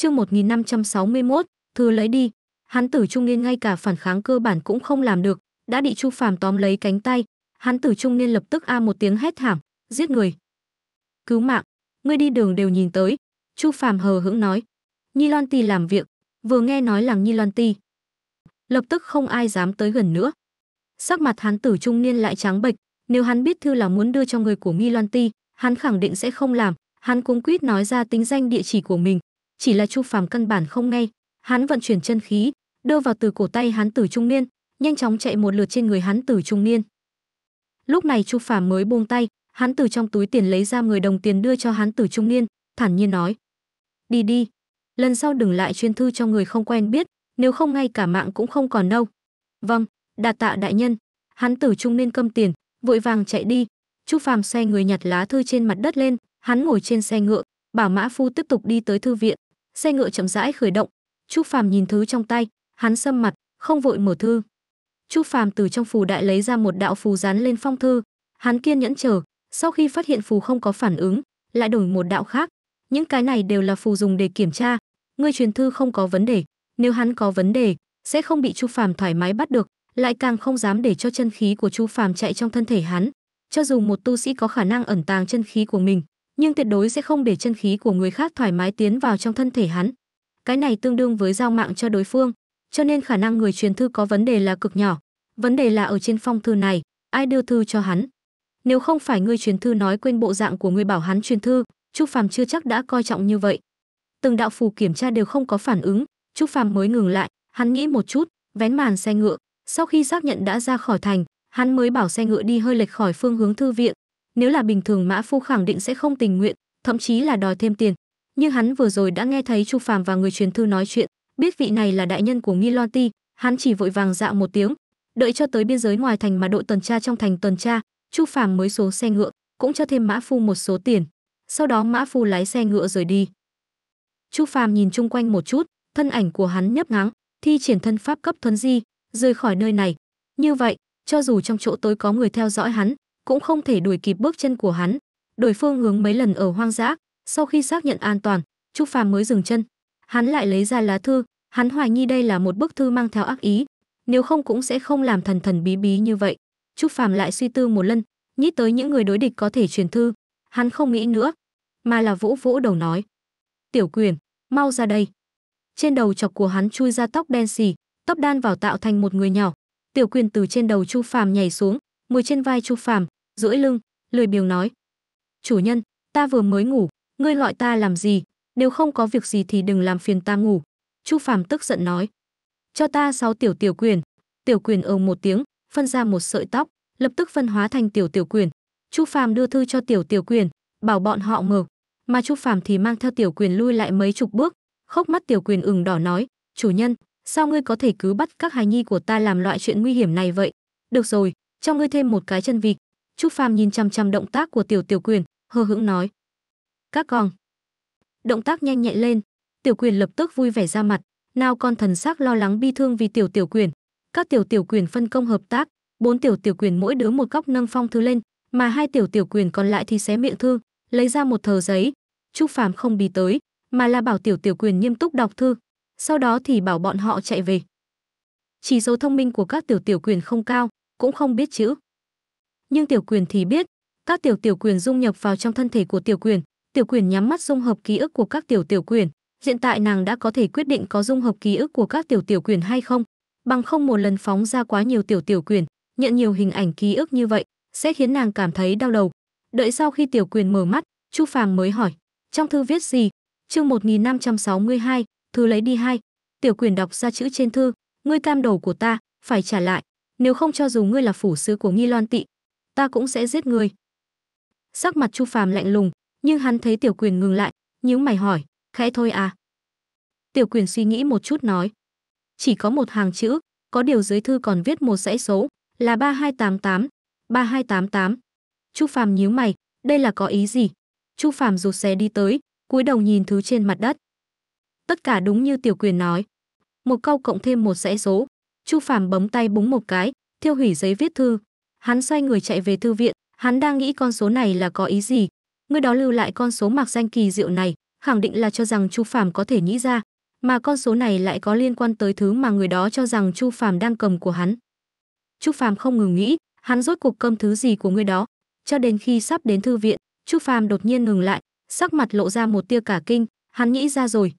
Chương 1561, thư lấy đi. Hắn tử trung niên ngay cả phản kháng cơ bản cũng không làm được, đã bị Chu Phàm tóm lấy cánh tay, hắn tử trung niên lập tức a một tiếng hét thảm, giết người. Cứu mạng, ngươi đi đường đều nhìn tới, Chu Phàm hờ hững nói. Nhi Loan Ti làm việc, vừa nghe nói làng Nhi Loan Ti. Lập tức không ai dám tới gần nữa. Sắc mặt hắn tử trung niên lại trắng bệch, nếu hắn biết thư là muốn đưa cho người của nhi Loan Ti, hắn khẳng định sẽ không làm, hắn cuống quyết nói ra tính danh địa chỉ của mình, chỉ là Chu Phàm căn bản không ngay, hắn vận chuyển chân khí, đưa vào từ cổ tay hắn Tử Trung Niên, nhanh chóng chạy một lượt trên người hắn Tử Trung Niên. Lúc này Chu Phàm mới buông tay, hắn từ trong túi tiền lấy ra người đồng tiền đưa cho hắn Tử Trung Niên, thản nhiên nói: "Đi đi, lần sau đừng lại chuyên thư cho người không quen biết, nếu không ngay cả mạng cũng không còn đâu." "Vâng, đa tạ đại nhân." Hắn Tử Trung Niên câm tiền, vội vàng chạy đi. Chu Phàm xe người nhặt lá thư trên mặt đất lên, hắn ngồi trên xe ngựa, bảo mã phu tiếp tục đi tới thư viện xe ngựa chậm rãi khởi động Chu phàm nhìn thứ trong tay hắn sâm mặt không vội mở thư Chu phàm từ trong phù đại lấy ra một đạo phù dán lên phong thư hắn kiên nhẫn chờ sau khi phát hiện phù không có phản ứng lại đổi một đạo khác những cái này đều là phù dùng để kiểm tra ngươi truyền thư không có vấn đề nếu hắn có vấn đề sẽ không bị chu phàm thoải mái bắt được lại càng không dám để cho chân khí của chu phàm chạy trong thân thể hắn cho dù một tu sĩ có khả năng ẩn tàng chân khí của mình nhưng tuyệt đối sẽ không để chân khí của người khác thoải mái tiến vào trong thân thể hắn. Cái này tương đương với giao mạng cho đối phương, cho nên khả năng người truyền thư có vấn đề là cực nhỏ. Vấn đề là ở trên phong thư này, ai đưa thư cho hắn? Nếu không phải người truyền thư nói quên bộ dạng của người bảo hắn truyền thư, Trúc Phàm chưa chắc đã coi trọng như vậy. Từng đạo phù kiểm tra đều không có phản ứng, Trúc Phàm mới ngừng lại, hắn nghĩ một chút, vén màn xe ngựa, sau khi xác nhận đã ra khỏi thành, hắn mới bảo xe ngựa đi hơi lệch khỏi phương hướng thư viện, nếu là bình thường Mã Phu khẳng định sẽ không tình nguyện, thậm chí là đòi thêm tiền. Nhưng hắn vừa rồi đã nghe thấy Chu Phàm và người truyền thư nói chuyện, biết vị này là đại nhân của Nghi Loan Ti, hắn chỉ vội vàng dạo một tiếng, đợi cho tới biên giới ngoài thành mà đội tuần tra trong thành tuần tra, Chu Phàm mới số xe ngựa, cũng cho thêm Mã Phu một số tiền. Sau đó Mã Phu lái xe ngựa rời đi. Chu Phàm nhìn chung quanh một chút, thân ảnh của hắn nhấp nhoáng, thi triển thân pháp cấp thuấn di, rời khỏi nơi này. Như vậy, cho dù trong chỗ tối có người theo dõi hắn, cũng không thể đuổi kịp bước chân của hắn đổi phương hướng mấy lần ở hoang dã sau khi xác nhận an toàn trúc phàm mới dừng chân hắn lại lấy ra lá thư hắn hoài nghi đây là một bức thư mang theo ác ý nếu không cũng sẽ không làm thần thần bí bí như vậy trúc phàm lại suy tư một lần nghĩ tới những người đối địch có thể truyền thư hắn không nghĩ nữa mà là vỗ vỗ đầu nói tiểu quyền mau ra đây trên đầu chọc của hắn chui ra tóc đen xì tóc đan vào tạo thành một người nhỏ tiểu quyền từ trên đầu chu phàm nhảy xuống ngồi trên vai chu phàm duỗi lưng, lười biếng nói: "Chủ nhân, ta vừa mới ngủ, ngươi gọi ta làm gì? Nếu không có việc gì thì đừng làm phiền ta ngủ." Chu Phàm tức giận nói: "Cho ta sáu tiểu tiểu quyền." Tiểu quyền ồ ừ một tiếng, phân ra một sợi tóc, lập tức phân hóa thành tiểu tiểu quyền. Chu Phàm đưa thư cho tiểu tiểu quyền, bảo bọn họ mở, mà Chu Phàm thì mang theo tiểu quyền lui lại mấy chục bước, khóc mắt tiểu quyền ửng đỏ nói: "Chủ nhân, sao ngươi có thể cứ bắt các hài nhi của ta làm loại chuyện nguy hiểm này vậy? Được rồi, cho ngươi thêm một cái chân vịt, Trúc Phàm nhìn chăm chăm động tác của Tiểu Tiểu Quyền, hờ hững nói: "Các con." Động tác nhanh nhẹn lên, Tiểu Quyền lập tức vui vẻ ra mặt, nào con thần sắc lo lắng bi thương vì Tiểu Tiểu Quyền. Các Tiểu Tiểu Quyền phân công hợp tác, bốn Tiểu Tiểu Quyền mỗi đứa một góc nâng phong thư lên, mà hai Tiểu Tiểu Quyền còn lại thì xé miệng thư, lấy ra một tờ giấy. Trúc Phàm không bì tới, mà là bảo Tiểu Tiểu Quyền nghiêm túc đọc thư, sau đó thì bảo bọn họ chạy về. Chỉ số thông minh của các Tiểu Tiểu Quyền không cao, cũng không biết chữ nhưng tiểu quyền thì biết các tiểu tiểu quyền dung nhập vào trong thân thể của tiểu quyền tiểu quyền nhắm mắt dung hợp ký ức của các tiểu tiểu quyền hiện tại nàng đã có thể quyết định có dung hợp ký ức của các tiểu tiểu quyền hay không bằng không một lần phóng ra quá nhiều tiểu tiểu quyền nhận nhiều hình ảnh ký ức như vậy sẽ khiến nàng cảm thấy đau đầu đợi sau khi tiểu quyền mở mắt chu phàm mới hỏi trong thư viết gì chương 1562, thư lấy đi hai tiểu quyền đọc ra chữ trên thư ngươi cam đầu của ta phải trả lại nếu không cho dù ngươi là phủ sứ của nghi loan tị ta cũng sẽ giết người. Sắc mặt Chu Phàm lạnh lùng, nhưng hắn thấy Tiểu Quyền ngừng lại, nhíu mày hỏi, khẽ thôi à? Tiểu Quyền suy nghĩ một chút nói, chỉ có một hàng chữ, có điều dưới thư còn viết một dãy số, là 3288, 3288. Chu Phàm nhíu mày, đây là có ý gì? Chu Phàm rụt xe đi tới, cúi đầu nhìn thứ trên mặt đất. Tất cả đúng như Tiểu Quyền nói. Một câu cộng thêm một dãy số. Chu Phàm bấm tay búng một cái, thiêu hủy giấy viết thư, Hắn xoay người chạy về thư viện, hắn đang nghĩ con số này là có ý gì. Người đó lưu lại con số mặc danh kỳ diệu này, khẳng định là cho rằng Chu Phàm có thể nghĩ ra, mà con số này lại có liên quan tới thứ mà người đó cho rằng Chu Phàm đang cầm của hắn. Chu Phàm không ngừng nghĩ, hắn rốt cuộc cầm thứ gì của người đó, cho đến khi sắp đến thư viện, Chu Phàm đột nhiên ngừng lại, sắc mặt lộ ra một tia cả kinh, hắn nghĩ ra rồi.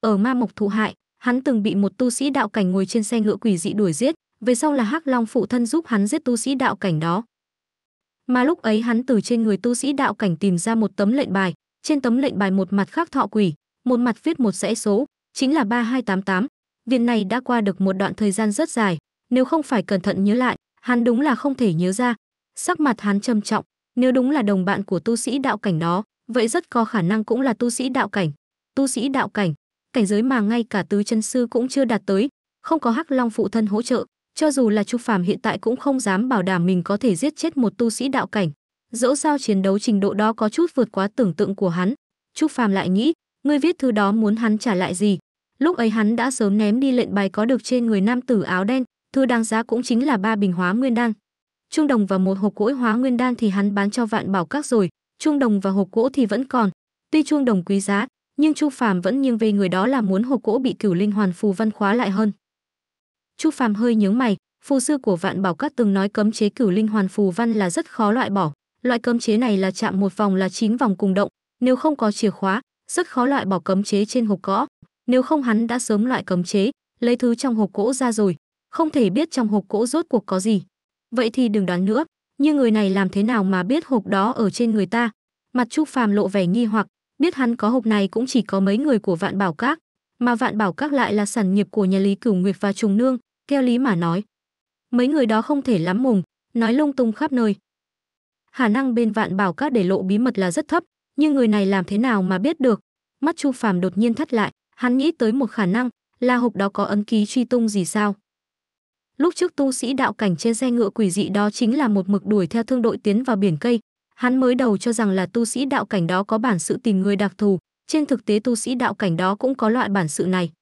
Ở Ma Mộc thụ hại, hắn từng bị một tu sĩ đạo cảnh ngồi trên xe ngựa quỷ dị đuổi giết, về sau là hắc long phụ thân giúp hắn giết tu sĩ đạo cảnh đó mà lúc ấy hắn từ trên người tu sĩ đạo cảnh tìm ra một tấm lệnh bài trên tấm lệnh bài một mặt khắc thọ quỷ một mặt viết một dãy số chính là 3288. Viên này đã qua được một đoạn thời gian rất dài, nếu không phải cẩn thận nhớ lại, hắn đúng là không thể nhớ ra. Sắc mặt hắn trầm trọng, nếu đúng là đồng bạn của tu sĩ đạo cảnh đó, vậy rất có khả năng cũng là tu sĩ đạo cảnh. Tu sĩ đạo cảnh, cảnh giới mà ngay cả tứ chân sư cũng chưa đạt tới, không có Hắc Long phụ thân hỗ trợ, cho dù là Trúc Phàm hiện tại cũng không dám bảo đảm mình có thể giết chết một tu sĩ đạo cảnh. Dẫu sao chiến đấu trình độ đó có chút vượt quá tưởng tượng của hắn. Trúc Phàm lại nghĩ, ngươi viết thư đó muốn hắn trả lại gì? Lúc ấy hắn đã sớm ném đi lệnh bài có được trên người nam tử áo đen, thư đáng giá cũng chính là ba bình hóa nguyên đan. Trung đồng và một hộp gỗ hóa nguyên đan thì hắn bán cho vạn bảo các rồi, trung đồng và hộp gỗ thì vẫn còn. Tuy trung đồng quý giá, nhưng Chu Phàm vẫn nghiêng về người đó là muốn hộp gỗ bị Cửu Linh Hoàn Phù văn khóa lại hơn. Chu Phàm hơi nhướng mày, phù sư của Vạn Bảo Các từng nói cấm chế cửu linh hoàn phù văn là rất khó loại bỏ, loại cấm chế này là chạm một vòng là chín vòng cùng động, nếu không có chìa khóa, rất khó loại bỏ cấm chế trên hộp gỗ. nếu không hắn đã sớm loại cấm chế, lấy thứ trong hộp gỗ ra rồi, không thể biết trong hộp gỗ rốt cuộc có gì. Vậy thì đừng đoán nữa, Như người này làm thế nào mà biết hộp đó ở trên người ta? Mặt Chu Phàm lộ vẻ nghi hoặc, biết hắn có hộp này cũng chỉ có mấy người của Vạn Bảo Các, mà Vạn Bảo Các lại là sản nghiệp của nhà Lý Cửu Nguyệt và Trùng Nương, theo lý mà nói, mấy người đó không thể lắm mùng nói lung tung khắp nơi. Khả năng bên vạn bảo các để lộ bí mật là rất thấp, nhưng người này làm thế nào mà biết được? Mắt Chu Phàm đột nhiên thắt lại, hắn nghĩ tới một khả năng, là hộp đó có ấn ký truy tung gì sao? Lúc trước tu sĩ đạo cảnh trên xe ngựa quỷ dị đó chính là một mực đuổi theo thương đội tiến vào biển cây, hắn mới đầu cho rằng là tu sĩ đạo cảnh đó có bản sự tìm người đặc thù, trên thực tế tu sĩ đạo cảnh đó cũng có loại bản sự này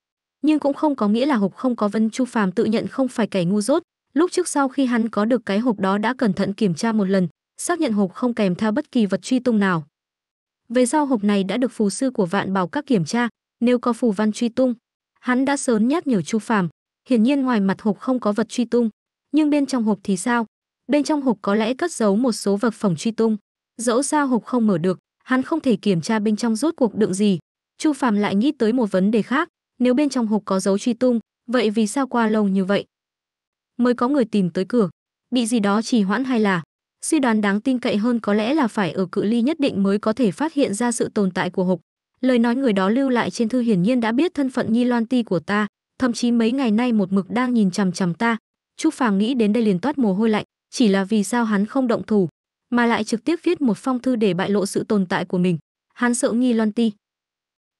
nhưng cũng không có nghĩa là hộp không có vân chu phàm tự nhận không phải kẻ ngu dốt lúc trước sau khi hắn có được cái hộp đó đã cẩn thận kiểm tra một lần xác nhận hộp không kèm theo bất kỳ vật truy tung nào về sau hộp này đã được phù sư của vạn bảo các kiểm tra nếu có phù văn truy tung hắn đã sớm nhắc nhở chu phàm hiển nhiên ngoài mặt hộp không có vật truy tung nhưng bên trong hộp thì sao bên trong hộp có lẽ cất giấu một số vật phẩm truy tung dẫu sao hộp không mở được hắn không thể kiểm tra bên trong rốt cuộc đựng gì chu phàm lại nghĩ tới một vấn đề khác nếu bên trong hộp có dấu truy tung, vậy vì sao qua lâu như vậy? Mới có người tìm tới cửa, bị gì đó trì hoãn hay là suy đoán đáng tin cậy hơn có lẽ là phải ở cự ly nhất định mới có thể phát hiện ra sự tồn tại của hộp. Lời nói người đó lưu lại trên thư hiển nhiên đã biết thân phận Nhi Loan Ti của ta, thậm chí mấy ngày nay một mực đang nhìn chằm chằm ta. Trúc phàng nghĩ đến đây liền toát mồ hôi lạnh, chỉ là vì sao hắn không động thủ, mà lại trực tiếp viết một phong thư để bại lộ sự tồn tại của mình. Hắn sợ Nhi Loan Ti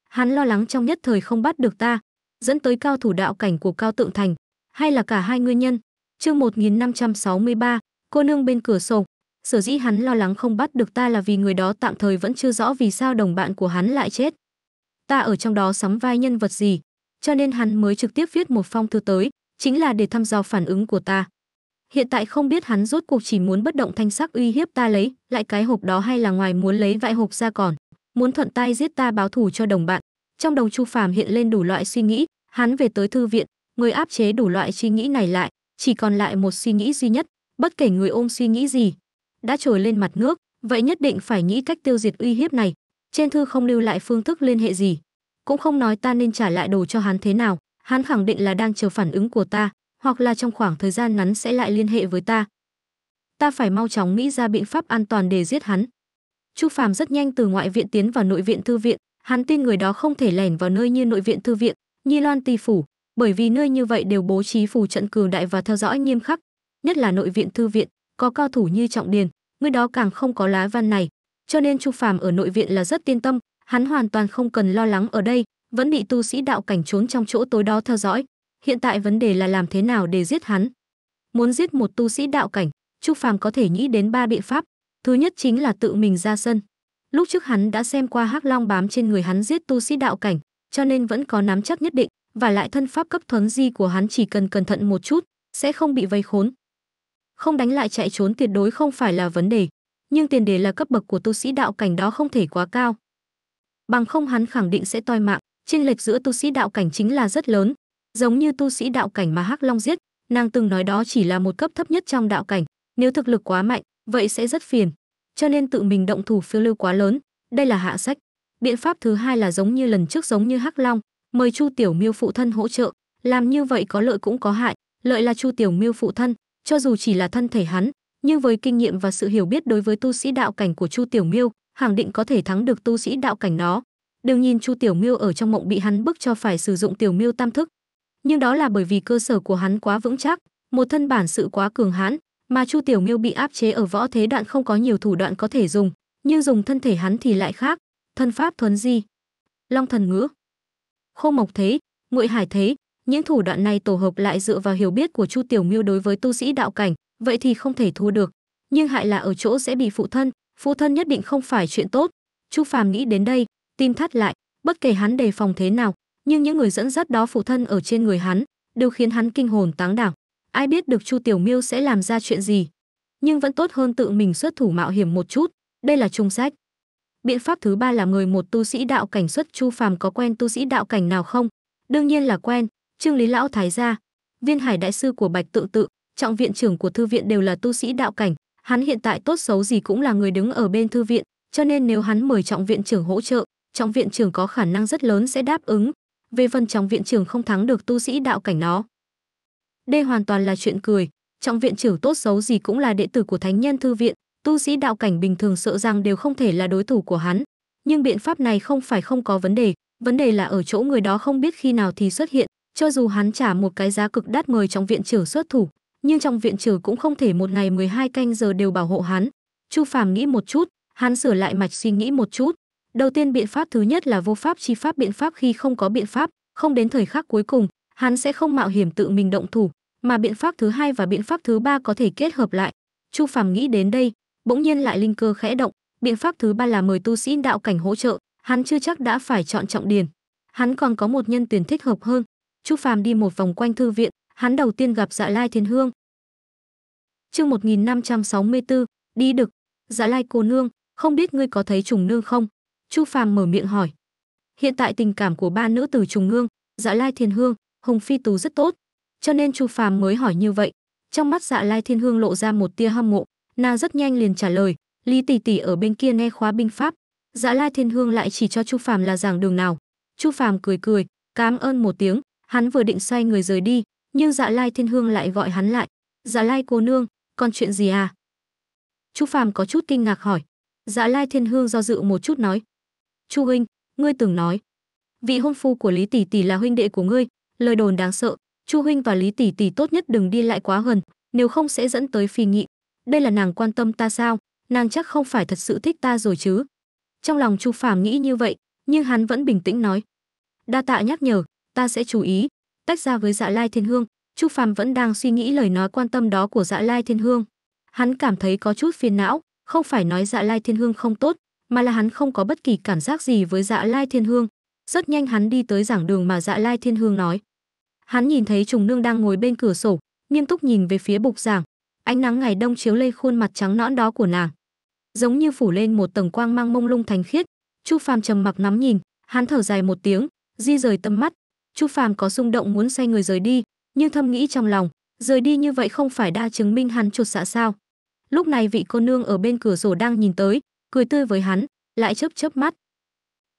hắn lo lắng trong nhất thời không bắt được ta dẫn tới cao thủ đạo cảnh của cao tượng thành hay là cả hai nguyên nhân chương 1563, cô nương bên cửa sổ sở dĩ hắn lo lắng không bắt được ta là vì người đó tạm thời vẫn chưa rõ vì sao đồng bạn của hắn lại chết ta ở trong đó sắm vai nhân vật gì cho nên hắn mới trực tiếp viết một phong thư tới chính là để thăm dò phản ứng của ta hiện tại không biết hắn rốt cuộc chỉ muốn bất động thanh sắc uy hiếp ta lấy lại cái hộp đó hay là ngoài muốn lấy vại hộp ra còn muốn thuận tay giết ta báo thù cho đồng bạn. Trong đầu Chu Phàm hiện lên đủ loại suy nghĩ, hắn về tới thư viện, người áp chế đủ loại suy nghĩ này lại, chỉ còn lại một suy nghĩ duy nhất, bất kể người ôm suy nghĩ gì, đã trồi lên mặt nước, vậy nhất định phải nghĩ cách tiêu diệt uy hiếp này. Trên thư không lưu lại phương thức liên hệ gì, cũng không nói ta nên trả lại đồ cho hắn thế nào, hắn khẳng định là đang chờ phản ứng của ta, hoặc là trong khoảng thời gian ngắn sẽ lại liên hệ với ta. Ta phải mau chóng nghĩ ra biện pháp an toàn để giết hắn. Chu Phàm rất nhanh từ ngoại viện tiến vào nội viện thư viện, hắn tin người đó không thể lẻn vào nơi như nội viện thư viện, Nhi Loan Ti phủ, bởi vì nơi như vậy đều bố trí phù trận cường đại và theo dõi nghiêm khắc, nhất là nội viện thư viện, có cao thủ như Trọng Điền, người đó càng không có lá văn này, cho nên Chu Phàm ở nội viện là rất yên tâm, hắn hoàn toàn không cần lo lắng ở đây, vẫn bị tu sĩ đạo cảnh trốn trong chỗ tối đó theo dõi. Hiện tại vấn đề là làm thế nào để giết hắn. Muốn giết một tu sĩ đạo cảnh, Chu Phàm có thể nghĩ đến ba biện pháp, Thứ nhất chính là tự mình ra sân. Lúc trước hắn đã xem qua Hắc Long bám trên người hắn giết tu sĩ đạo cảnh, cho nên vẫn có nắm chắc nhất định, và lại thân pháp cấp thuấn di của hắn chỉ cần cẩn thận một chút, sẽ không bị vây khốn. Không đánh lại chạy trốn tuyệt đối không phải là vấn đề, nhưng tiền đề là cấp bậc của tu sĩ đạo cảnh đó không thể quá cao. Bằng không hắn khẳng định sẽ toi mạng, chênh lệch giữa tu sĩ đạo cảnh chính là rất lớn, giống như tu sĩ đạo cảnh mà Hắc Long giết, nàng từng nói đó chỉ là một cấp thấp nhất trong đạo cảnh, nếu thực lực quá mạnh, vậy sẽ rất phiền cho nên tự mình động thủ phiêu lưu quá lớn đây là hạ sách biện pháp thứ hai là giống như lần trước giống như hắc long mời chu tiểu miêu phụ thân hỗ trợ làm như vậy có lợi cũng có hại lợi là chu tiểu miêu phụ thân cho dù chỉ là thân thể hắn nhưng với kinh nghiệm và sự hiểu biết đối với tu sĩ đạo cảnh của chu tiểu miêu khẳng định có thể thắng được tu sĩ đạo cảnh đó đừng nhìn chu tiểu miêu ở trong mộng bị hắn bức cho phải sử dụng tiểu miêu tam thức nhưng đó là bởi vì cơ sở của hắn quá vững chắc một thân bản sự quá cường hãn mà Chu Tiểu Miêu bị áp chế ở võ thế đoạn không có nhiều thủ đoạn có thể dùng, nhưng dùng thân thể hắn thì lại khác, thân pháp thuấn di, long thần ngữ, khô mộc thế, ngụy hải thế, những thủ đoạn này tổ hợp lại dựa vào hiểu biết của Chu Tiểu Miêu đối với tu sĩ đạo cảnh, vậy thì không thể thua được, nhưng hại là ở chỗ sẽ bị phụ thân, phụ thân nhất định không phải chuyện tốt. Chu Phàm nghĩ đến đây, tim thắt lại, bất kể hắn đề phòng thế nào, nhưng những người dẫn dắt đó phụ thân ở trên người hắn, đều khiến hắn kinh hồn táng đảo ai biết được Chu Tiểu Miêu sẽ làm ra chuyện gì. Nhưng vẫn tốt hơn tự mình xuất thủ mạo hiểm một chút, đây là trung sách. Biện pháp thứ ba là người một tu sĩ đạo cảnh xuất Chu Phàm có quen tu sĩ đạo cảnh nào không? Đương nhiên là quen, Trương Lý lão thái gia, Viên Hải đại sư của Bạch Tự Tự, trọng viện trưởng của thư viện đều là tu sĩ đạo cảnh, hắn hiện tại tốt xấu gì cũng là người đứng ở bên thư viện, cho nên nếu hắn mời trọng viện trưởng hỗ trợ, trọng viện trưởng có khả năng rất lớn sẽ đáp ứng. Về phần trọng viện trưởng không thắng được tu sĩ đạo cảnh nó, đây hoàn toàn là chuyện cười, trọng viện trưởng tốt xấu gì cũng là đệ tử của thánh nhân thư viện, tu sĩ đạo cảnh bình thường sợ rằng đều không thể là đối thủ của hắn. Nhưng biện pháp này không phải không có vấn đề, vấn đề là ở chỗ người đó không biết khi nào thì xuất hiện, cho dù hắn trả một cái giá cực đắt mời trọng viện trưởng xuất thủ, nhưng trọng viện trưởng cũng không thể một ngày 12 canh giờ đều bảo hộ hắn. Chu Phàm nghĩ một chút, hắn sửa lại mạch suy nghĩ một chút. Đầu tiên biện pháp thứ nhất là vô pháp chi pháp biện pháp khi không có biện pháp, không đến thời khắc cuối cùng, hắn sẽ không mạo hiểm tự mình động thủ, mà biện pháp thứ hai và biện pháp thứ ba có thể kết hợp lại. Chu Phàm nghĩ đến đây, bỗng nhiên lại linh cơ khẽ động, biện pháp thứ ba là mời tu sĩ đạo cảnh hỗ trợ, hắn chưa chắc đã phải chọn trọng điền. Hắn còn có một nhân tuyển thích hợp hơn. Chu Phàm đi một vòng quanh thư viện, hắn đầu tiên gặp Dạ Lai Thiên Hương. Chương 1564, đi được. Dạ Lai cô nương, không biết ngươi có thấy trùng nương không? Chu Phàm mở miệng hỏi. Hiện tại tình cảm của ba nữ tử trùng nương, Dạ Lai Thiên Hương, Hồng Phi Tú rất tốt, cho nên Chu Phàm mới hỏi như vậy. Trong mắt Dạ Lai Thiên Hương lộ ra một tia hâm mộ, nàng rất nhanh liền trả lời, Lý tỷ tỷ ở bên kia nghe khóa binh pháp, Dạ Lai Thiên Hương lại chỉ cho Chu Phàm là giảng đường nào. Chu Phàm cười cười, cảm ơn một tiếng, hắn vừa định xoay người rời đi, nhưng Dạ Lai Thiên Hương lại gọi hắn lại, "Dạ Lai cô nương, còn chuyện gì à?" Chu Phàm có chút kinh ngạc hỏi. Dạ Lai Thiên Hương do dự một chút nói, "Chu huynh, ngươi từng nói, vị hôn phu của Lý tỷ tỷ là huynh đệ của ngươi, lời đồn đáng sợ, chu huynh và lý tỷ tỷ tốt nhất đừng đi lại quá gần nếu không sẽ dẫn tới phi nghị đây là nàng quan tâm ta sao nàng chắc không phải thật sự thích ta rồi chứ trong lòng chu phàm nghĩ như vậy nhưng hắn vẫn bình tĩnh nói đa tạ nhắc nhở ta sẽ chú ý tách ra với dạ lai thiên hương chu phàm vẫn đang suy nghĩ lời nói quan tâm đó của dạ lai thiên hương hắn cảm thấy có chút phiền não không phải nói dạ lai thiên hương không tốt mà là hắn không có bất kỳ cảm giác gì với dạ lai thiên hương rất nhanh hắn đi tới giảng đường mà dạ lai thiên hương nói Hắn nhìn thấy Trùng Nương đang ngồi bên cửa sổ, nghiêm túc nhìn về phía bục giảng. Ánh nắng ngày đông chiếu lây khuôn mặt trắng nõn đó của nàng, giống như phủ lên một tầng quang mang mông lung thành khiết. Chu Phàm trầm mặc nắm nhìn, hắn thở dài một tiếng, di rời tâm mắt. Chu Phàm có xung động muốn xoay người rời đi, nhưng thâm nghĩ trong lòng, rời đi như vậy không phải đã chứng minh hắn chuột xạ dạ sao? Lúc này vị cô nương ở bên cửa sổ đang nhìn tới, cười tươi với hắn, lại chớp chớp mắt.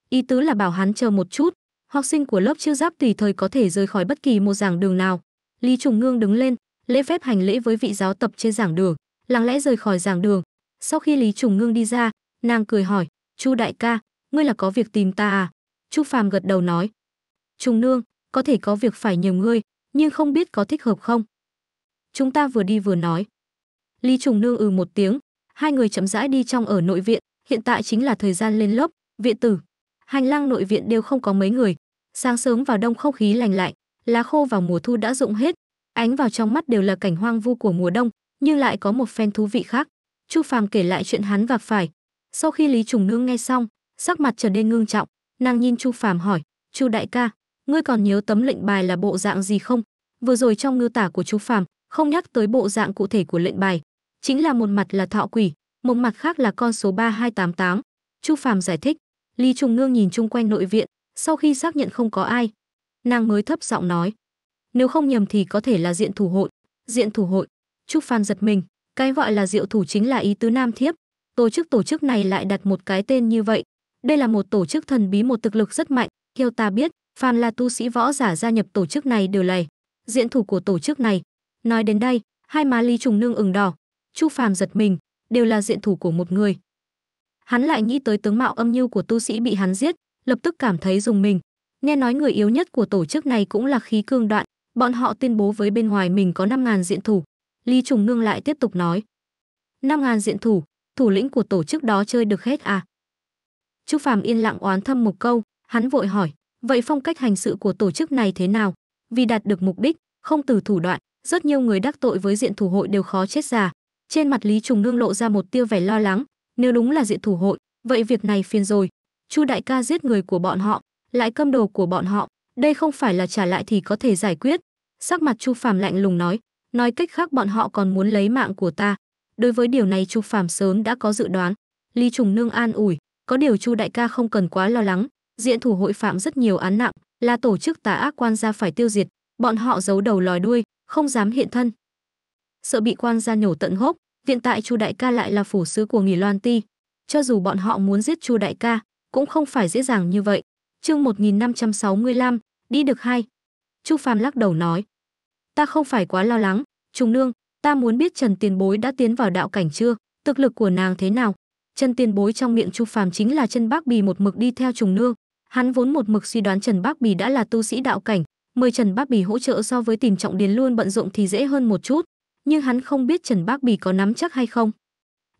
Ý tứ là bảo hắn chờ một chút, Học sinh của lớp chưa giáp tùy thời có thể rời khỏi bất kỳ một giảng đường nào. Lý Trùng Ngương đứng lên, lễ phép hành lễ với vị giáo tập trên giảng đường, lặng lẽ rời khỏi giảng đường. Sau khi Lý Trùng Ngương đi ra, nàng cười hỏi, "Chu đại ca, ngươi là có việc tìm ta à?" Chu Phàm gật đầu nói, "Trùng Nương, có thể có việc phải nhờ ngươi, nhưng không biết có thích hợp không?" Chúng ta vừa đi vừa nói. Lý Trùng Nương ừ một tiếng, hai người chậm rãi đi trong ở nội viện, hiện tại chính là thời gian lên lớp, viện tử hành lang nội viện đều không có mấy người sáng sớm vào đông không khí lành lại lá khô vào mùa thu đã rụng hết ánh vào trong mắt đều là cảnh hoang vu của mùa đông nhưng lại có một phen thú vị khác chu phàm kể lại chuyện hắn gặp phải sau khi lý trùng nương nghe xong sắc mặt trở nên ngưng trọng nàng nhìn chu phàm hỏi chu đại ca ngươi còn nhớ tấm lệnh bài là bộ dạng gì không vừa rồi trong ngư tả của chu phàm không nhắc tới bộ dạng cụ thể của lệnh bài chính là một mặt là thọ quỷ một mặt khác là con số 3288. Chu Phàm giải thích, Lý Trùng Nương nhìn chung quanh nội viện, sau khi xác nhận không có ai, nàng mới thấp giọng nói: "Nếu không nhầm thì có thể là diện thủ hội." Diện thủ hội? Trúc Phan giật mình, cái gọi là diệu thủ chính là ý tứ nam thiếp, tổ chức tổ chức này lại đặt một cái tên như vậy. Đây là một tổ chức thần bí một thực lực rất mạnh, theo ta biết, Phan là tu sĩ võ giả gia nhập tổ chức này đều là diện thủ của tổ chức này. Nói đến đây, hai má Lý Trùng Nương ửng đỏ, Chu Phàm giật mình, đều là diện thủ của một người, hắn lại nghĩ tới tướng mạo âm mưu của tu sĩ bị hắn giết lập tức cảm thấy dùng mình nghe nói người yếu nhất của tổ chức này cũng là khí cương đoạn bọn họ tuyên bố với bên ngoài mình có 5.000 diện thủ lý trùng nương lại tiếp tục nói 5.000 diện thủ thủ lĩnh của tổ chức đó chơi được hết à trúc phàm yên lặng oán thâm một câu hắn vội hỏi vậy phong cách hành sự của tổ chức này thế nào vì đạt được mục đích không từ thủ đoạn rất nhiều người đắc tội với diện thủ hội đều khó chết già trên mặt lý trùng nương lộ ra một tia vẻ lo lắng nếu đúng là diện thủ hội, vậy việc này phiền rồi. Chu đại ca giết người của bọn họ, lại câm đồ của bọn họ, đây không phải là trả lại thì có thể giải quyết. Sắc mặt Chu Phàm lạnh lùng nói, nói cách khác bọn họ còn muốn lấy mạng của ta. Đối với điều này Chu Phàm sớm đã có dự đoán. ly Trùng Nương an ủi, có điều Chu đại ca không cần quá lo lắng, diện thủ hội phạm rất nhiều án nặng, là tổ chức tà ác quan gia phải tiêu diệt, bọn họ giấu đầu lòi đuôi, không dám hiện thân. Sợ bị quan gia nhổ tận hốc, hiện tại chu đại ca lại là phủ sứ của nghỉ loan ti cho dù bọn họ muốn giết chu đại ca cũng không phải dễ dàng như vậy chương 1565, đi được hai chu phàm lắc đầu nói ta không phải quá lo lắng trùng nương ta muốn biết trần tiền bối đã tiến vào đạo cảnh chưa thực lực của nàng thế nào Trần Tiền Bối trong miệng Chu Phàm chính là chân Bác Bì một mực đi theo trùng nương. Hắn vốn một mực suy đoán Trần Bác Bì đã là tu sĩ đạo cảnh, mời Trần Bác Bì hỗ trợ so với tìm trọng điền luôn bận rộn thì dễ hơn một chút, nhưng hắn không biết Trần Bác Bì có nắm chắc hay không.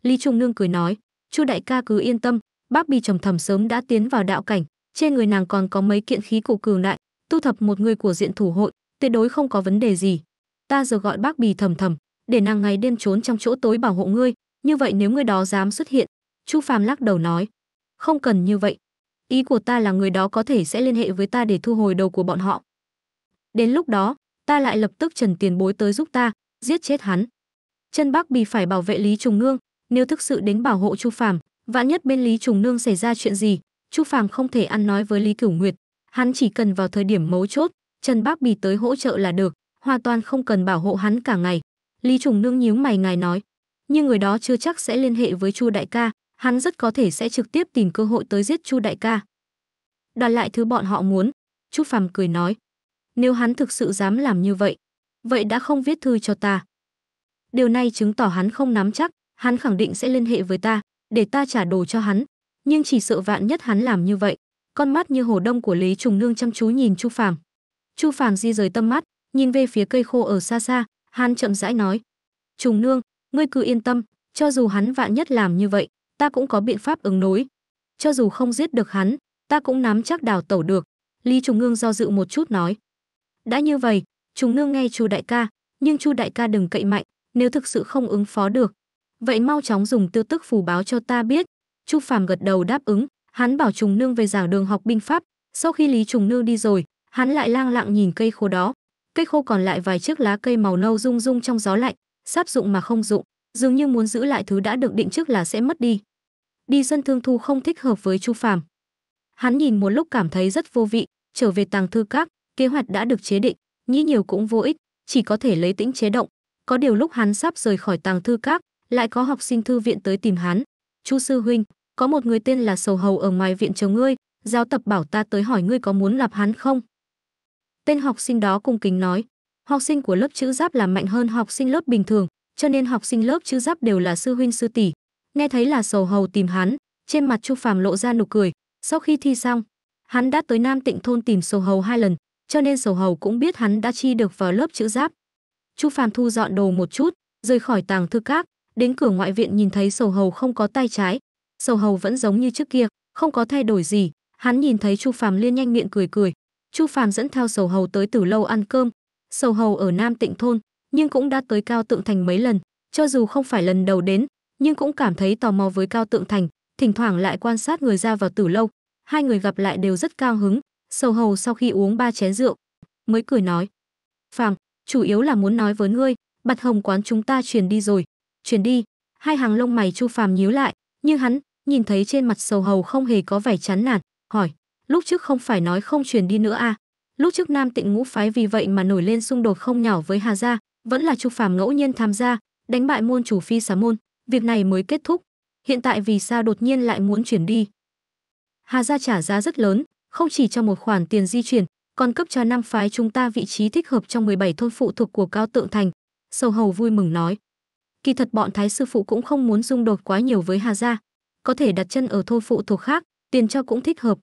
Lý Trung Nương cười nói, "Chu đại ca cứ yên tâm, Bác Bì trầm thầm sớm đã tiến vào đạo cảnh, trên người nàng còn có mấy kiện khí cụ cường đại, tu thập một người của diện thủ hội, tuyệt đối không có vấn đề gì. Ta giờ gọi Bác Bì thầm thầm, để nàng ngày đêm trốn trong chỗ tối bảo hộ ngươi, như vậy nếu người đó dám xuất hiện." Chu Phàm lắc đầu nói, "Không cần như vậy." Ý của ta là người đó có thể sẽ liên hệ với ta để thu hồi đầu của bọn họ. Đến lúc đó, ta lại lập tức trần tiền bối tới giúp ta, giết chết hắn. Chân Bắc Bì phải bảo vệ Lý Trùng Nương, nếu thực sự đến bảo hộ Chu Phàm, vạn nhất bên Lý Trùng Nương xảy ra chuyện gì, Chu Phàm không thể ăn nói với Lý Cửu Nguyệt, hắn chỉ cần vào thời điểm mấu chốt, Trần Bác Bì tới hỗ trợ là được, hoàn toàn không cần bảo hộ hắn cả ngày. Lý Trùng Nương nhíu mày ngài nói, nhưng người đó chưa chắc sẽ liên hệ với Chu đại ca, hắn rất có thể sẽ trực tiếp tìm cơ hội tới giết Chu đại ca. Đoạt lại thứ bọn họ muốn, Chu Phàm cười nói, nếu hắn thực sự dám làm như vậy, vậy đã không viết thư cho ta. Điều này chứng tỏ hắn không nắm chắc, hắn khẳng định sẽ liên hệ với ta, để ta trả đồ cho hắn, nhưng chỉ sợ vạn nhất hắn làm như vậy. Con mắt như hồ đông của Lý Trùng Nương chăm chú nhìn Chu Phàm. Chu Phàm di rời tâm mắt, nhìn về phía cây khô ở xa xa, hắn chậm rãi nói: "Trùng Nương, ngươi cứ yên tâm, cho dù hắn vạn nhất làm như vậy, ta cũng có biện pháp ứng đối. Cho dù không giết được hắn, ta cũng nắm chắc đào tẩu được." Lý Trùng Nương do dự một chút nói: "Đã như vậy, chúng nương nghe chu đại ca nhưng chu đại ca đừng cậy mạnh nếu thực sự không ứng phó được vậy mau chóng dùng tiêu tức phù báo cho ta biết chu phàm gật đầu đáp ứng hắn bảo trùng nương về giảng đường học binh pháp sau khi lý trùng nương đi rồi hắn lại lang lặng nhìn cây khô đó cây khô còn lại vài chiếc lá cây màu nâu rung rung trong gió lạnh sắp dụng mà không dụng dường như muốn giữ lại thứ đã được định trước là sẽ mất đi đi dân thương thu không thích hợp với chu phàm hắn nhìn một lúc cảm thấy rất vô vị trở về tàng thư các kế hoạch đã được chế định nghĩ nhiều cũng vô ích, chỉ có thể lấy tĩnh chế động. Có điều lúc hắn sắp rời khỏi tàng thư các, lại có học sinh thư viện tới tìm hắn. Chu sư huynh, có một người tên là Sầu Hầu ở ngoài viện chờ ngươi, giáo tập bảo ta tới hỏi ngươi có muốn lập hắn không? Tên học sinh đó cung kính nói, học sinh của lớp chữ giáp là mạnh hơn học sinh lớp bình thường, cho nên học sinh lớp chữ giáp đều là sư huynh sư tỷ. Nghe thấy là Sầu Hầu tìm hắn, trên mặt Chu Phàm lộ ra nụ cười, sau khi thi xong, hắn đã tới Nam Tịnh thôn tìm Sầu Hầu hai lần, cho nên sầu hầu cũng biết hắn đã chi được vào lớp chữ giáp. Chu Phàm thu dọn đồ một chút, rời khỏi tàng thư các, đến cửa ngoại viện nhìn thấy sầu hầu không có tay trái. Sầu hầu vẫn giống như trước kia, không có thay đổi gì. Hắn nhìn thấy Chu Phàm liên nhanh miệng cười cười. Chu Phàm dẫn theo sầu hầu tới từ lâu ăn cơm. Sầu hầu ở Nam Tịnh thôn, nhưng cũng đã tới Cao Tượng Thành mấy lần, cho dù không phải lần đầu đến, nhưng cũng cảm thấy tò mò với Cao Tượng Thành, thỉnh thoảng lại quan sát người ra vào tử lâu. Hai người gặp lại đều rất cao hứng, Sầu hầu sau khi uống ba chén rượu, mới cười nói. Phàm, chủ yếu là muốn nói với ngươi, bạch hồng quán chúng ta chuyển đi rồi. Chuyển đi, hai hàng lông mày chu phàm nhíu lại, nhưng hắn, nhìn thấy trên mặt sầu hầu không hề có vẻ chán nản, hỏi. Lúc trước không phải nói không chuyển đi nữa à? Lúc trước Nam Tịnh Ngũ phái vì vậy mà nổi lên xung đột không nhỏ với Hà gia, vẫn là Chu Phàm ngẫu nhiên tham gia, đánh bại môn chủ Phi Xá môn, việc này mới kết thúc. Hiện tại vì sao đột nhiên lại muốn chuyển đi? Hà gia trả giá rất lớn, không chỉ cho một khoản tiền di chuyển, còn cấp cho năm phái chúng ta vị trí thích hợp trong 17 thôn phụ thuộc của Cao Tượng Thành. Sầu Hầu vui mừng nói. Kỳ thật bọn Thái Sư Phụ cũng không muốn dung đột quá nhiều với Hà Gia. Có thể đặt chân ở thôn phụ thuộc khác, tiền cho cũng thích hợp.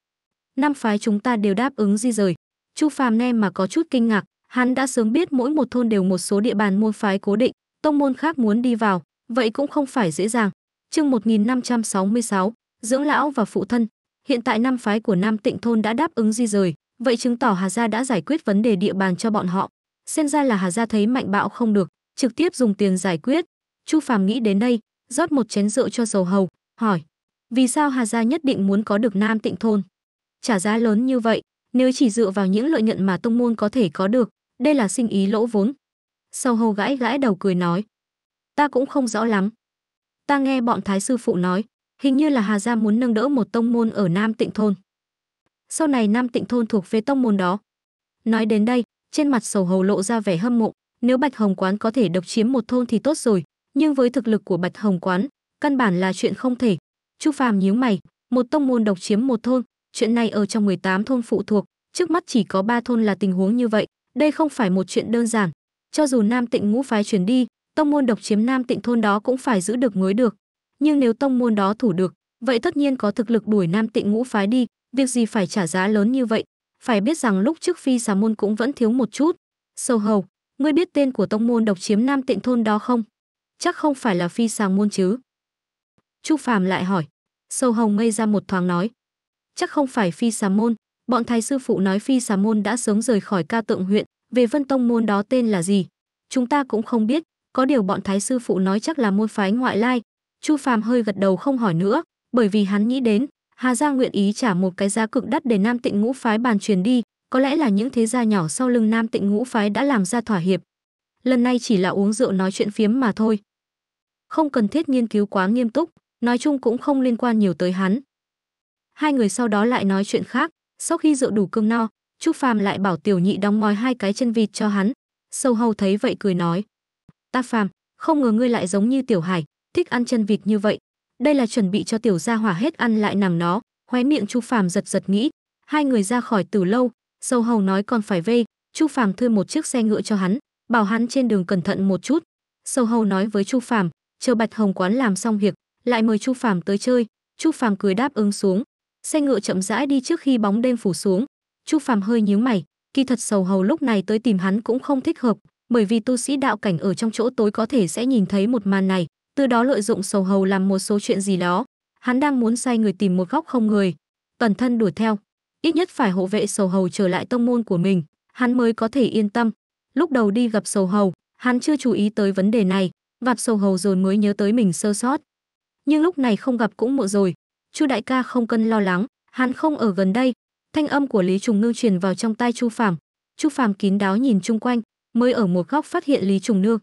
Năm phái chúng ta đều đáp ứng di rời. Chu Phàm nghe mà có chút kinh ngạc, hắn đã sớm biết mỗi một thôn đều một số địa bàn môn phái cố định, tông môn khác muốn đi vào, vậy cũng không phải dễ dàng. Chương 1566, dưỡng lão và phụ thân, Hiện tại năm phái của Nam Tịnh thôn đã đáp ứng di rời, vậy chứng tỏ Hà gia đã giải quyết vấn đề địa bàn cho bọn họ. Xem ra là Hà gia thấy Mạnh Bạo không được, trực tiếp dùng tiền giải quyết. Chu Phàm nghĩ đến đây, rót một chén rượu cho Dầu Hầu, hỏi: "Vì sao Hà gia nhất định muốn có được Nam Tịnh thôn? Trả giá lớn như vậy, nếu chỉ dựa vào những lợi nhuận mà tông môn có thể có được, đây là sinh ý lỗ vốn." Sầu Hầu gãi gãi đầu cười nói: "Ta cũng không rõ lắm. Ta nghe bọn thái sư phụ nói, Hình như là Hà Gia muốn nâng đỡ một tông môn ở Nam Tịnh thôn. Sau này Nam Tịnh thôn thuộc về tông môn đó. Nói đến đây, trên mặt Sầu Hầu lộ ra vẻ hâm mộ, nếu Bạch Hồng Quán có thể độc chiếm một thôn thì tốt rồi, nhưng với thực lực của Bạch Hồng Quán, căn bản là chuyện không thể. Chu Phàm nhíu mày, một tông môn độc chiếm một thôn, chuyện này ở trong 18 thôn phụ thuộc, trước mắt chỉ có 3 thôn là tình huống như vậy, đây không phải một chuyện đơn giản. Cho dù Nam Tịnh ngũ phái chuyển đi, tông môn độc chiếm Nam Tịnh thôn đó cũng phải giữ được mới được nhưng nếu tông môn đó thủ được, vậy tất nhiên có thực lực đuổi Nam Tịnh ngũ phái đi, việc gì phải trả giá lớn như vậy? Phải biết rằng lúc trước Phi Xà môn cũng vẫn thiếu một chút. Sâu Hầu, ngươi biết tên của tông môn độc chiếm Nam Tịnh thôn đó không? Chắc không phải là Phi Xà môn chứ? Chu Phàm lại hỏi. Sâu hầu ngây ra một thoáng nói, chắc không phải Phi Xà môn, bọn thái sư phụ nói Phi Xà môn đã sớm rời khỏi Ca Tượng huyện, về Vân Tông môn đó tên là gì? Chúng ta cũng không biết, có điều bọn thái sư phụ nói chắc là môn phái ngoại lai, Chu Phàm hơi gật đầu không hỏi nữa, bởi vì hắn nghĩ đến, Hà Giang nguyện ý trả một cái giá cực đắt để Nam Tịnh Ngũ phái bàn truyền đi, có lẽ là những thế gia nhỏ sau lưng Nam Tịnh Ngũ phái đã làm ra thỏa hiệp. Lần này chỉ là uống rượu nói chuyện phiếm mà thôi. Không cần thiết nghiên cứu quá nghiêm túc, nói chung cũng không liên quan nhiều tới hắn. Hai người sau đó lại nói chuyện khác, sau khi rượu đủ cơm no, Chu Phàm lại bảo Tiểu Nhị đóng mói hai cái chân vịt cho hắn. Sâu Hầu thấy vậy cười nói: "Ta Phàm, không ngờ ngươi lại giống như Tiểu Hải, thích ăn chân vịt như vậy đây là chuẩn bị cho tiểu gia hỏa hết ăn lại nằm nó khóe miệng chu phàm giật giật nghĩ hai người ra khỏi từ lâu sâu hầu nói còn phải vây chu phàm thuê một chiếc xe ngựa cho hắn bảo hắn trên đường cẩn thận một chút sâu hầu nói với chu phàm chờ bạch hồng quán làm xong việc lại mời chu phàm tới chơi chu phàm cười đáp ứng xuống xe ngựa chậm rãi đi trước khi bóng đêm phủ xuống chu phàm hơi nhíu mày kỳ thật sầu hầu lúc này tới tìm hắn cũng không thích hợp bởi vì tu sĩ đạo cảnh ở trong chỗ tối có thể sẽ nhìn thấy một màn này từ đó lợi dụng sầu hầu làm một số chuyện gì đó. Hắn đang muốn sai người tìm một góc không người, toàn thân đuổi theo, ít nhất phải hộ vệ sầu hầu trở lại tông môn của mình, hắn mới có thể yên tâm. Lúc đầu đi gặp sầu hầu, hắn chưa chú ý tới vấn đề này, gặp sầu hầu rồi mới nhớ tới mình sơ sót. Nhưng lúc này không gặp cũng muộn rồi, Chu đại ca không cần lo lắng, hắn không ở gần đây. Thanh âm của Lý Trùng Ngư truyền vào trong tai Chu Phàm. Chu Phàm kín đáo nhìn chung quanh, mới ở một góc phát hiện Lý Trùng Nương,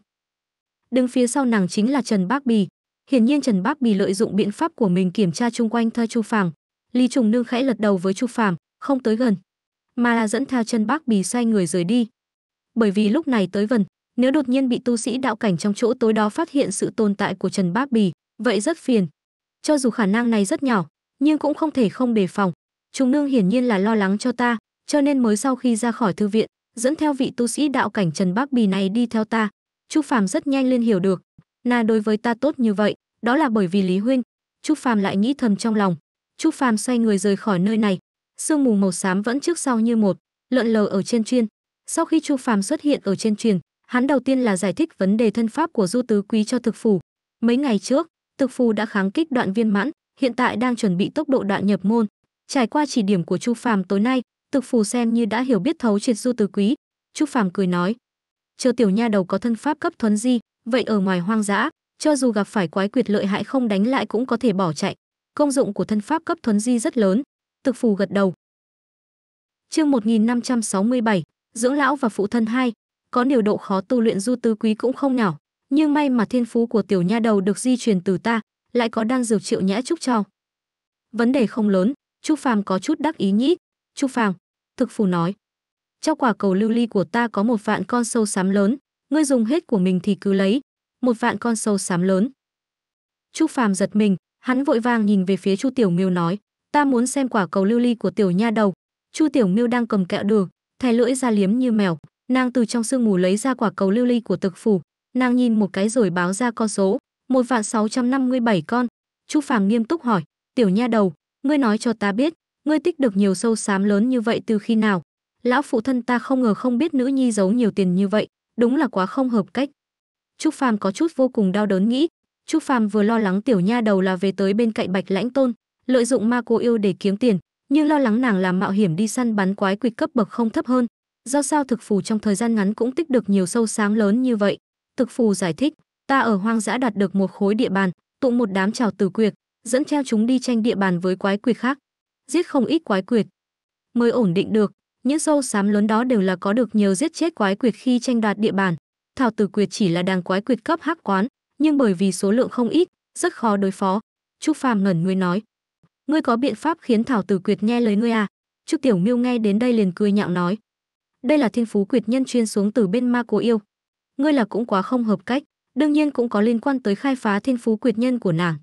đứng phía sau nàng chính là Trần Bác Bì. Hiển nhiên Trần Bác Bì lợi dụng biện pháp của mình kiểm tra chung quanh Tha Chu Phàm. Lý Trùng Nương khẽ lật đầu với Chu Phàm, không tới gần, mà là dẫn theo Trần Bác Bì xoay người rời đi. Bởi vì lúc này tới gần, nếu đột nhiên bị tu sĩ đạo cảnh trong chỗ tối đó phát hiện sự tồn tại của Trần Bác Bì, vậy rất phiền. Cho dù khả năng này rất nhỏ, nhưng cũng không thể không đề phòng. Trùng Nương hiển nhiên là lo lắng cho ta, cho nên mới sau khi ra khỏi thư viện, dẫn theo vị tu sĩ đạo cảnh Trần Bác Bì này đi theo ta, Chu Phàm rất nhanh liên hiểu được, Na đối với ta tốt như vậy, đó là bởi vì Lý Huyên. Chu Phàm lại nghĩ thầm trong lòng. Chu Phàm xoay người rời khỏi nơi này, sương mù màu xám vẫn trước sau như một, lợn lờ ở trên chuyên. Sau khi Chu Phàm xuất hiện ở trên truyền, hắn đầu tiên là giải thích vấn đề thân pháp của Du Tứ Quý cho Thực Phủ. Mấy ngày trước, Thực Phủ đã kháng kích đoạn viên mãn, hiện tại đang chuẩn bị tốc độ đoạn nhập môn. Trải qua chỉ điểm của Chu Phàm tối nay, Thực Phủ xem như đã hiểu biết thấu triệt Du Tứ Quý. Chu Phàm cười nói, chờ tiểu nha đầu có thân pháp cấp thuấn di, vậy ở ngoài hoang dã, cho dù gặp phải quái quyệt lợi hại không đánh lại cũng có thể bỏ chạy. Công dụng của thân pháp cấp thuấn di rất lớn. Thực phù gật đầu. Chương 1567, dưỡng lão và phụ thân hai, có điều độ khó tu luyện du tứ quý cũng không nhỏ, nhưng may mà thiên phú của tiểu nha đầu được di truyền từ ta, lại có đan dược triệu nhã trúc cho. Vấn đề không lớn, Chu Phàm có chút đắc ý nhĩ. Chu Phàm, thực phù nói, cho quả cầu lưu ly của ta có một vạn con sâu sám lớn, ngươi dùng hết của mình thì cứ lấy, một vạn con sâu sám lớn. Trúc Phàm giật mình, hắn vội vàng nhìn về phía Chu Tiểu Miêu nói, ta muốn xem quả cầu lưu ly của tiểu nha đầu. Chu Tiểu Miêu đang cầm kẹo đường, thè lưỡi ra liếm như mèo, nàng từ trong sương mù lấy ra quả cầu lưu ly của tực phủ, nàng nhìn một cái rồi báo ra con số, một vạn sáu trăm năm mươi bảy con. Chu Phàm nghiêm túc hỏi, tiểu nha đầu, ngươi nói cho ta biết, ngươi tích được nhiều sâu xám lớn như vậy từ khi nào? lão phụ thân ta không ngờ không biết nữ nhi giấu nhiều tiền như vậy, đúng là quá không hợp cách. Trúc Phàm có chút vô cùng đau đớn nghĩ, Trúc Phàm vừa lo lắng tiểu nha đầu là về tới bên cạnh Bạch Lãnh Tôn, lợi dụng ma cô yêu để kiếm tiền, nhưng lo lắng nàng làm mạo hiểm đi săn bắn quái quỷ cấp bậc không thấp hơn, do sao thực phù trong thời gian ngắn cũng tích được nhiều sâu sáng lớn như vậy. Thực phù giải thích, ta ở hoang dã đạt được một khối địa bàn, tụ một đám trào tử quyệt, dẫn theo chúng đi tranh địa bàn với quái quỷ khác, giết không ít quái quỷ mới ổn định được, những sâu xám lớn đó đều là có được nhiều giết chết quái quyệt khi tranh đoạt địa bàn. Thảo tử quyệt chỉ là đàn quái quyệt cấp hắc quán, nhưng bởi vì số lượng không ít, rất khó đối phó. Trúc Phàm ngẩn người nói: "Ngươi có biện pháp khiến Thảo tử quyệt nghe lời ngươi à?" Trúc Tiểu Miêu nghe đến đây liền cười nhạo nói: "Đây là thiên phú quyệt nhân chuyên xuống từ bên ma cô yêu. Ngươi là cũng quá không hợp cách, đương nhiên cũng có liên quan tới khai phá thiên phú quyệt nhân của nàng.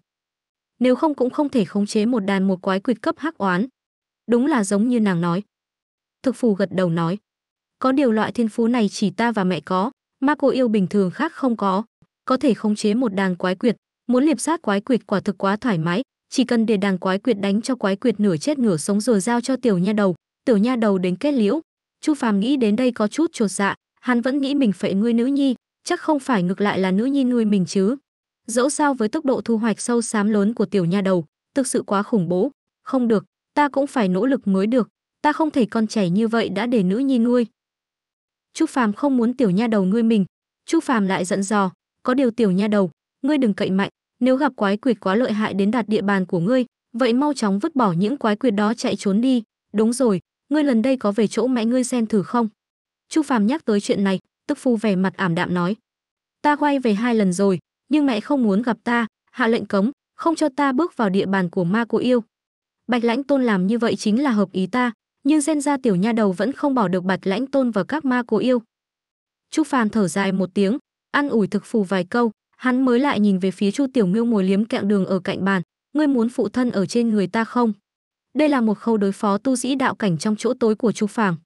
Nếu không cũng không thể khống chế một đàn một quái quyệt cấp hắc oán." Đúng là giống như nàng nói, Thực phù gật đầu nói, có điều loại thiên phú này chỉ ta và mẹ có, ma cô yêu bình thường khác không có, có thể khống chế một đàn quái quyệt, muốn liệp sát quái quyệt quả thực quá thoải mái, chỉ cần để đàn quái quyệt đánh cho quái quyệt nửa chết nửa sống rồi giao cho tiểu nha đầu, tiểu nha đầu đến kết liễu. Chu Phàm nghĩ đến đây có chút chột dạ, hắn vẫn nghĩ mình phải nuôi nữ nhi, chắc không phải ngược lại là nữ nhi nuôi mình chứ. Dẫu sao với tốc độ thu hoạch sâu xám lớn của tiểu nha đầu, thực sự quá khủng bố, không được, ta cũng phải nỗ lực mới được ta không thể con trẻ như vậy đã để nữ nhi nuôi. Chu Phàm không muốn tiểu nha đầu nuôi mình, Chu Phàm lại giận dò, có điều tiểu nha đầu, ngươi đừng cậy mạnh, nếu gặp quái quỷ quá lợi hại đến đạt địa bàn của ngươi, vậy mau chóng vứt bỏ những quái quỷ đó chạy trốn đi, đúng rồi, ngươi lần đây có về chỗ mẹ ngươi xem thử không? Chu Phàm nhắc tới chuyện này, tức phu vẻ mặt ảm đạm nói, ta quay về hai lần rồi, nhưng mẹ không muốn gặp ta, hạ lệnh cấm, không cho ta bước vào địa bàn của ma cô yêu. Bạch Lãnh Tôn làm như vậy chính là hợp ý ta, nhưng gen ra tiểu nha đầu vẫn không bỏ được bạch lãnh tôn và các ma cố yêu. Chu Phàm thở dài một tiếng, ăn ủi thực phù vài câu, hắn mới lại nhìn về phía Chu Tiểu Miêu ngồi liếm kẹo đường ở cạnh bàn, ngươi muốn phụ thân ở trên người ta không? Đây là một khâu đối phó tu sĩ đạo cảnh trong chỗ tối của Chu Phàm.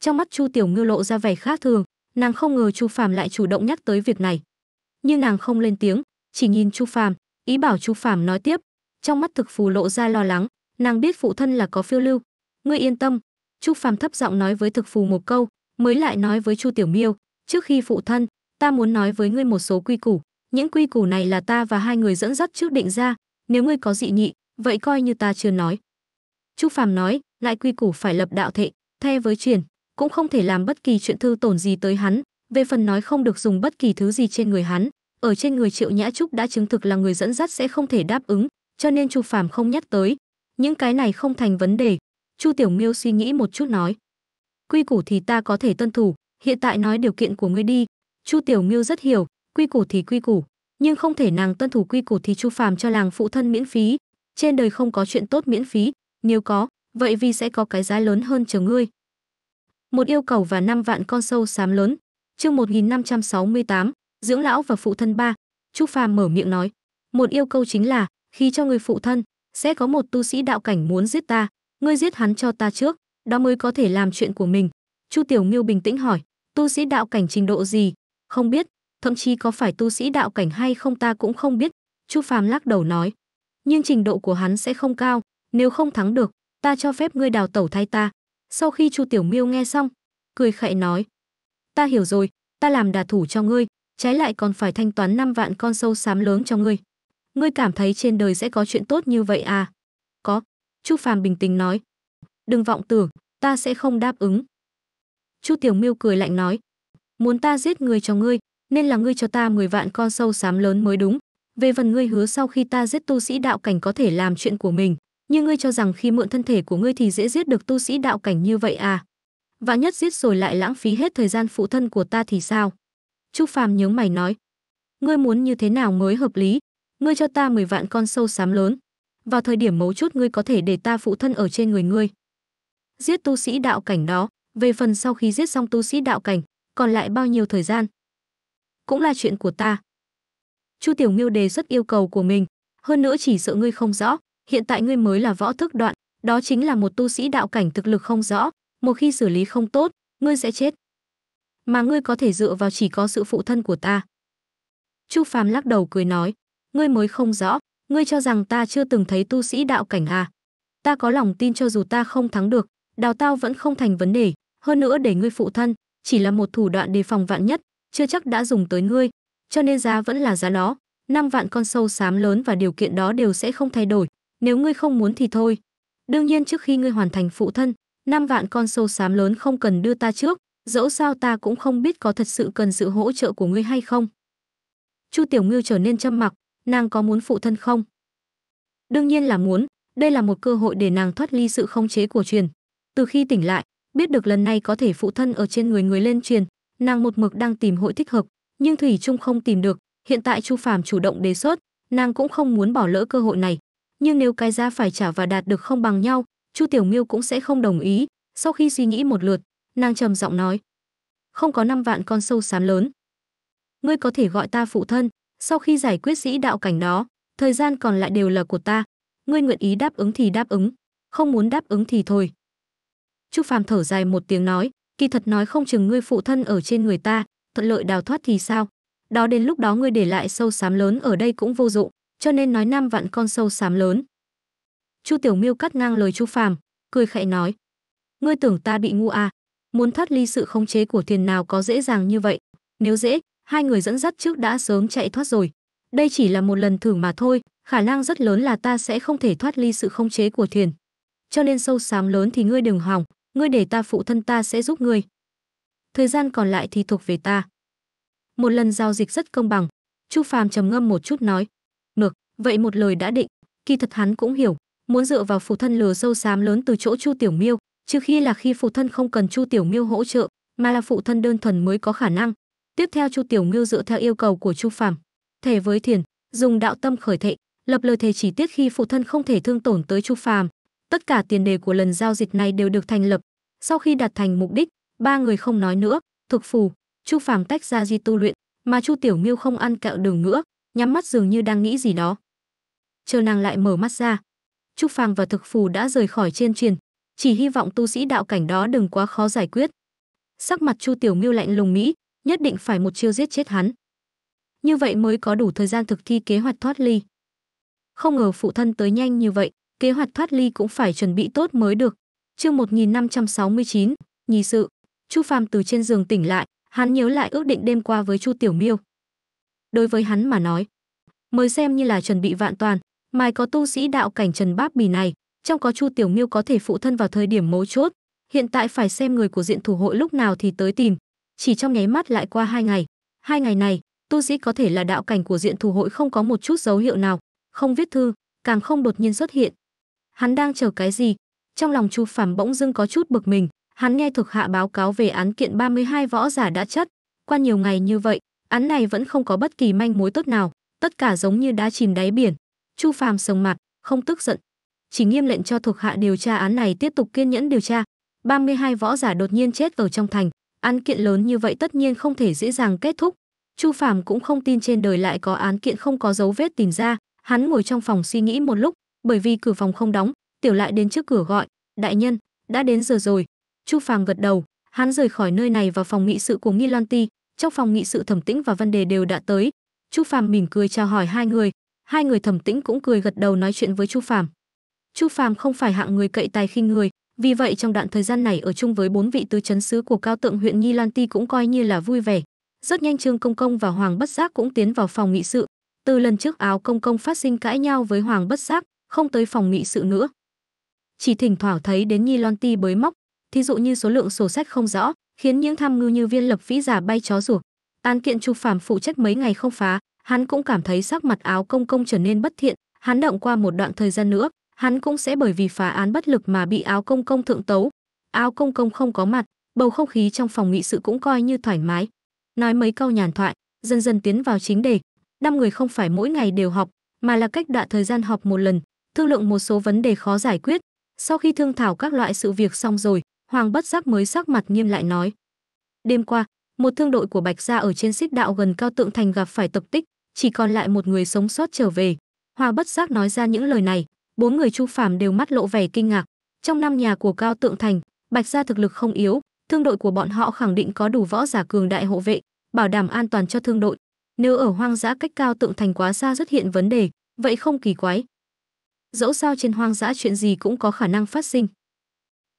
Trong mắt Chu Tiểu Miêu lộ ra vẻ khác thường, nàng không ngờ Chu Phàm lại chủ động nhắc tới việc này. Nhưng nàng không lên tiếng, chỉ nhìn Chu Phàm, ý bảo Chu Phàm nói tiếp, trong mắt thực phù lộ ra lo lắng, nàng biết phụ thân là có phiêu lưu, ngươi yên tâm trúc phàm thấp giọng nói với thực phù một câu mới lại nói với chu tiểu miêu trước khi phụ thân ta muốn nói với ngươi một số quy củ những quy củ này là ta và hai người dẫn dắt trước định ra nếu ngươi có dị nghị vậy coi như ta chưa nói trúc phàm nói lại quy củ phải lập đạo thệ the với truyền cũng không thể làm bất kỳ chuyện thư tổn gì tới hắn về phần nói không được dùng bất kỳ thứ gì trên người hắn ở trên người triệu nhã trúc đã chứng thực là người dẫn dắt sẽ không thể đáp ứng cho nên chu phàm không nhắc tới những cái này không thành vấn đề Chu Tiểu Miêu suy nghĩ một chút nói. Quy củ thì ta có thể tuân thủ, hiện tại nói điều kiện của ngươi đi. Chu Tiểu Miêu rất hiểu, quy củ thì quy củ, nhưng không thể nàng tuân thủ quy củ thì Chu Phàm cho làng phụ thân miễn phí. Trên đời không có chuyện tốt miễn phí, nếu có, vậy vì sẽ có cái giá lớn hơn chờ ngươi. Một yêu cầu và năm vạn con sâu xám lớn. Chương 1568, dưỡng lão và phụ thân ba. Chu Phàm mở miệng nói, một yêu cầu chính là khi cho người phụ thân sẽ có một tu sĩ đạo cảnh muốn giết ta, ngươi giết hắn cho ta trước, đó mới có thể làm chuyện của mình. Chu Tiểu Miêu bình tĩnh hỏi, tu sĩ đạo cảnh trình độ gì? Không biết, thậm chí có phải tu sĩ đạo cảnh hay không ta cũng không biết. Chu Phàm lắc đầu nói, nhưng trình độ của hắn sẽ không cao, nếu không thắng được, ta cho phép ngươi đào tẩu thay ta. Sau khi Chu Tiểu Miêu nghe xong, cười khẩy nói, ta hiểu rồi, ta làm đà thủ cho ngươi, trái lại còn phải thanh toán 5 vạn con sâu xám lớn cho ngươi. Ngươi cảm thấy trên đời sẽ có chuyện tốt như vậy à? Có, Chu Phàm bình tĩnh nói, "Đừng vọng tưởng, ta sẽ không đáp ứng." Chu Tiểu Miêu cười lạnh nói, "Muốn ta giết người cho ngươi, nên là ngươi cho ta 10 vạn con sâu xám lớn mới đúng. Về phần ngươi hứa sau khi ta giết tu sĩ đạo cảnh có thể làm chuyện của mình, nhưng ngươi cho rằng khi mượn thân thể của ngươi thì dễ giết được tu sĩ đạo cảnh như vậy à? Vạn nhất giết rồi lại lãng phí hết thời gian phụ thân của ta thì sao?" Chu Phàm nhướng mày nói, "Ngươi muốn như thế nào mới hợp lý? Ngươi cho ta 10 vạn con sâu xám lớn, vào thời điểm mấu chốt ngươi có thể để ta phụ thân ở trên người ngươi. Giết tu sĩ đạo cảnh đó, về phần sau khi giết xong tu sĩ đạo cảnh, còn lại bao nhiêu thời gian? Cũng là chuyện của ta. Chu Tiểu Ngưu đề xuất yêu cầu của mình, hơn nữa chỉ sợ ngươi không rõ, hiện tại ngươi mới là võ thức đoạn, đó chính là một tu sĩ đạo cảnh thực lực không rõ, một khi xử lý không tốt, ngươi sẽ chết. Mà ngươi có thể dựa vào chỉ có sự phụ thân của ta. Chu Phàm lắc đầu cười nói, ngươi mới không rõ, ngươi cho rằng ta chưa từng thấy tu sĩ đạo cảnh à. Ta có lòng tin cho dù ta không thắng được, đào tao vẫn không thành vấn đề, hơn nữa để ngươi phụ thân, chỉ là một thủ đoạn đề phòng vạn nhất, chưa chắc đã dùng tới ngươi, cho nên giá vẫn là giá đó, năm vạn con sâu xám lớn và điều kiện đó đều sẽ không thay đổi, nếu ngươi không muốn thì thôi. Đương nhiên trước khi ngươi hoàn thành phụ thân, năm vạn con sâu xám lớn không cần đưa ta trước, dẫu sao ta cũng không biết có thật sự cần sự hỗ trợ của ngươi hay không. Chu Tiểu Ngưu trở nên châm mặc, nàng có muốn phụ thân không? Đương nhiên là muốn, đây là một cơ hội để nàng thoát ly sự khống chế của truyền. Từ khi tỉnh lại, biết được lần này có thể phụ thân ở trên người người lên truyền, nàng một mực đang tìm hội thích hợp, nhưng thủy trung không tìm được, hiện tại Chu Phàm chủ động đề xuất, nàng cũng không muốn bỏ lỡ cơ hội này, nhưng nếu cái giá phải trả và đạt được không bằng nhau, Chu Tiểu Miêu cũng sẽ không đồng ý. Sau khi suy nghĩ một lượt, nàng trầm giọng nói: "Không có năm vạn con sâu xám lớn, ngươi có thể gọi ta phụ thân, sau khi giải quyết sĩ đạo cảnh đó, thời gian còn lại đều là của ta, ngươi nguyện ý đáp ứng thì đáp ứng, không muốn đáp ứng thì thôi. Trúc Phàm thở dài một tiếng nói, kỳ thật nói không chừng ngươi phụ thân ở trên người ta, thuận lợi đào thoát thì sao? Đó đến lúc đó ngươi để lại sâu xám lớn ở đây cũng vô dụng, cho nên nói năm vạn con sâu xám lớn. Chu Tiểu Miêu cắt ngang lời Chu Phàm, cười khẽ nói: "Ngươi tưởng ta bị ngu à? Muốn thoát ly sự khống chế của thiền nào có dễ dàng như vậy? Nếu dễ, hai người dẫn dắt trước đã sớm chạy thoát rồi. Đây chỉ là một lần thử mà thôi, khả năng rất lớn là ta sẽ không thể thoát ly sự khống chế của thiền. Cho nên sâu xám lớn thì ngươi đừng hỏng, ngươi để ta phụ thân ta sẽ giúp ngươi. Thời gian còn lại thì thuộc về ta. Một lần giao dịch rất công bằng, Chu Phàm trầm ngâm một chút nói, "Được, vậy một lời đã định." Kỳ thật hắn cũng hiểu, muốn dựa vào phụ thân lừa sâu xám lớn từ chỗ Chu Tiểu Miêu, trừ khi là khi phụ thân không cần Chu Tiểu Miêu hỗ trợ, mà là phụ thân đơn thuần mới có khả năng, Tiếp theo Chu Tiểu Ngưu dựa theo yêu cầu của Chu Phàm, thể với thiền, dùng đạo tâm khởi thệ, lập lời thề chỉ tiếc khi phụ thân không thể thương tổn tới Chu Phàm. Tất cả tiền đề của lần giao dịch này đều được thành lập. Sau khi đạt thành mục đích, ba người không nói nữa, thực phù, Chu Phàm tách ra di tu luyện, mà Chu Tiểu Ngưu không ăn kẹo đường nữa, nhắm mắt dường như đang nghĩ gì đó. Chờ nàng lại mở mắt ra, Chu Phàm và thực phù đã rời khỏi trên truyền, chỉ hy vọng tu sĩ đạo cảnh đó đừng quá khó giải quyết. Sắc mặt Chu Tiểu Ngưu lạnh lùng mỹ nhất định phải một chiêu giết chết hắn. Như vậy mới có đủ thời gian thực thi kế hoạch thoát ly. Không ngờ phụ thân tới nhanh như vậy, kế hoạch thoát ly cũng phải chuẩn bị tốt mới được. Chương 1569, nhì sự. Chu Phàm từ trên giường tỉnh lại, hắn nhớ lại ước định đêm qua với Chu Tiểu Miêu. Đối với hắn mà nói, mới xem như là chuẩn bị vạn toàn, mai có tu sĩ đạo cảnh Trần Báp Bì này, trong có Chu Tiểu Miêu có thể phụ thân vào thời điểm mấu chốt, hiện tại phải xem người của diện thủ hội lúc nào thì tới tìm, chỉ trong nháy mắt lại qua hai ngày hai ngày này tu sĩ có thể là đạo cảnh của diện thủ hội không có một chút dấu hiệu nào không viết thư càng không đột nhiên xuất hiện hắn đang chờ cái gì trong lòng chu phàm bỗng dưng có chút bực mình hắn nghe thuộc hạ báo cáo về án kiện 32 võ giả đã chất qua nhiều ngày như vậy án này vẫn không có bất kỳ manh mối tốt nào tất cả giống như đã chìm đáy biển chu phàm sồng mặt không tức giận chỉ nghiêm lệnh cho thuộc hạ điều tra án này tiếp tục kiên nhẫn điều tra 32 võ giả đột nhiên chết ở trong thành Án kiện lớn như vậy tất nhiên không thể dễ dàng kết thúc. Chu Phàm cũng không tin trên đời lại có án kiện không có dấu vết tìm ra, hắn ngồi trong phòng suy nghĩ một lúc, bởi vì cửa phòng không đóng, tiểu lại đến trước cửa gọi, "Đại nhân, đã đến giờ rồi." Chu Phàm gật đầu, hắn rời khỏi nơi này vào phòng nghị sự của Nghi Loan Ti, trong phòng nghị sự Thẩm Tĩnh và Văn Đề đều đã tới. Chu Phàm mỉm cười chào hỏi hai người, hai người Thẩm Tĩnh cũng cười gật đầu nói chuyện với Chu Phàm. Chu Phàm không phải hạng người cậy tài khinh người, vì vậy trong đoạn thời gian này ở chung với bốn vị tứ chấn sứ của cao tượng huyện Nhi Lan Ti cũng coi như là vui vẻ. Rất nhanh Trương Công Công và Hoàng Bất Giác cũng tiến vào phòng nghị sự. Từ lần trước áo Công Công phát sinh cãi nhau với Hoàng Bất Giác, không tới phòng nghị sự nữa. Chỉ thỉnh thoảng thấy đến Nhi Lan Ti bới móc, thí dụ như số lượng sổ sách không rõ, khiến những tham ngư như viên lập vĩ giả bay chó rủa. Án kiện Trục Phạm phụ trách mấy ngày không phá, hắn cũng cảm thấy sắc mặt áo Công Công trở nên bất thiện, hắn động qua một đoạn thời gian nữa, hắn cũng sẽ bởi vì phá án bất lực mà bị áo công công thượng tấu. Áo công công không có mặt, bầu không khí trong phòng nghị sự cũng coi như thoải mái. Nói mấy câu nhàn thoại, dần dần tiến vào chính đề. Năm người không phải mỗi ngày đều họp, mà là cách đoạn thời gian họp một lần, thương lượng một số vấn đề khó giải quyết. Sau khi thương thảo các loại sự việc xong rồi, Hoàng Bất Giác mới sắc mặt nghiêm lại nói: "Đêm qua, một thương đội của Bạch gia ở trên xích đạo gần cao tượng thành gặp phải tập tích, chỉ còn lại một người sống sót trở về." Hoàng Bất Giác nói ra những lời này, bốn người Chu Phàm đều mắt lộ vẻ kinh ngạc. Trong năm nhà của Cao Tượng Thành, Bạch gia thực lực không yếu, thương đội của bọn họ khẳng định có đủ võ giả cường đại hộ vệ, bảo đảm an toàn cho thương đội. Nếu ở hoang dã cách Cao Tượng Thành quá xa xuất hiện vấn đề, vậy không kỳ quái. Dẫu sao trên hoang dã chuyện gì cũng có khả năng phát sinh.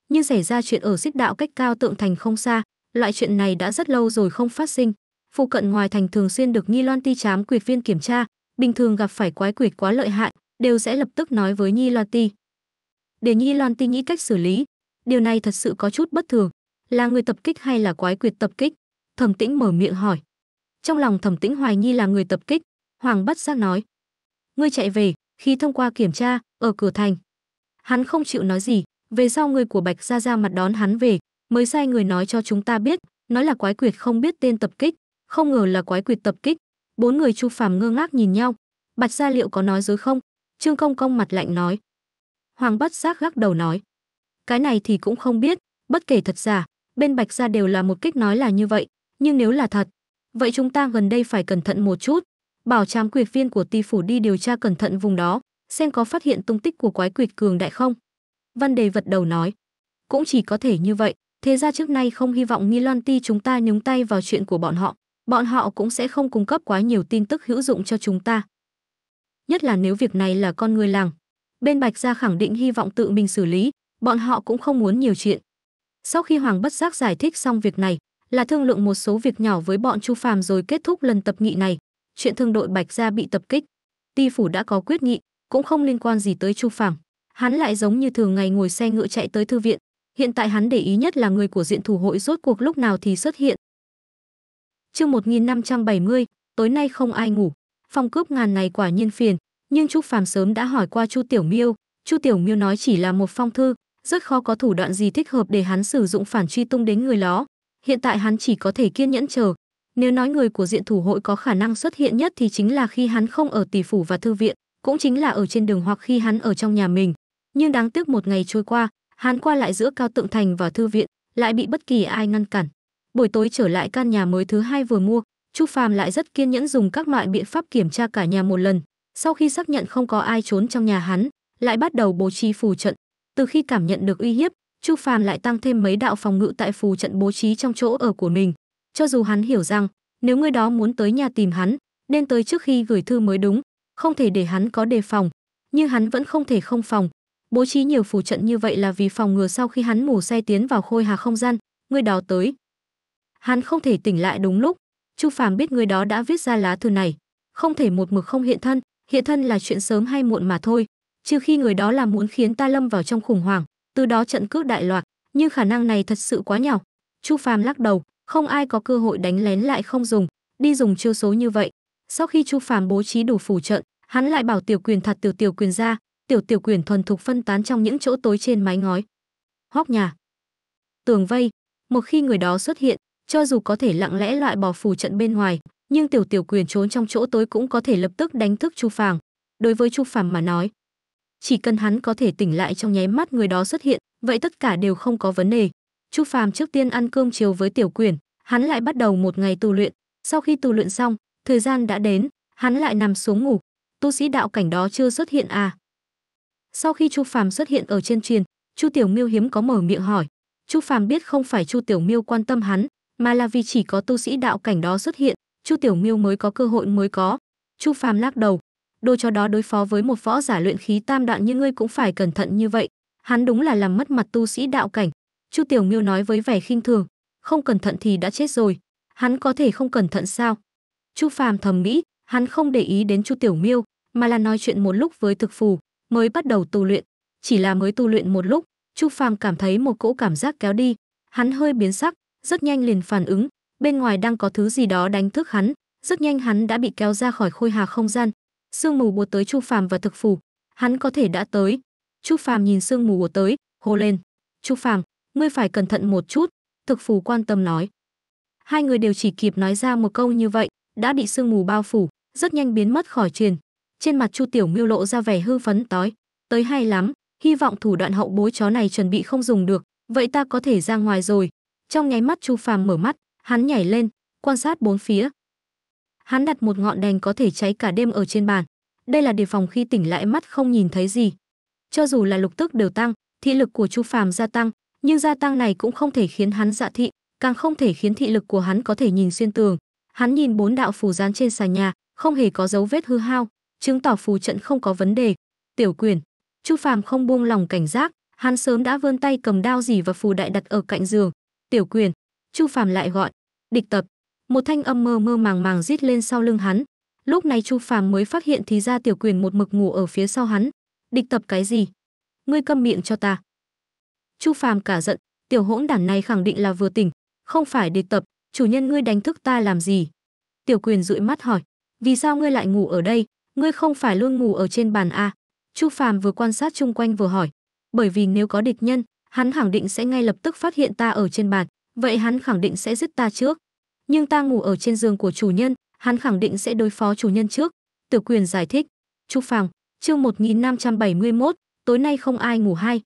như xảy ra chuyện ở xích đạo cách Cao Tượng Thành không xa, loại chuyện này đã rất lâu rồi không phát sinh. Phụ cận ngoài thành thường xuyên được Nghi Loan Ti chám quyệt viên kiểm tra, bình thường gặp phải quái quỷ quá lợi hại, đều sẽ lập tức nói với Nhi Loan Ti. Để Nhi Loan Ti nghĩ cách xử lý, điều này thật sự có chút bất thường, là người tập kích hay là quái quyệt tập kích? Thẩm Tĩnh mở miệng hỏi. Trong lòng Thẩm Tĩnh hoài nghi là người tập kích, Hoàng Bất Giác nói: "Ngươi chạy về, khi thông qua kiểm tra ở cửa thành." Hắn không chịu nói gì, về sau người của Bạch Gia Gia mặt đón hắn về, mới sai người nói cho chúng ta biết, nói là quái quyệt không biết tên tập kích, không ngờ là quái quyệt tập kích. Bốn người Chu Phàm ngơ ngác nhìn nhau, Bạch Gia Liệu có nói dối không? Trương Công Công mặt lạnh nói. Hoàng Bất Giác gắc đầu nói. Cái này thì cũng không biết, bất kể thật giả, bên Bạch Gia đều là một kích nói là như vậy, nhưng nếu là thật, vậy chúng ta gần đây phải cẩn thận một chút. Bảo trám quyệt viên của ti phủ đi điều tra cẩn thận vùng đó, xem có phát hiện tung tích của quái quyệt cường đại không. Văn đề vật đầu nói. Cũng chỉ có thể như vậy, thế ra trước nay không hy vọng Nghi Loan Ti chúng ta nhúng tay vào chuyện của bọn họ. Bọn họ cũng sẽ không cung cấp quá nhiều tin tức hữu dụng cho chúng ta nhất là nếu việc này là con người làng Bên Bạch Gia khẳng định hy vọng tự mình xử lý, bọn họ cũng không muốn nhiều chuyện. Sau khi Hoàng Bất Giác giải thích xong việc này, là thương lượng một số việc nhỏ với bọn Chu Phàm rồi kết thúc lần tập nghị này. Chuyện thương đội Bạch Gia bị tập kích, Ti phủ đã có quyết nghị, cũng không liên quan gì tới Chu Phàm. Hắn lại giống như thường ngày ngồi xe ngựa chạy tới thư viện, hiện tại hắn để ý nhất là người của diện thủ hội rốt cuộc lúc nào thì xuất hiện. Chương 1570, tối nay không ai ngủ phong cướp ngàn ngày quả nhiên phiền nhưng trúc phàm sớm đã hỏi qua chu tiểu miêu chu tiểu miêu nói chỉ là một phong thư rất khó có thủ đoạn gì thích hợp để hắn sử dụng phản truy tung đến người đó hiện tại hắn chỉ có thể kiên nhẫn chờ nếu nói người của diện thủ hội có khả năng xuất hiện nhất thì chính là khi hắn không ở tỷ phủ và thư viện cũng chính là ở trên đường hoặc khi hắn ở trong nhà mình nhưng đáng tiếc một ngày trôi qua hắn qua lại giữa cao tượng thành và thư viện lại bị bất kỳ ai ngăn cản buổi tối trở lại căn nhà mới thứ hai vừa mua Chu Phàm lại rất kiên nhẫn dùng các loại biện pháp kiểm tra cả nhà một lần, sau khi xác nhận không có ai trốn trong nhà hắn, lại bắt đầu bố trí phù trận. Từ khi cảm nhận được uy hiếp, Chu Phàm lại tăng thêm mấy đạo phòng ngự tại phù trận bố trí trong chỗ ở của mình. Cho dù hắn hiểu rằng, nếu người đó muốn tới nhà tìm hắn, nên tới trước khi gửi thư mới đúng, không thể để hắn có đề phòng, nhưng hắn vẫn không thể không phòng. Bố trí nhiều phù trận như vậy là vì phòng ngừa sau khi hắn mù xe tiến vào khôi hà không gian, người đó tới. Hắn không thể tỉnh lại đúng lúc, chu phàm biết người đó đã viết ra lá thư này không thể một mực không hiện thân hiện thân là chuyện sớm hay muộn mà thôi trừ khi người đó là muốn khiến ta lâm vào trong khủng hoảng từ đó trận cướp đại loạt nhưng khả năng này thật sự quá nhỏ chu phàm lắc đầu không ai có cơ hội đánh lén lại không dùng đi dùng chiêu số như vậy sau khi chu phàm bố trí đủ phủ trận hắn lại bảo tiểu quyền thật tiểu tiểu quyền ra tiểu tiểu quyền thuần thục phân tán trong những chỗ tối trên mái ngói hóc nhà tường vây một khi người đó xuất hiện cho dù có thể lặng lẽ loại bỏ phù trận bên ngoài, nhưng Tiểu Tiểu Quyền trốn trong chỗ tối cũng có thể lập tức đánh thức Chu Phàm. Đối với Chu Phàm mà nói, chỉ cần hắn có thể tỉnh lại trong nháy mắt người đó xuất hiện, vậy tất cả đều không có vấn đề. Chu Phàm trước tiên ăn cơm chiều với Tiểu Quyền, hắn lại bắt đầu một ngày tu luyện. Sau khi tu luyện xong, thời gian đã đến, hắn lại nằm xuống ngủ. Tu sĩ đạo cảnh đó chưa xuất hiện à? Sau khi Chu Phàm xuất hiện ở trên truyền, Chu Tiểu Miêu hiếm có mở miệng hỏi. Chu Phàm biết không phải Chu Tiểu Miêu quan tâm hắn, mà là vì chỉ có tu sĩ đạo cảnh đó xuất hiện, Chu Tiểu Miêu mới có cơ hội mới có. Chu Phàm lắc đầu, đồ cho đó đối phó với một võ giả luyện khí tam đoạn như ngươi cũng phải cẩn thận như vậy, hắn đúng là làm mất mặt tu sĩ đạo cảnh. Chu Tiểu Miêu nói với vẻ khinh thường, không cẩn thận thì đã chết rồi, hắn có thể không cẩn thận sao? Chu Phàm thầm nghĩ, hắn không để ý đến Chu Tiểu Miêu, mà là nói chuyện một lúc với thực phù, mới bắt đầu tu luyện, chỉ là mới tu luyện một lúc, Chu Phàm cảm thấy một cỗ cảm giác kéo đi, hắn hơi biến sắc, rất nhanh liền phản ứng, bên ngoài đang có thứ gì đó đánh thức hắn, rất nhanh hắn đã bị kéo ra khỏi khôi hà không gian, sương mù bùa tới Chu Phàm và thực phủ, hắn có thể đã tới. Chu Phàm nhìn sương mù bùa tới, hô lên: "Chu Phàm, ngươi phải cẩn thận một chút." Thực phủ quan tâm nói. Hai người đều chỉ kịp nói ra một câu như vậy, đã bị sương mù bao phủ, rất nhanh biến mất khỏi truyền. Trên mặt Chu Tiểu Miêu lộ ra vẻ hư phấn nói: "Tới hay lắm, hy vọng thủ đoạn hậu bối chó này chuẩn bị không dùng được, vậy ta có thể ra ngoài rồi, trong nháy mắt Chu Phàm mở mắt, hắn nhảy lên, quan sát bốn phía. Hắn đặt một ngọn đèn có thể cháy cả đêm ở trên bàn. Đây là đề phòng khi tỉnh lại mắt không nhìn thấy gì. Cho dù là lục tức đều tăng, thị lực của Chu Phàm gia tăng, nhưng gia tăng này cũng không thể khiến hắn dạ thị, càng không thể khiến thị lực của hắn có thể nhìn xuyên tường. Hắn nhìn bốn đạo phù gián trên xà nhà, không hề có dấu vết hư hao, chứng tỏ phù trận không có vấn đề. Tiểu quyền, Chu Phàm không buông lòng cảnh giác, hắn sớm đã vươn tay cầm đao dì và phù đại đặt ở cạnh giường, Tiểu quyền, Chu Phàm lại gọi, địch tập. Một thanh âm mơ mơ màng màng rít lên sau lưng hắn. Lúc này Chu Phàm mới phát hiện thì ra tiểu quyền một mực ngủ ở phía sau hắn. Địch tập cái gì? Ngươi câm miệng cho ta. Chu Phàm cả giận, tiểu hỗn đản này khẳng định là vừa tỉnh, không phải địch tập, chủ nhân ngươi đánh thức ta làm gì? Tiểu quyền dụi mắt hỏi, vì sao ngươi lại ngủ ở đây, ngươi không phải luôn ngủ ở trên bàn a? À? Chu Phàm vừa quan sát chung quanh vừa hỏi, bởi vì nếu có địch nhân, hắn khẳng định sẽ ngay lập tức phát hiện ta ở trên bàn, vậy hắn khẳng định sẽ giết ta trước. Nhưng ta ngủ ở trên giường của chủ nhân, hắn khẳng định sẽ đối phó chủ nhân trước. Tử quyền giải thích. Chu Phàm, chương 1571, tối nay không ai ngủ hay.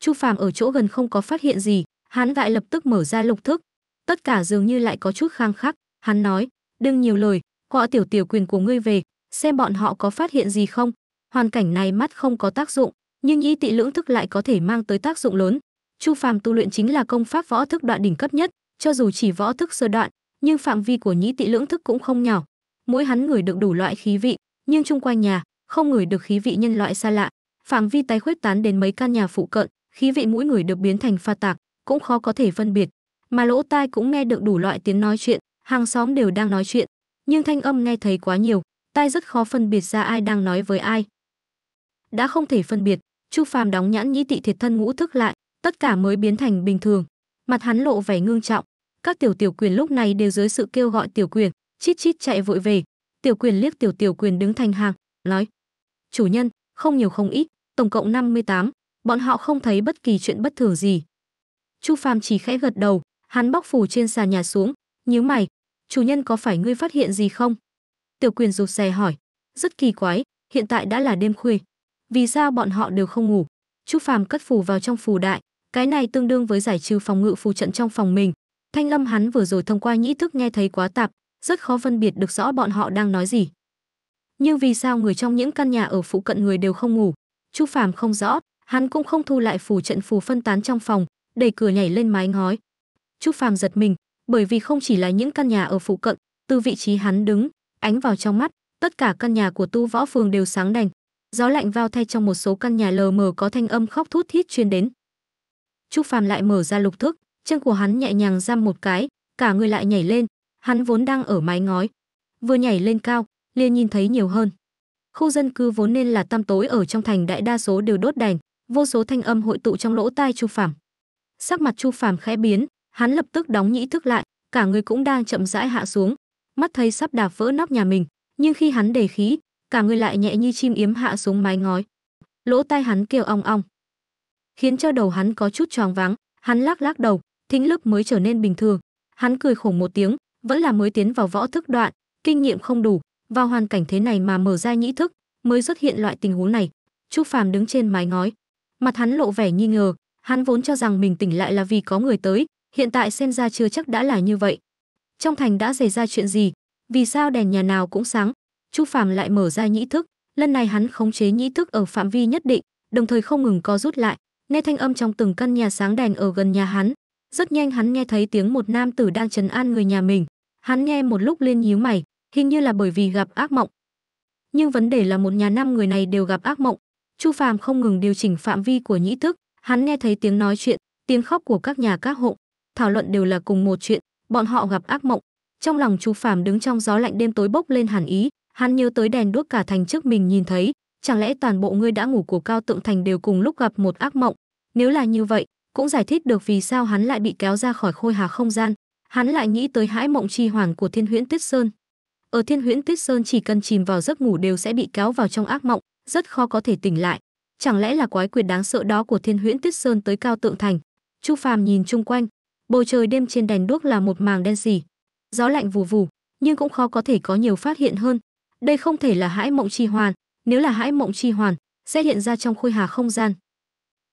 Chu Phàm ở chỗ gần không có phát hiện gì, hắn lại lập tức mở ra lục thức. Tất cả dường như lại có chút khang khắc, hắn nói, đừng nhiều lời, gọi tiểu tiểu quyền của ngươi về, xem bọn họ có phát hiện gì không. Hoàn cảnh này mắt không có tác dụng, nhưng y tị lưỡng thức lại có thể mang tới tác dụng lớn. Chu Phàm tu luyện chính là công pháp võ thức đoạn đỉnh cấp nhất, cho dù chỉ võ thức sơ đoạn, nhưng phạm vi của nhĩ tị lưỡng thức cũng không nhỏ. Mỗi hắn người được đủ loại khí vị, nhưng chung quanh nhà không người được khí vị nhân loại xa lạ. Phạm vi tái khuếch tán đến mấy căn nhà phụ cận, khí vị mỗi người được biến thành pha tạc, cũng khó có thể phân biệt. Mà lỗ tai cũng nghe được đủ loại tiếng nói chuyện, hàng xóm đều đang nói chuyện, nhưng thanh âm nghe thấy quá nhiều, tai rất khó phân biệt ra ai đang nói với ai. Đã không thể phân biệt, Chu Phàm đóng nhãn nhĩ tị thiệt thân ngũ thức lại, tất cả mới biến thành bình thường. Mặt hắn lộ vẻ ngưng trọng, các tiểu tiểu quyền lúc này đều dưới sự kêu gọi tiểu quyền, chít chít chạy vội về. Tiểu quyền liếc tiểu tiểu quyền đứng thành hàng, nói: "Chủ nhân, không nhiều không ít, tổng cộng 58, bọn họ không thấy bất kỳ chuyện bất thường gì." Chu Phàm chỉ khẽ gật đầu, hắn bóc phủ trên sàn nhà xuống, nhíu mày, "Chủ nhân có phải ngươi phát hiện gì không?" Tiểu quyền rụt rè hỏi, "Rất kỳ quái, hiện tại đã là đêm khuya, vì sao bọn họ đều không ngủ. Trúc Phàm cất phù vào trong phù đại, cái này tương đương với giải trừ phòng ngự phù trận trong phòng mình. Thanh Lâm hắn vừa rồi thông qua nhĩ thức nghe thấy quá tạp, rất khó phân biệt được rõ bọn họ đang nói gì. Nhưng vì sao người trong những căn nhà ở phụ cận người đều không ngủ? Trúc Phàm không rõ, hắn cũng không thu lại phù trận phù phân tán trong phòng, đẩy cửa nhảy lên mái ngói. Trúc Phàm giật mình, bởi vì không chỉ là những căn nhà ở phụ cận, từ vị trí hắn đứng, ánh vào trong mắt, tất cả căn nhà của tu võ phường đều sáng đèn, gió lạnh vào thay trong một số căn nhà lờ mờ có thanh âm khóc thút thít truyền đến. Trúc Phàm lại mở ra lục thức, chân của hắn nhẹ nhàng giam một cái, cả người lại nhảy lên, hắn vốn đang ở mái ngói, vừa nhảy lên cao, liền nhìn thấy nhiều hơn. Khu dân cư vốn nên là tăm tối ở trong thành đại đa số đều đốt đèn, vô số thanh âm hội tụ trong lỗ tai Chu Phàm. Sắc mặt Chu Phàm khẽ biến, hắn lập tức đóng nhĩ thức lại, cả người cũng đang chậm rãi hạ xuống, mắt thấy sắp đạp vỡ nóc nhà mình, nhưng khi hắn đề khí, cả người lại nhẹ như chim yếm hạ xuống mái ngói. Lỗ tai hắn kêu ong ong, khiến cho đầu hắn có chút choáng váng, hắn lắc lắc đầu, thính lực mới trở nên bình thường. Hắn cười khổ một tiếng, vẫn là mới tiến vào võ thức đoạn, kinh nghiệm không đủ, vào hoàn cảnh thế này mà mở ra nhĩ thức, mới xuất hiện loại tình huống này. Trúc Phàm đứng trên mái ngói, mặt hắn lộ vẻ nghi ngờ, hắn vốn cho rằng mình tỉnh lại là vì có người tới, hiện tại xem ra chưa chắc đã là như vậy. Trong thành đã xảy ra chuyện gì? Vì sao đèn nhà nào cũng sáng, Chu Phàm lại mở ra nhĩ thức, lần này hắn khống chế nhĩ thức ở phạm vi nhất định, đồng thời không ngừng co rút lại, nghe thanh âm trong từng căn nhà sáng đèn ở gần nhà hắn. Rất nhanh hắn nghe thấy tiếng một nam tử đang trấn an người nhà mình. Hắn nghe một lúc liên nhíu mày, hình như là bởi vì gặp ác mộng. Nhưng vấn đề là một nhà năm người này đều gặp ác mộng. Chu Phàm không ngừng điều chỉnh phạm vi của nhĩ thức, hắn nghe thấy tiếng nói chuyện, tiếng khóc của các nhà các hộ, thảo luận đều là cùng một chuyện, bọn họ gặp ác mộng. Trong lòng Chu Phàm đứng trong gió lạnh đêm tối bốc lên hàn ý, hắn nhớ tới đèn đuốc cả thành trước mình nhìn thấy chẳng lẽ toàn bộ ngươi đã ngủ của cao tượng thành đều cùng lúc gặp một ác mộng nếu là như vậy cũng giải thích được vì sao hắn lại bị kéo ra khỏi khôi hà không gian hắn lại nghĩ tới hãi mộng chi hoàng của thiên huyễn tuyết sơn ở thiên huyễn tuyết sơn chỉ cần chìm vào giấc ngủ đều sẽ bị kéo vào trong ác mộng rất khó có thể tỉnh lại chẳng lẽ là quái quyệt đáng sợ đó của thiên huyễn tuyết sơn tới cao tượng thành chu phàm nhìn chung quanh bầu trời đêm trên đèn đuốc là một màng đen sì gió lạnh vù vù nhưng cũng khó có thể có nhiều phát hiện hơn đây không thể là hãi mộng chi hoàn, nếu là hãi mộng chi hoàn, sẽ hiện ra trong khôi hà không gian.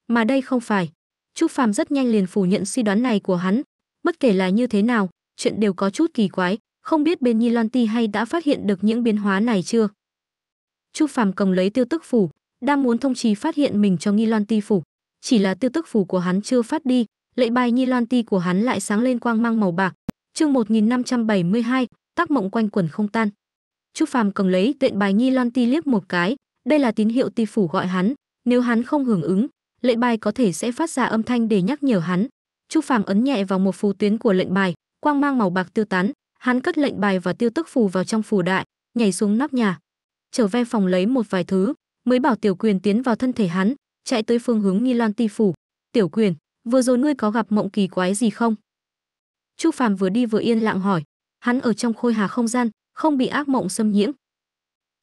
Mà đây không phải. chu Phàm rất nhanh liền phủ nhận suy đoán này của hắn, bất kể là như thế nào, chuyện đều có chút kỳ quái, không biết bên Nhi Loan Ti hay đã phát hiện được những biến hóa này chưa. chu Phàm cầm lấy tiêu tức phủ, đang muốn thông trì phát hiện mình cho Nghi Loan Ti phủ, chỉ là tiêu tức phủ của hắn chưa phát đi, lệ bài Nhi Loan Ti của hắn lại sáng lên quang mang màu bạc. Chương 1572, tác mộng quanh quẩn không tan. Trúc Phàm cầm lấy lệnh bài Nghi Loan Ti liếc một cái, đây là tín hiệu ti phủ gọi hắn, nếu hắn không hưởng ứng, lệnh bài có thể sẽ phát ra âm thanh để nhắc nhở hắn. Trúc Phàm ấn nhẹ vào một phù tuyến của lệnh bài, quang mang màu bạc tiêu tán, hắn cất lệnh bài và tiêu tức phù vào trong phù đại, nhảy xuống nóc nhà, trở về phòng lấy một vài thứ, mới bảo Tiểu Quyền tiến vào thân thể hắn, chạy tới phương hướng Nghi Loan Ti phủ. "Tiểu Quyền, vừa rồi ngươi có gặp mộng kỳ quái gì không?" Trúc Phàm vừa đi vừa yên lặng hỏi, hắn ở trong khôi hà không gian, không bị ác mộng xâm nhiễm.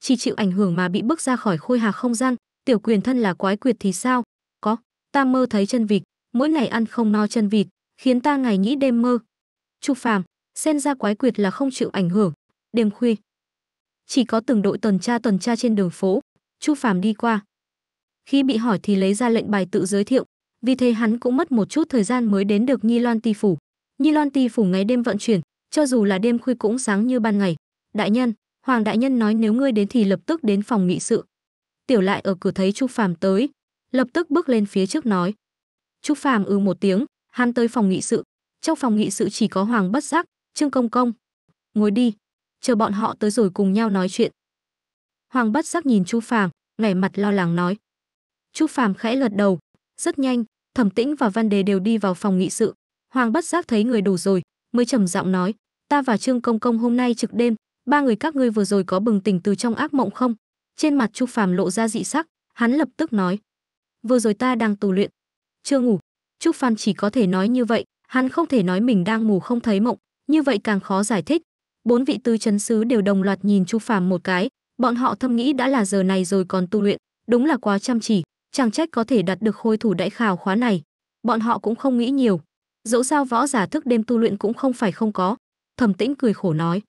Chỉ chịu ảnh hưởng mà bị bước ra khỏi khôi hà không gian, tiểu quyền thân là quái quyệt thì sao? Có, ta mơ thấy chân vịt, mỗi ngày ăn không no chân vịt, khiến ta ngày nghĩ đêm mơ. Trục phàm, xen ra quái quyệt là không chịu ảnh hưởng, đêm khuya. Chỉ có từng đội tuần tra tuần tra trên đường phố, Chu Phàm đi qua. Khi bị hỏi thì lấy ra lệnh bài tự giới thiệu, vì thế hắn cũng mất một chút thời gian mới đến được Nhi Loan Ti phủ. Nhi Loan Ti phủ ngày đêm vận chuyển, cho dù là đêm khuya cũng sáng như ban ngày đại nhân hoàng đại nhân nói nếu ngươi đến thì lập tức đến phòng nghị sự tiểu lại ở cửa thấy trúc phàm tới lập tức bước lên phía trước nói trúc phàm ư ừ một tiếng hắn tới phòng nghị sự trong phòng nghị sự chỉ có hoàng bất giác trương công công ngồi đi chờ bọn họ tới rồi cùng nhau nói chuyện hoàng bất giác nhìn chu phàm ngẩng mặt lo lắng nói chu phàm khẽ lật đầu rất nhanh thẩm tĩnh và văn đề đều đi vào phòng nghị sự hoàng bất giác thấy người đủ rồi mới trầm giọng nói ta và trương công công hôm nay trực đêm ba người các ngươi vừa rồi có bừng tỉnh từ trong ác mộng không trên mặt chu phàm lộ ra dị sắc hắn lập tức nói vừa rồi ta đang tù luyện chưa ngủ Chu phan chỉ có thể nói như vậy hắn không thể nói mình đang ngủ không thấy mộng như vậy càng khó giải thích bốn vị tư chấn sứ đều đồng loạt nhìn chu phàm một cái bọn họ thâm nghĩ đã là giờ này rồi còn tu luyện đúng là quá chăm chỉ chẳng trách có thể đạt được khôi thủ đại khảo khóa này bọn họ cũng không nghĩ nhiều dẫu sao võ giả thức đêm tu luyện cũng không phải không có thẩm tĩnh cười khổ nói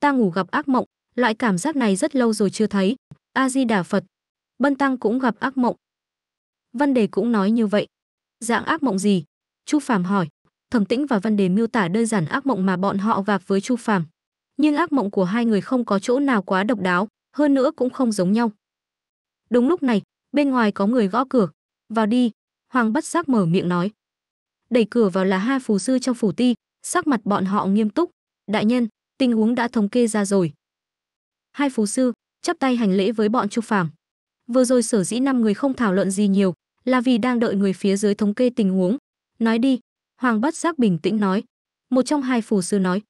ta ngủ gặp ác mộng, loại cảm giác này rất lâu rồi chưa thấy. A Di Đà Phật. Bân Tăng cũng gặp ác mộng. Văn Đề cũng nói như vậy. Dạng ác mộng gì? Chu Phàm hỏi. Thẩm Tĩnh và Văn Đề miêu tả đơn giản ác mộng mà bọn họ gặp với Chu Phàm. Nhưng ác mộng của hai người không có chỗ nào quá độc đáo, hơn nữa cũng không giống nhau. Đúng lúc này, bên ngoài có người gõ cửa. "Vào đi." Hoàng Bất Giác mở miệng nói. Đẩy cửa vào là hai phù sư trong phủ ti, sắc mặt bọn họ nghiêm túc. "Đại nhân, tình huống đã thống kê ra rồi. Hai phú sư chắp tay hành lễ với bọn Chu Phàm. Vừa rồi sở dĩ năm người không thảo luận gì nhiều, là vì đang đợi người phía dưới thống kê tình huống. Nói đi, Hoàng Bát Giác bình tĩnh nói. Một trong hai phù sư nói,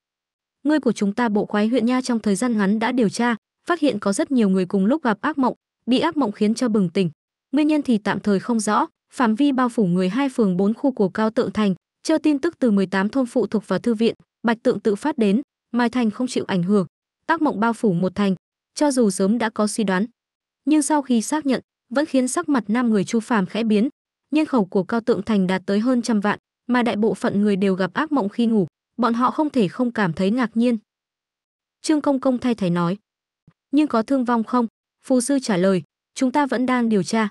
ngươi của chúng ta bộ khoái huyện nha trong thời gian ngắn đã điều tra, phát hiện có rất nhiều người cùng lúc gặp ác mộng, bị ác mộng khiến cho bừng tỉnh. Nguyên nhân thì tạm thời không rõ, phạm vi bao phủ người hai phường bốn khu của Cao Tượng Thành, chờ tin tức từ 18 thôn phụ thuộc vào thư viện, Bạch Tượng tự phát đến, Mai Thành không chịu ảnh hưởng, tác mộng bao phủ một thành, cho dù sớm đã có suy đoán, nhưng sau khi xác nhận, vẫn khiến sắc mặt nam người Chu Phàm khẽ biến. Nhân khẩu của Cao Tượng Thành đạt tới hơn trăm vạn, mà đại bộ phận người đều gặp ác mộng khi ngủ, bọn họ không thể không cảm thấy ngạc nhiên. Trương Công Công thay thầy nói, nhưng có thương vong không? Phù sư trả lời, chúng ta vẫn đang điều tra.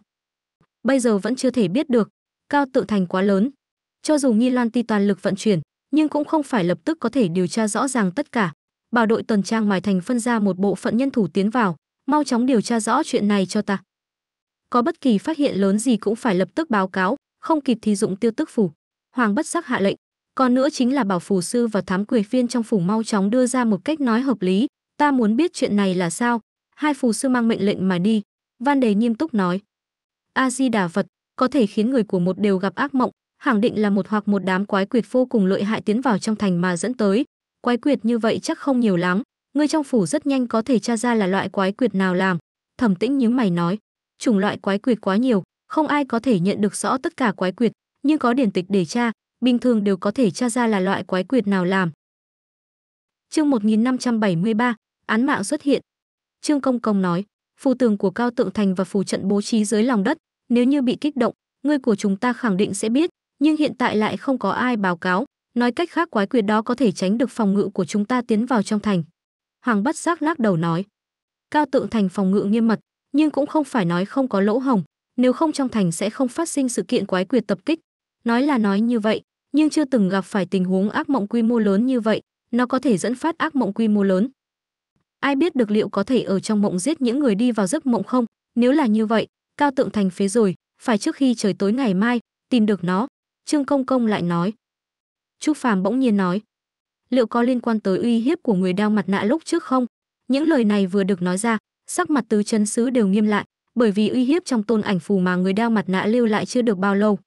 Bây giờ vẫn chưa thể biết được, Cao tượng Thành quá lớn. Cho dù Nghi Loan Ti toàn lực vận chuyển, nhưng cũng không phải lập tức có thể điều tra rõ ràng tất cả. Bảo đội tuần trang ngoài Thành phân ra một bộ phận nhân thủ tiến vào, mau chóng điều tra rõ chuyện này cho ta. Có bất kỳ phát hiện lớn gì cũng phải lập tức báo cáo, không kịp thì dụng tiêu tức phủ. Hoàng bất sắc hạ lệnh, còn nữa chính là bảo phù sư và thám quỷ phiên trong phủ mau chóng đưa ra một cách nói hợp lý, ta muốn biết chuyện này là sao. Hai phù sư mang mệnh lệnh mà đi, Văn Đề nghiêm túc nói. A Di Đà Phật, có thể khiến người của một đều gặp ác mộng, khẳng định là một hoặc một đám quái quyệt vô cùng lợi hại tiến vào trong thành mà dẫn tới. Quái quyệt như vậy chắc không nhiều lắm, người trong phủ rất nhanh có thể tra ra là loại quái quyệt nào làm. Thẩm Tĩnh những mày nói, chủng loại quái quyệt quá nhiều, không ai có thể nhận được rõ tất cả quái quyệt, nhưng có điển tịch để tra, bình thường đều có thể tra ra là loại quái quyệt nào làm. Chương 1573, án mạng xuất hiện. Trương Công Công nói, phù tường của cao tượng thành và phù trận bố trí dưới lòng đất, nếu như bị kích động, người của chúng ta khẳng định sẽ biết, nhưng hiện tại lại không có ai báo cáo, nói cách khác quái quyệt đó có thể tránh được phòng ngự của chúng ta tiến vào trong thành. Hoàng Bất Giác lắc đầu nói, cao tượng thành phòng ngự nghiêm mật, nhưng cũng không phải nói không có lỗ hồng, nếu không trong thành sẽ không phát sinh sự kiện quái quyệt tập kích. Nói là nói như vậy, nhưng chưa từng gặp phải tình huống ác mộng quy mô lớn như vậy, nó có thể dẫn phát ác mộng quy mô lớn. Ai biết được liệu có thể ở trong mộng giết những người đi vào giấc mộng không? Nếu là như vậy, cao tượng thành phế rồi, phải trước khi trời tối ngày mai tìm được nó, Trương Công Công lại nói. Trúc Phàm bỗng nhiên nói. Liệu có liên quan tới uy hiếp của người đeo mặt nạ lúc trước không? Những lời này vừa được nói ra, sắc mặt tứ chấn sứ đều nghiêm lại, bởi vì uy hiếp trong tôn ảnh phù mà người đeo mặt nạ lưu lại chưa được bao lâu.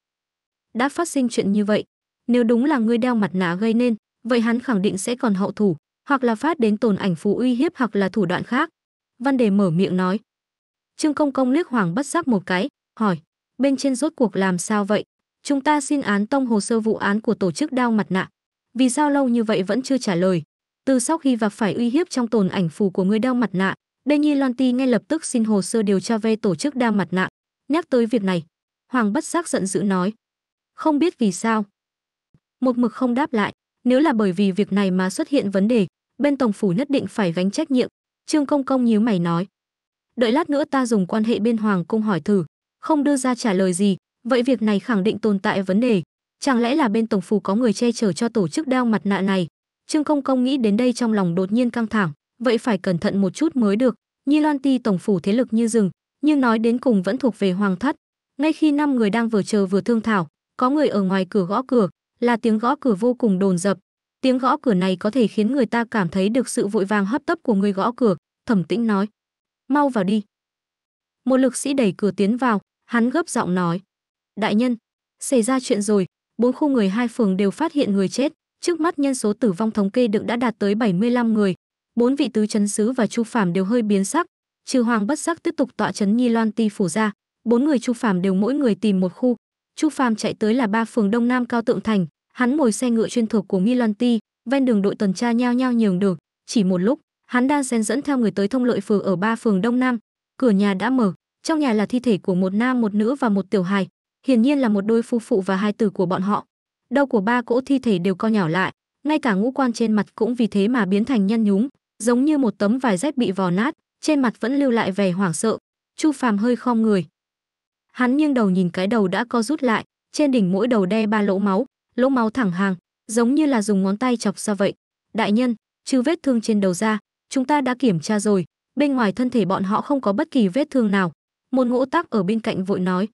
Đã phát sinh chuyện như vậy, nếu đúng là người đeo mặt nạ gây nên, vậy hắn khẳng định sẽ còn hậu thủ, hoặc là phát đến tôn ảnh phù uy hiếp hoặc là thủ đoạn khác. Văn Đề mở miệng nói. Trương Công Công liếc Hoàng Bất Giác một cái, hỏi, bên trên rốt cuộc làm sao vậy? chúng ta xin án tông hồ sơ vụ án của tổ chức đao mặt nạ. Vì sao lâu như vậy vẫn chưa trả lời? Từ sau khi gặp phải uy hiếp trong tồn ảnh phù của người đao mặt nạ, nhi Danny ti ngay lập tức xin hồ sơ điều tra về tổ chức đao mặt nạ. Nhắc tới việc này, Hoàng bất giác giận dữ nói. Không biết vì sao. Một mực không đáp lại, nếu là bởi vì việc này mà xuất hiện vấn đề, bên tổng phủ nhất định phải gánh trách nhiệm. Trương Công Công nhíu mày nói. Đợi lát nữa ta dùng quan hệ bên Hoàng Cung hỏi thử, không đưa ra trả lời gì, vậy việc này khẳng định tồn tại vấn đề chẳng lẽ là bên tổng phủ có người che chở cho tổ chức đeo mặt nạ này trương công công nghĩ đến đây trong lòng đột nhiên căng thẳng vậy phải cẩn thận một chút mới được nhi loan ti tổng phủ thế lực như rừng nhưng nói đến cùng vẫn thuộc về hoàng thất ngay khi năm người đang vừa chờ vừa thương thảo có người ở ngoài cửa gõ cửa là tiếng gõ cửa vô cùng đồn dập tiếng gõ cửa này có thể khiến người ta cảm thấy được sự vội vàng hấp tấp của người gõ cửa thẩm tĩnh nói mau vào đi một lực sĩ đẩy cửa tiến vào hắn gấp giọng nói Đại nhân, xảy ra chuyện rồi, bốn khu người hai phường đều phát hiện người chết, trước mắt nhân số tử vong thống kê được đã đạt tới 75 người. Bốn vị tứ chấn sứ và Chu Phàm đều hơi biến sắc, trừ Hoàng Bất Sắc tiếp tục tọa chấn Nhi Loan Ti phủ ra, bốn người Chu Phàm đều mỗi người tìm một khu. Chu Phàm chạy tới là ba phường Đông Nam Cao Tượng Thành, hắn ngồi xe ngựa chuyên thuộc của Nghi Loan Ti, ven đường đội tuần tra nhao nhao nhường đường, chỉ một lúc, hắn đang xen dẫn theo người tới thông lợi phường ở ba phường Đông Nam, cửa nhà đã mở, trong nhà là thi thể của một nam một nữ và một tiểu hài, Hiển nhiên là một đôi phu phụ và hai tử của bọn họ. Đầu của ba cỗ thi thể đều co nhỏ lại, ngay cả ngũ quan trên mặt cũng vì thế mà biến thành nhăn nhúm, giống như một tấm vải rách bị vò nát, trên mặt vẫn lưu lại vẻ hoảng sợ. Chu Phàm hơi khom người. Hắn nghiêng đầu nhìn cái đầu đã co rút lại, trên đỉnh mỗi đầu đe ba lỗ máu, lỗ máu thẳng hàng, giống như là dùng ngón tay chọc ra vậy. Đại nhân, trừ vết thương trên đầu ra, chúng ta đã kiểm tra rồi, bên ngoài thân thể bọn họ không có bất kỳ vết thương nào. Một Ngũ Tắc ở bên cạnh vội nói,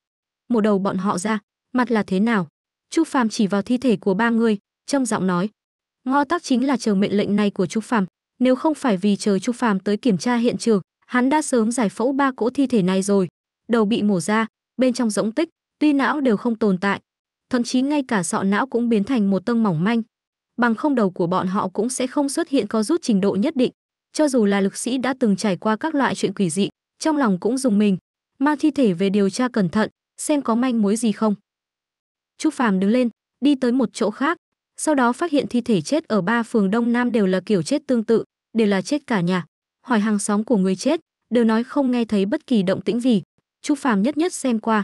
mổ đầu bọn họ ra, mặt là thế nào? Chu Phàm chỉ vào thi thể của ba người, trong giọng nói. Ngõ tác chính là chờ mệnh lệnh này của Chu Phàm, nếu không phải vì chờ Chu Phàm tới kiểm tra hiện trường, hắn đã sớm giải phẫu ba cỗ thi thể này rồi. Đầu bị mổ ra, bên trong rỗng tích, tuy não đều không tồn tại, thậm chí ngay cả sọ não cũng biến thành một tầng mỏng manh. Bằng không đầu của bọn họ cũng sẽ không xuất hiện có rút trình độ nhất định. Cho dù là lực sĩ đã từng trải qua các loại chuyện quỷ dị, trong lòng cũng dùng mình, mang thi thể về điều tra cẩn thận, xem có manh mối gì không. Trúc Phàm đứng lên, đi tới một chỗ khác, sau đó phát hiện thi thể chết ở ba phường Đông Nam đều là kiểu chết tương tự, đều là chết cả nhà. Hỏi hàng xóm của người chết, đều nói không nghe thấy bất kỳ động tĩnh gì. Trúc Phàm nhất nhất xem qua.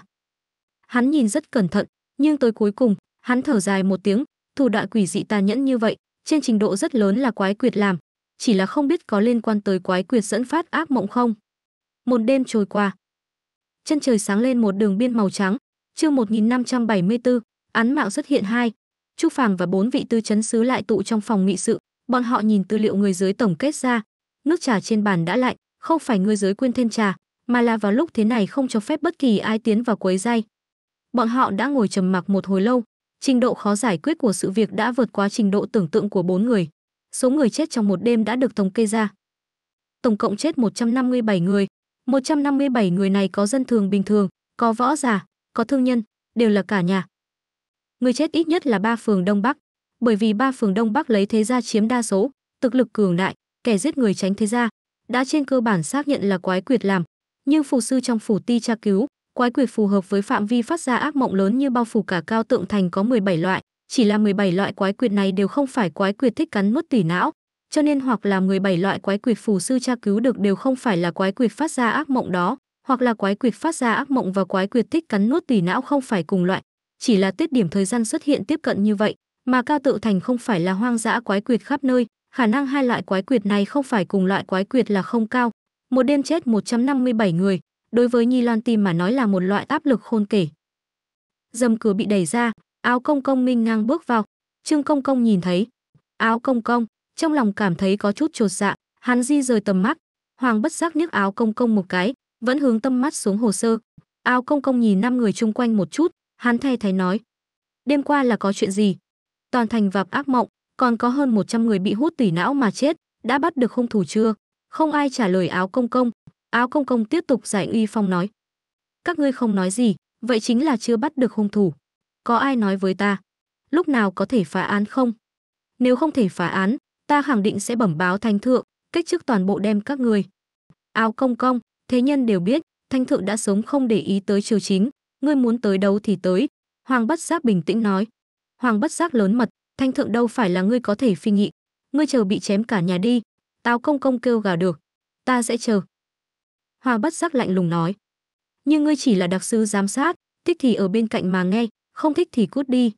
Hắn nhìn rất cẩn thận, nhưng tới cuối cùng, hắn thở dài một tiếng, thủ đoạn quỷ dị tàn nhẫn như vậy, trên trình độ rất lớn là quái quyệt làm, chỉ là không biết có liên quan tới quái quyệt dẫn phát ác mộng không. Một đêm trôi qua, chân trời sáng lên một đường biên màu trắng. Chương 1574, án mạng xuất hiện hai. Trúc Phàm và bốn vị tư chấn sứ lại tụ trong phòng nghị sự, bọn họ nhìn tư liệu người dưới tổng kết ra. Nước trà trên bàn đã lạnh, không phải người dưới quên thêm trà, mà là vào lúc thế này không cho phép bất kỳ ai tiến vào quấy dây. Bọn họ đã ngồi trầm mặc một hồi lâu, trình độ khó giải quyết của sự việc đã vượt quá trình độ tưởng tượng của bốn người. Số người chết trong một đêm đã được thống kê ra. Tổng cộng chết 157 người, 157 người này có dân thường bình thường, có võ giả, có thương nhân, đều là cả nhà. Người chết ít nhất là ba phường Đông Bắc, bởi vì ba phường Đông Bắc lấy thế gia chiếm đa số, thực lực cường đại, kẻ giết người tránh thế gia, đã trên cơ bản xác nhận là quái quyệt làm, nhưng phù sư trong phủ ti tra cứu, quái quyệt phù hợp với phạm vi phát ra ác mộng lớn như bao phủ cả cao tượng thành có 17 loại, chỉ là 17 loại quái quyệt này đều không phải quái quyệt thích cắn nuốt tỉ não, cho nên hoặc là 17 loại quái quỷ phù sư tra cứu được đều không phải là quái quỷ phát ra ác mộng đó, hoặc là quái quỷ phát ra ác mộng và quái quỷ thích cắn nuốt tỉ não không phải cùng loại, chỉ là tiết điểm thời gian xuất hiện tiếp cận như vậy, mà Cao Tự Thành không phải là hoang dã quái quỷ khắp nơi, khả năng hai loại quái quỷ này không phải cùng loại quái quỷ là không cao. Một đêm chết 157 người, đối với Nhi Loan Tim mà nói là một loại áp lực khôn kể. Dầm cửa bị đẩy ra, áo công công minh ngang bước vào, Trương công công nhìn thấy, áo công công, trong lòng cảm thấy có chút chột dạ, hắn di rời tầm mắt, Hoàng bất giác nhấc áo công công một cái, vẫn hướng tâm mắt xuống hồ sơ. Áo công công nhìn năm người chung quanh một chút, hắn thay thái nói: "Đêm qua là có chuyện gì? Toàn thành vạp ác mộng, còn có hơn 100 người bị hút tỉ não mà chết, đã bắt được hung thủ chưa?" Không ai trả lời áo công công, áo công công tiếp tục giải uy phong nói: "Các ngươi không nói gì, vậy chính là chưa bắt được hung thủ. Có ai nói với ta, lúc nào có thể phá án không? Nếu không thể phá án, ta khẳng định sẽ bẩm báo thánh thượng, cách chức toàn bộ đem các người. Áo công công, thế nhân đều biết, thanh thượng đã sống không để ý tới triều chính, ngươi muốn tới đâu thì tới. Hoàng bất giác bình tĩnh nói. Hoàng bất giác lớn mật, thanh thượng đâu phải là ngươi có thể phi nghị. Ngươi chờ bị chém cả nhà đi, tao công công kêu gào được. Ta sẽ chờ. Hoàng bất giác lạnh lùng nói. Nhưng ngươi chỉ là đặc sư giám sát, thích thì ở bên cạnh mà nghe, không thích thì cút đi.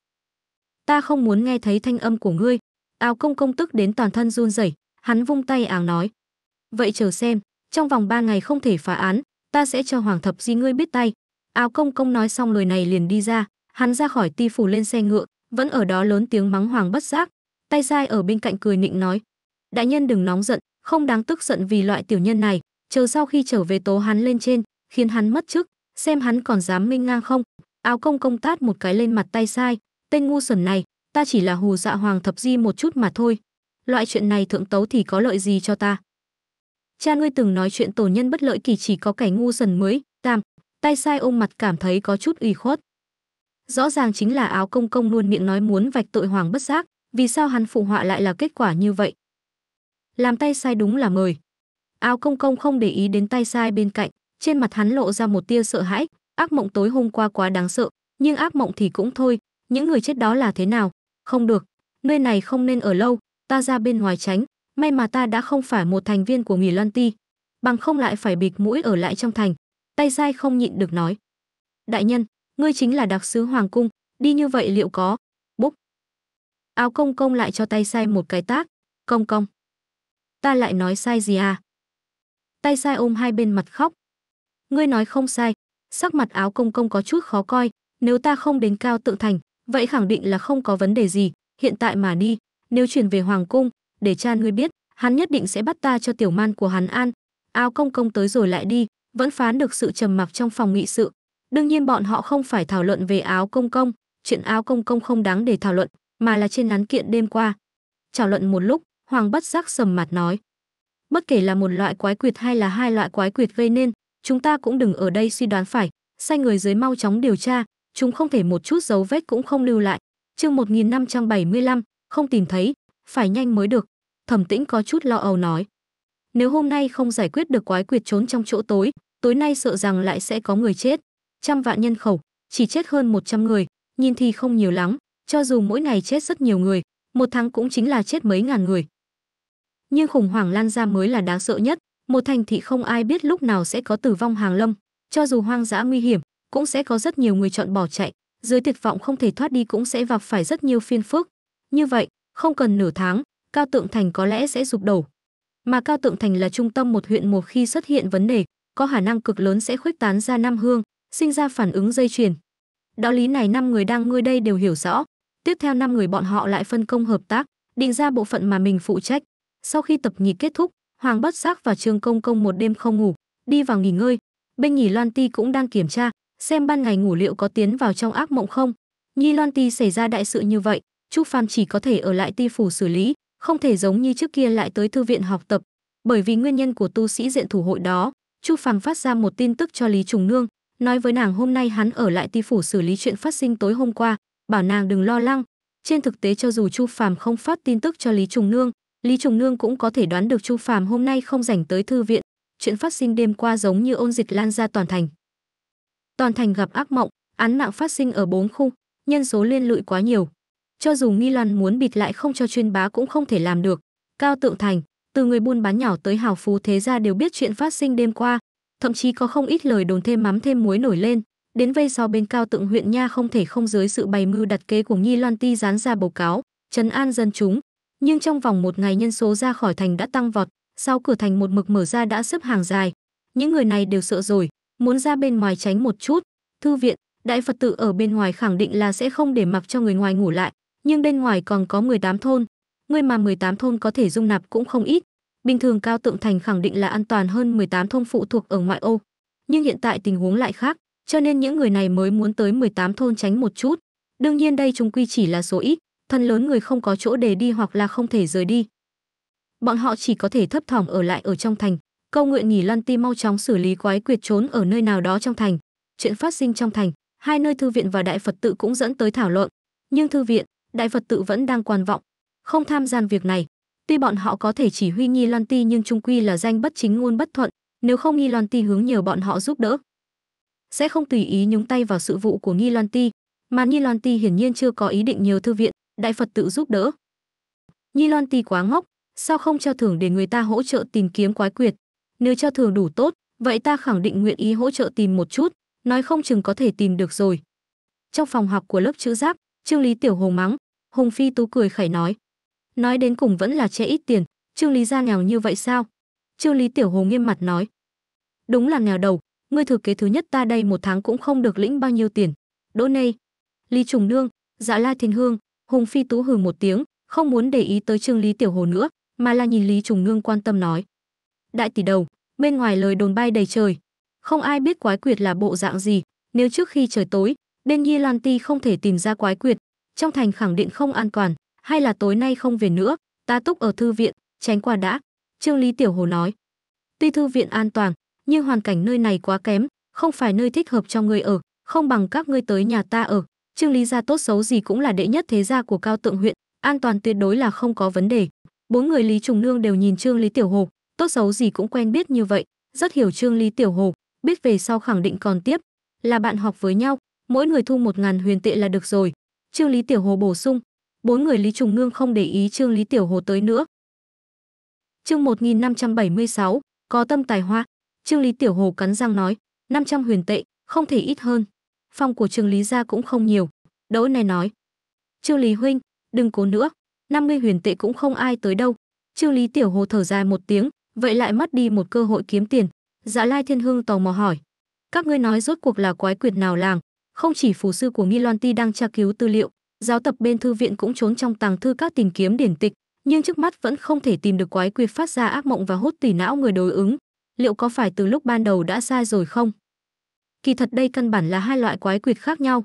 Ta không muốn nghe thấy thanh âm của ngươi, Ao công công tức đến toàn thân run rẩy, hắn vung tay áo nói: "Vậy chờ xem, trong vòng ba ngày không thể phá án, ta sẽ cho hoàng thập di ngươi biết tay." Ao công công nói xong lời này liền đi ra, hắn ra khỏi ti phủ lên xe ngựa, vẫn ở đó lớn tiếng mắng hoàng bất giác, tay sai ở bên cạnh cười nịnh nói: "Đại nhân đừng nóng giận, không đáng tức giận vì loại tiểu nhân này, chờ sau khi trở về tố hắn lên trên, khiến hắn mất chức, xem hắn còn dám minh ngang không." áo công công tát một cái lên mặt tay sai, tên ngu xuẩn này, ta chỉ là hù dạ hoàng thập di một chút mà thôi loại chuyện này thượng tấu thì có lợi gì cho ta cha ngươi từng nói chuyện tổ nhân bất lợi kỳ chỉ có kẻ ngu dần mới tam tay sai ôm mặt cảm thấy có chút ủy khuất rõ ràng chính là áo công công luôn miệng nói muốn vạch tội hoàng bất giác vì sao hắn phụ họa lại là kết quả như vậy làm tay sai đúng là mời áo công công không để ý đến tay sai bên cạnh trên mặt hắn lộ ra một tia sợ hãi ác mộng tối hôm qua quá đáng sợ nhưng ác mộng thì cũng thôi những người chết đó là thế nào không được, nơi này không nên ở lâu, ta ra bên ngoài tránh, may mà ta đã không phải một thành viên của nghỉ loan ti, bằng không lại phải bịt mũi ở lại trong thành. Tay dai không nhịn được nói. Đại nhân, ngươi chính là đặc sứ Hoàng Cung, đi như vậy liệu có? Búc! Áo công công lại cho tay sai một cái tác. Công công! Ta lại nói sai gì à? Tay sai ôm hai bên mặt khóc. Ngươi nói không sai, sắc mặt áo công công có chút khó coi, nếu ta không đến cao tượng thành, Vậy khẳng định là không có vấn đề gì, hiện tại mà đi, nếu chuyển về hoàng cung, để cha ngươi biết, hắn nhất định sẽ bắt ta cho tiểu man của hắn an. Ao công công tới rồi lại đi, vẫn phán được sự trầm mặc trong phòng nghị sự. Đương nhiên bọn họ không phải thảo luận về áo công công, chuyện áo công công không đáng để thảo luận, mà là trên án kiện đêm qua. Thảo luận một lúc, Hoàng bất giác sầm mặt nói. Bất kể là một loại quái quyệt hay là hai loại quái quyệt gây nên, chúng ta cũng đừng ở đây suy đoán phải, sai người dưới mau chóng điều tra, chúng không thể một chút dấu vết cũng không lưu lại. Chương 1575, không tìm thấy, phải nhanh mới được. Thẩm Tĩnh có chút lo âu nói, nếu hôm nay không giải quyết được quái quyệt trốn trong chỗ tối, tối nay sợ rằng lại sẽ có người chết. Trăm vạn nhân khẩu, chỉ chết hơn 100 người, nhìn thì không nhiều lắm, cho dù mỗi ngày chết rất nhiều người, một tháng cũng chính là chết mấy ngàn người. Nhưng khủng hoảng lan ra mới là đáng sợ nhất, một thành thị không ai biết lúc nào sẽ có tử vong hàng lâm, cho dù hoang dã nguy hiểm, cũng sẽ có rất nhiều người chọn bỏ chạy, dưới tuyệt vọng không thể thoát đi cũng sẽ gặp phải rất nhiều phiên phức. Như vậy, không cần nửa tháng, Cao Tượng Thành có lẽ sẽ sụp đổ. Mà Cao Tượng Thành là trung tâm một huyện một khi xuất hiện vấn đề, có khả năng cực lớn sẽ khuếch tán ra Nam Hương, sinh ra phản ứng dây chuyền. Đạo lý này năm người đang ngươi đây đều hiểu rõ. Tiếp theo năm người bọn họ lại phân công hợp tác, định ra bộ phận mà mình phụ trách. Sau khi tập nhịp kết thúc, Hoàng Bất Giác và Trương Công Công một đêm không ngủ, đi vào nghỉ ngơi. Bên nghỉ Loan Ti cũng đang kiểm tra, xem ban ngày ngủ liệu có tiến vào trong ác mộng không. Nhi Loan Ti xảy ra đại sự như vậy, Trúc Phàm chỉ có thể ở lại ti phủ xử lý, không thể giống như trước kia lại tới thư viện học tập. Bởi vì nguyên nhân của tu sĩ diện thủ hội đó, Trúc Phàm phát ra một tin tức cho Lý Trùng Nương, nói với nàng hôm nay hắn ở lại ti phủ xử lý chuyện phát sinh tối hôm qua, bảo nàng đừng lo lắng. Trên thực tế cho dù Chu Phàm không phát tin tức cho Lý Trùng Nương, Lý Trùng Nương cũng có thể đoán được Chu Phàm hôm nay không rảnh tới thư viện. Chuyện phát sinh đêm qua giống như ôn dịch lan ra toàn thành, toàn thành gặp ác mộng, án mạng phát sinh ở bốn khung, nhân số liên lụy quá nhiều. Cho dù Nghi Loan muốn bịt lại không cho chuyên bá cũng không thể làm được. Cao Tượng Thành, từ người buôn bán nhỏ tới hào phú thế gia đều biết chuyện phát sinh đêm qua, thậm chí có không ít lời đồn thêm mắm thêm muối nổi lên. Đến vây sau bên Cao Tượng huyện nha không thể không dưới sự bày mưu đặt kế của Nghi Loan Ti dán ra báo cáo, trấn an dân chúng. Nhưng trong vòng một ngày nhân số ra khỏi thành đã tăng vọt, sau cửa thành một mực mở ra đã xếp hàng dài. Những người này đều sợ rồi, muốn ra bên ngoài tránh một chút. Thư viện, đại Phật tử ở bên ngoài khẳng định là sẽ không để mặc cho người ngoài ngủ lại, nhưng bên ngoài còn có 18 thôn. Người mà 18 thôn có thể dung nạp cũng không ít. Bình thường cao tượng thành khẳng định là an toàn hơn 18 thôn phụ thuộc ở ngoại ô. Nhưng hiện tại tình huống lại khác, cho nên những người này mới muốn tới 18 thôn tránh một chút. Đương nhiên đây chúng quy chỉ là số ít, thân lớn người không có chỗ để đi hoặc là không thể rời đi. Bọn họ chỉ có thể thấp thỏm ở lại ở trong thành, câu nguyện nghỉ Lan ti mau chóng xử lý quái quyệt trốn ở nơi nào đó trong thành chuyện phát sinh trong thành hai nơi thư viện và đại phật tự cũng dẫn tới thảo luận nhưng thư viện đại phật tự vẫn đang quan vọng không tham gian việc này tuy bọn họ có thể chỉ huy nghi Lan ti nhưng trung quy là danh bất chính ngôn bất thuận nếu không nghi Lan ti hướng nhờ bọn họ giúp đỡ sẽ không tùy ý nhúng tay vào sự vụ của nghi Lan ti mà nghi Lan ti hiển nhiên chưa có ý định nhờ thư viện đại phật tự giúp đỡ nghi Lan ti quá ngốc sao không cho thưởng để người ta hỗ trợ tìm kiếm quái quyệt nếu cho thừa đủ tốt, vậy ta khẳng định nguyện ý hỗ trợ tìm một chút, nói không chừng có thể tìm được rồi. Trong phòng học của lớp chữ giáp, Trương Lý Tiểu Hồng mắng, hùng Phi Tú cười khẩy nói. Nói đến cùng vẫn là che ít tiền, Trương Lý ra nghèo như vậy sao? Trương Lý Tiểu Hồng nghiêm mặt nói. Đúng là nghèo đầu, ngươi thừa kế thứ nhất ta đây một tháng cũng không được lĩnh bao nhiêu tiền. Đỗ nay Lý Trùng Nương, Dạ La Thiên Hương, Hùng Phi Tú hừ một tiếng, không muốn để ý tới Trương Lý Tiểu Hồ nữa, mà là nhìn Lý Trùng Nương quan tâm nói đại tỷ đầu, bên ngoài lời đồn bay đầy trời. Không ai biết quái quyệt là bộ dạng gì, nếu trước khi trời tối, bên Nhi Lan Ti không thể tìm ra quái quyệt, trong thành khẳng định không an toàn, hay là tối nay không về nữa, ta túc ở thư viện, tránh qua đã. Trương Lý Tiểu Hồ nói, tuy thư viện an toàn, nhưng hoàn cảnh nơi này quá kém, không phải nơi thích hợp cho người ở, không bằng các ngươi tới nhà ta ở. Trương Lý gia tốt xấu gì cũng là đệ nhất thế gia của Cao Tượng huyện, an toàn tuyệt đối là không có vấn đề. Bốn người Lý Trùng Nương đều nhìn Trương Lý Tiểu Hồ, tốt xấu gì cũng quen biết như vậy, rất hiểu Trương lý Tiểu Hồ, biết về sau khẳng định còn tiếp, là bạn học với nhau, mỗi người thu một ngàn huyền tệ là được rồi. Trương Lý Tiểu Hồ bổ sung, bốn người Lý Trùng Ngương không để ý Trương Lý Tiểu Hồ tới nữa. Chương 1576, có tâm tài hoa, Trương Lý Tiểu Hồ cắn răng nói, 500 huyền tệ, không thể ít hơn. Phòng của Trương Lý gia cũng không nhiều, Đỗ này nói, Trương Lý huynh, đừng cố nữa, 50 huyền tệ cũng không ai tới đâu. Trương Lý Tiểu Hồ thở dài một tiếng, vậy lại mất đi một cơ hội kiếm tiền. Dạ Lai Thiên hương tò mò hỏi, các ngươi nói rốt cuộc là quái quyệt nào làng? Không chỉ phù sư của Nghi Loan Ti đang tra cứu tư liệu, giáo tập bên thư viện cũng trốn trong tàng thư các tìm kiếm điển tịch, nhưng trước mắt vẫn không thể tìm được quái quyệt phát ra ác mộng và hút tỉ não người đối ứng. Liệu có phải từ lúc ban đầu đã sai rồi không? Kỳ thật đây căn bản là hai loại quái quyệt khác nhau.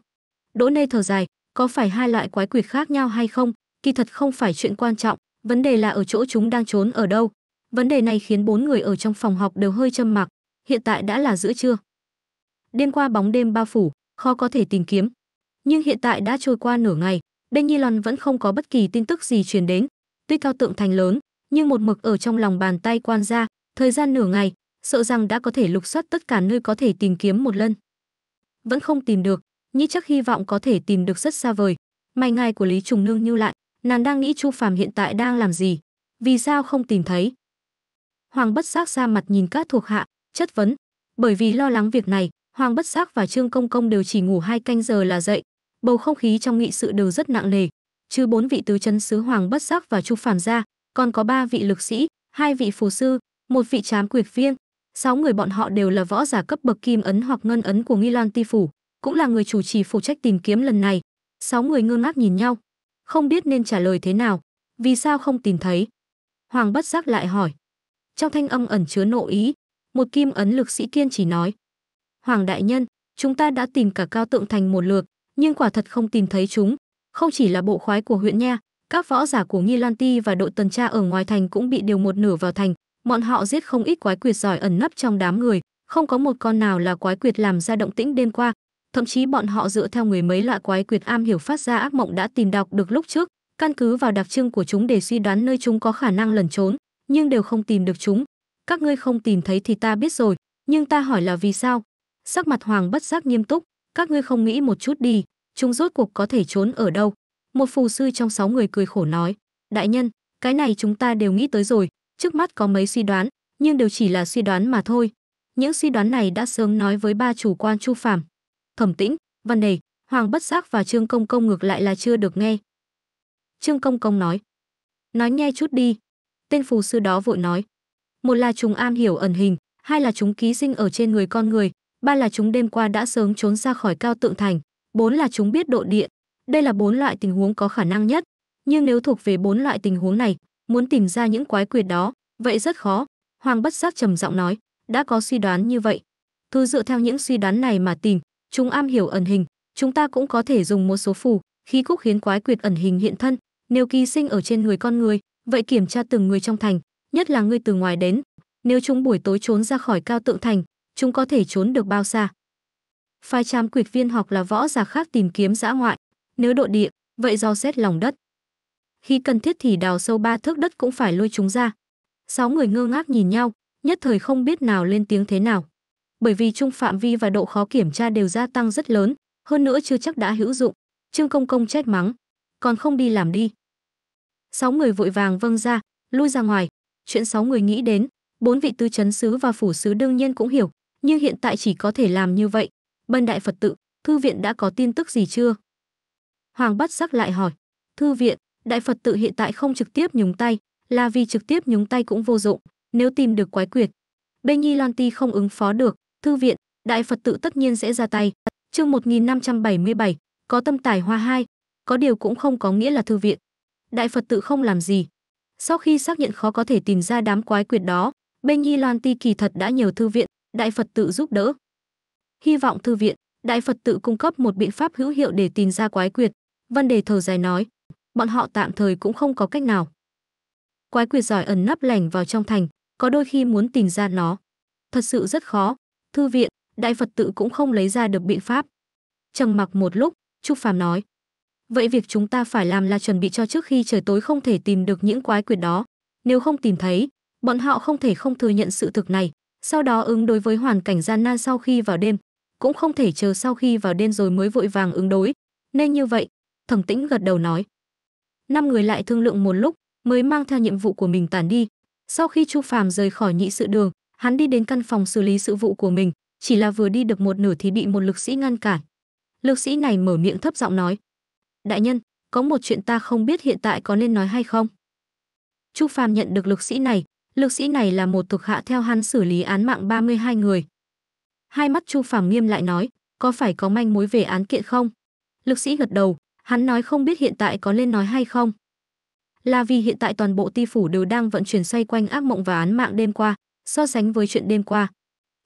Đỗ Nê thở dài, có phải hai loại quái quyệt khác nhau hay không? Kỳ thật không phải chuyện quan trọng, vấn đề là ở chỗ chúng đang trốn ở đâu. Vấn đề này khiến bốn người ở trong phòng học đều hơi châm mặc, hiện tại đã là giữa trưa. Đêm qua bóng đêm bao phủ, khó có thể tìm kiếm. Nhưng hiện tại đã trôi qua nửa ngày, Đinh Nhi lòn vẫn không có bất kỳ tin tức gì truyền đến. Tuy cao tượng thành lớn, nhưng một mực ở trong lòng bàn tay quan gia, thời gian nửa ngày, sợ rằng đã có thể lục soát tất cả nơi có thể tìm kiếm một lần. Vẫn không tìm được, Nhi chắc hy vọng có thể tìm được rất xa vời. Mày ngài của Lý Trùng Nương như lại, nàng đang nghĩ Chu Phàm hiện tại đang làm gì, vì sao không tìm thấy. Hoàng Bất Xác ra mặt nhìn các thuộc hạ, chất vấn. Bởi vì lo lắng việc này, Hoàng Bất Xác và Trương Công Công đều chỉ ngủ hai canh giờ là dậy. Bầu không khí trong nghị sự đều rất nặng nề. Trừ bốn vị tứ chân sứ Hoàng Bất Xác và Chu Phản ra, còn có ba vị lực sĩ, hai vị phù sư, một vị trám quyệt viên. Sáu người bọn họ đều là võ giả cấp bậc kim ấn hoặc ngân ấn của Nghi Lan Ti phủ, cũng là người chủ trì phụ trách tìm kiếm lần này. Sáu người ngơ ngác nhìn nhau, không biết nên trả lời thế nào, vì sao không tìm thấy. Hoàng Bất Giác lại hỏi, trong thanh âm ẩn chứa nộ ý. Một kim ấn lực sĩ kiên chỉ nói, Hoàng đại nhân, chúng ta đã tìm cả cao tượng thành một lượt, nhưng quả thật không tìm thấy chúng. Không chỉ là bộ khoái của huyện nha, các võ giả của Nghi Lan Ti và đội tuần tra ở ngoài thành cũng bị điều một nửa vào thành. Bọn họ giết không ít quái quyệt giỏi ẩn nấp trong đám người, không có một con nào là quái quyệt làm ra động tĩnh đêm qua. Thậm chí bọn họ dựa theo người mấy loại quái quyệt am hiểu phát ra ác mộng đã tìm đọc được lúc trước, căn cứ vào đặc trưng của chúng để suy đoán nơi chúng có khả năng lẩn trốn nhưng đều không tìm được chúng. Các ngươi không tìm thấy thì ta biết rồi, nhưng ta hỏi là vì sao? Sắc mặt Hoàng bất giác nghiêm túc, các ngươi không nghĩ một chút đi, chúng rốt cuộc có thể trốn ở đâu? Một phù sư trong sáu người cười khổ nói, đại nhân, cái này chúng ta đều nghĩ tới rồi, trước mắt có mấy suy đoán, nhưng đều chỉ là suy đoán mà thôi. Những suy đoán này đã sớm nói với ba chủ quan Chu Phàm, Thẩm Tĩnh, Văn Đề, Hoàng Bất Giác và Trương Công Công ngược lại là chưa được nghe. Trương Công Công nói, nói nghe chút đi, tên phù sư đó vội nói một là chúng am hiểu ẩn hình hai là chúng ký sinh ở trên người con người ba là chúng đêm qua đã sớm trốn ra khỏi cao tượng thành bốn là chúng biết độ điện. đây là bốn loại tình huống có khả năng nhất nhưng nếu thuộc về bốn loại tình huống này muốn tìm ra những quái quyệt đó vậy rất khó hoàng bất giác trầm giọng nói đã có suy đoán như vậy thứ dựa theo những suy đoán này mà tìm chúng am hiểu ẩn hình chúng ta cũng có thể dùng một số phù khí cúc khiến quái quyệt ẩn hình hiện thân nếu ký sinh ở trên người con người vậy kiểm tra từng người trong thành nhất là người từ ngoài đến nếu chúng buổi tối trốn ra khỏi cao tượng thành chúng có thể trốn được bao xa phái trám quỷ viên hoặc là võ giả khác tìm kiếm dã ngoại nếu độ địa vậy do xét lòng đất khi cần thiết thì đào sâu ba thước đất cũng phải lôi chúng ra sáu người ngơ ngác nhìn nhau nhất thời không biết nào lên tiếng thế nào bởi vì trung phạm vi và độ khó kiểm tra đều gia tăng rất lớn hơn nữa chưa chắc đã hữu dụng trương công công trách mắng còn không đi làm đi sáu người vội vàng vâng ra lui ra ngoài chuyện sáu người nghĩ đến bốn vị tư chấn sứ và phủ sứ đương nhiên cũng hiểu nhưng hiện tại chỉ có thể làm như vậy bần đại phật tự thư viện đã có tin tức gì chưa hoàng bắt sắc lại hỏi thư viện đại phật tự hiện tại không trực tiếp nhúng tay là vì trực tiếp nhúng tay cũng vô dụng nếu tìm được quái quyệt bên nhi lan ti không ứng phó được thư viện đại phật tự tất nhiên sẽ ra tay chương 1577, có tâm tài hoa hai có điều cũng không có nghĩa là thư viện đại Phật tự không làm gì. Sau khi xác nhận khó có thể tìm ra đám quái quyệt đó, Bên Nhi Loan Ti kỳ thật đã nhờ thư viện, đại Phật tự giúp đỡ. Hy vọng thư viện, đại Phật tự cung cấp một biện pháp hữu hiệu để tìm ra quái quyệt. Văn đề thờ dài nói, bọn họ tạm thời cũng không có cách nào. Quái quyệt giỏi ẩn nấp lẻn vào trong thành, có đôi khi muốn tìm ra nó. Thật sự rất khó, thư viện, đại Phật tự cũng không lấy ra được biện pháp. Trầm mặc một lúc, Trúc Phàm nói, vậy việc chúng ta phải làm là chuẩn bị cho trước khi trời tối không thể tìm được những quái quyệt đó nếu không tìm thấy bọn họ không thể không thừa nhận sự thực này sau đó ứng đối với hoàn cảnh gian nan sau khi vào đêm cũng không thể chờ sau khi vào đêm rồi mới vội vàng ứng đối nên như vậy thẩm tĩnh gật đầu nói năm người lại thương lượng một lúc mới mang theo nhiệm vụ của mình tản đi sau khi chu phàm rời khỏi nhị sự đường hắn đi đến căn phòng xử lý sự vụ của mình chỉ là vừa đi được một nửa thì bị một lực sĩ ngăn cản lực sĩ này mở miệng thấp giọng nói đại nhân có một chuyện ta không biết hiện tại có nên nói hay không trúc phàm nhận được lực sĩ này lực sĩ này là một thuộc hạ theo hắn xử lý án mạng 32 người hai mắt chu phàm nghiêm lại nói có phải có manh mối về án kiện không lực sĩ gật đầu hắn nói không biết hiện tại có nên nói hay không là vì hiện tại toàn bộ ti phủ đều đang vận chuyển xoay quanh ác mộng và án mạng đêm qua so sánh với chuyện đêm qua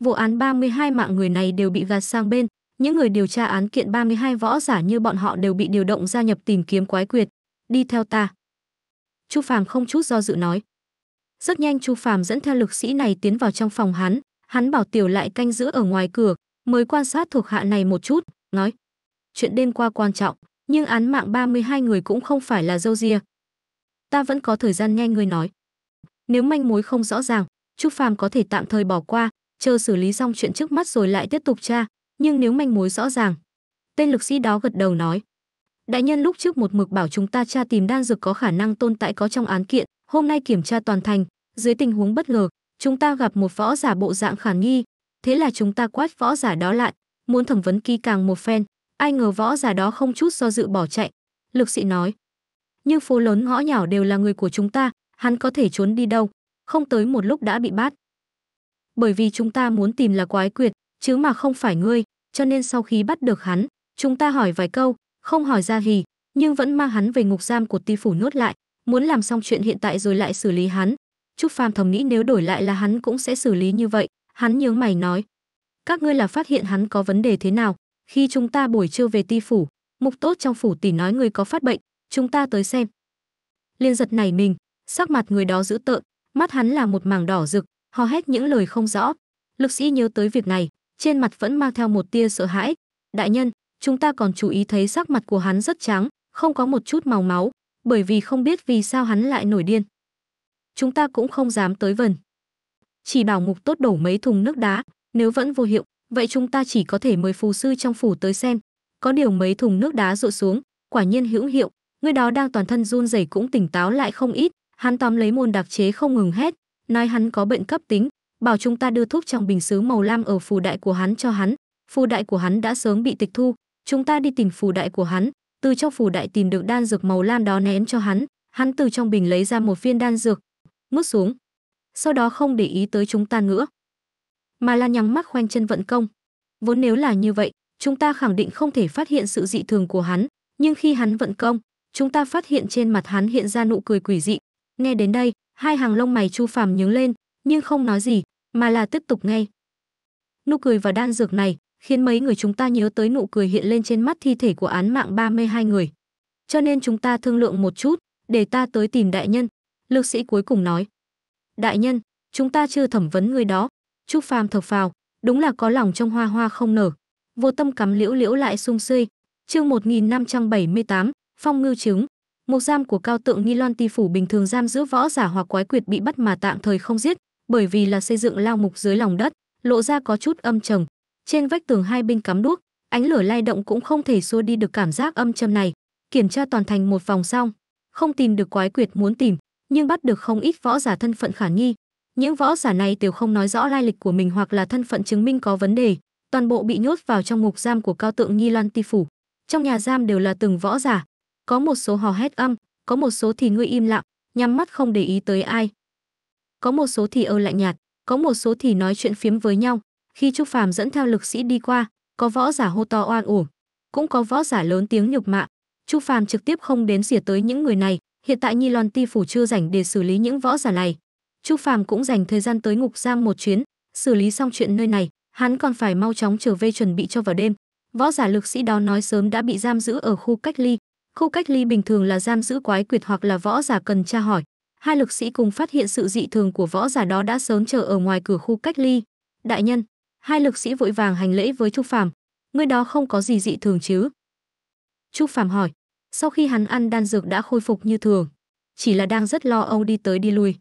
vụ án 32 mạng người này đều bị gạt sang bên những người điều tra án kiện 32 võ giả như bọn họ đều bị điều động gia nhập tìm kiếm quái quyệt. Đi theo ta. Chu Phàm không chút do dự nói. Rất nhanh Chu Phàm dẫn theo lực sĩ này tiến vào trong phòng hắn, hắn bảo tiểu lại canh giữ ở ngoài cửa, mới quan sát thuộc hạ này một chút, nói: "Chuyện đêm qua quan trọng, nhưng án mạng 32 người cũng không phải là dâu ria. Ta vẫn có thời gian nghe người nói. Nếu manh mối không rõ ràng, Chu Phàm có thể tạm thời bỏ qua, chờ xử lý xong chuyện trước mắt rồi lại tiếp tục tra, nhưng nếu manh mối rõ ràng. Tên lực sĩ đó gật đầu nói. Đại nhân lúc trước một mực bảo chúng ta tra tìm đan dược có khả năng tồn tại có trong án kiện, hôm nay kiểm tra toàn thành, dưới tình huống bất ngờ, chúng ta gặp một võ giả bộ dạng khả nghi, thế là chúng ta quát võ giả đó lại, muốn thẩm vấn kỳ càng một phen, ai ngờ võ giả đó không chút do dự bỏ chạy. Lực sĩ nói, nhưng phố lớn ngõ nhỏ đều là người của chúng ta, hắn có thể trốn đi đâu, không tới một lúc đã bị bắt. Bởi vì chúng ta muốn tìm là quái quyệt, chứ mà không phải ngươi, cho nên sau khi bắt được hắn, chúng ta hỏi vài câu, không hỏi ra gì, nhưng vẫn mang hắn về ngục giam của ti phủ nốt lại, muốn làm xong chuyện hiện tại rồi lại xử lý hắn. Trúc Phàm thầm nghĩ nếu đổi lại là hắn cũng sẽ xử lý như vậy, hắn nhướng mày nói: "Các ngươi là phát hiện hắn có vấn đề thế nào? Khi chúng ta buổi trưa về ti phủ, mục tốt trong phủ tỷ nói người có phát bệnh, chúng ta tới xem." Liên giật nảy mình, sắc mặt người đó dữ tợn, mắt hắn là một mảng đỏ rực, hò hét những lời không rõ. Lực sĩ nhớ tới việc này, trên mặt vẫn mang theo một tia sợ hãi đại nhân chúng ta còn chú ý thấy sắc mặt của hắn rất trắng không có một chút màu máu bởi vì không biết vì sao hắn lại nổi điên chúng ta cũng không dám tới vần chỉ bảo ngục tốt đổ mấy thùng nước đá nếu vẫn vô hiệu vậy chúng ta chỉ có thể mời phù sư trong phủ tới xem có điều mấy thùng nước đá rội xuống quả nhiên hữu hiệu người đó đang toàn thân run rẩy cũng tỉnh táo lại không ít hắn tóm lấy môn đặc chế không ngừng hét nói hắn có bệnh cấp tính bảo chúng ta đưa thuốc trong bình sứ màu lam ở phù đại của hắn cho hắn phù đại của hắn đã sớm bị tịch thu chúng ta đi tìm phù đại của hắn từ trong phù đại tìm được đan dược màu lam đó nén cho hắn hắn từ trong bình lấy ra một viên đan dược mút xuống sau đó không để ý tới chúng ta nữa mà là nhắm mắt khoanh chân vận công vốn nếu là như vậy chúng ta khẳng định không thể phát hiện sự dị thường của hắn nhưng khi hắn vận công chúng ta phát hiện trên mặt hắn hiện ra nụ cười quỷ dị nghe đến đây hai hàng lông mày chu phàm nhướng lên nhưng không nói gì mà là tiếp tục ngay. Nụ cười và đan dược này khiến mấy người chúng ta nhớ tới nụ cười hiện lên trên mắt thi thể của án mạng 32 người. Cho nên chúng ta thương lượng một chút, để ta tới tìm đại nhân. Lực sĩ cuối cùng nói. Đại nhân, chúng ta chưa thẩm vấn người đó. Trúc Phàm thở phào, đúng là có lòng trong hoa hoa không nở. Vô tâm cắm liễu liễu lại sung xuê. Chương 1578, Phong ngưu chứng. một giam của cao tượng Nghi Loan Ti Phủ bình thường giam giữ võ giả hoặc quái quyệt bị bắt mà tạm thời không giết, bởi vì là xây dựng lao mục dưới lòng đất, lộ ra có chút âm trầm. Trên vách tường hai bên cắm đuốc, ánh lửa lay động cũng không thể xua đi được cảm giác âm trầm này. Kiểm tra toàn thành một vòng xong, không tìm được quái quyệt muốn tìm, nhưng bắt được không ít võ giả thân phận khả nghi. Những võ giả này đều không nói rõ lai lịch của mình hoặc là thân phận chứng minh có vấn đề, toàn bộ bị nhốt vào trong ngục giam của cao tượng Nghi Loan Ti phủ. Trong nhà giam đều là từng võ giả, có một số hò hét âm, có một số thì ngươi im lặng, nhắm mắt không để ý tới ai có một số thì ơ lạnh nhạt, có một số thì nói chuyện phiếm với nhau. Khi Trúc Phàm dẫn theo lực sĩ đi qua, có võ giả hô to oan ủ, cũng có võ giả lớn tiếng nhục mạ. Trúc Phàm trực tiếp không đến rỉa tới những người này, hiện tại Nhi Lon Ti phủ chưa rảnh để xử lý những võ giả này. Trúc Phàm cũng dành thời gian tới ngục giam một chuyến, xử lý xong chuyện nơi này, hắn còn phải mau chóng trở về chuẩn bị cho vào đêm. Võ giả lực sĩ đó nói sớm đã bị giam giữ ở khu cách ly. Khu cách ly bình thường là giam giữ quái quyệt hoặc là võ giả cần tra hỏi, hai lực sĩ cùng phát hiện sự dị thường của võ giả đó đã sớm chờ ở ngoài cửa khu cách ly. Đại nhân, hai lực sĩ vội vàng hành lễ với Trúc Phàm, người đó không có gì dị thường chứ? Trúc Phàm hỏi, sau khi hắn ăn đan dược đã khôi phục như thường, chỉ là đang rất lo âu đi tới đi lui.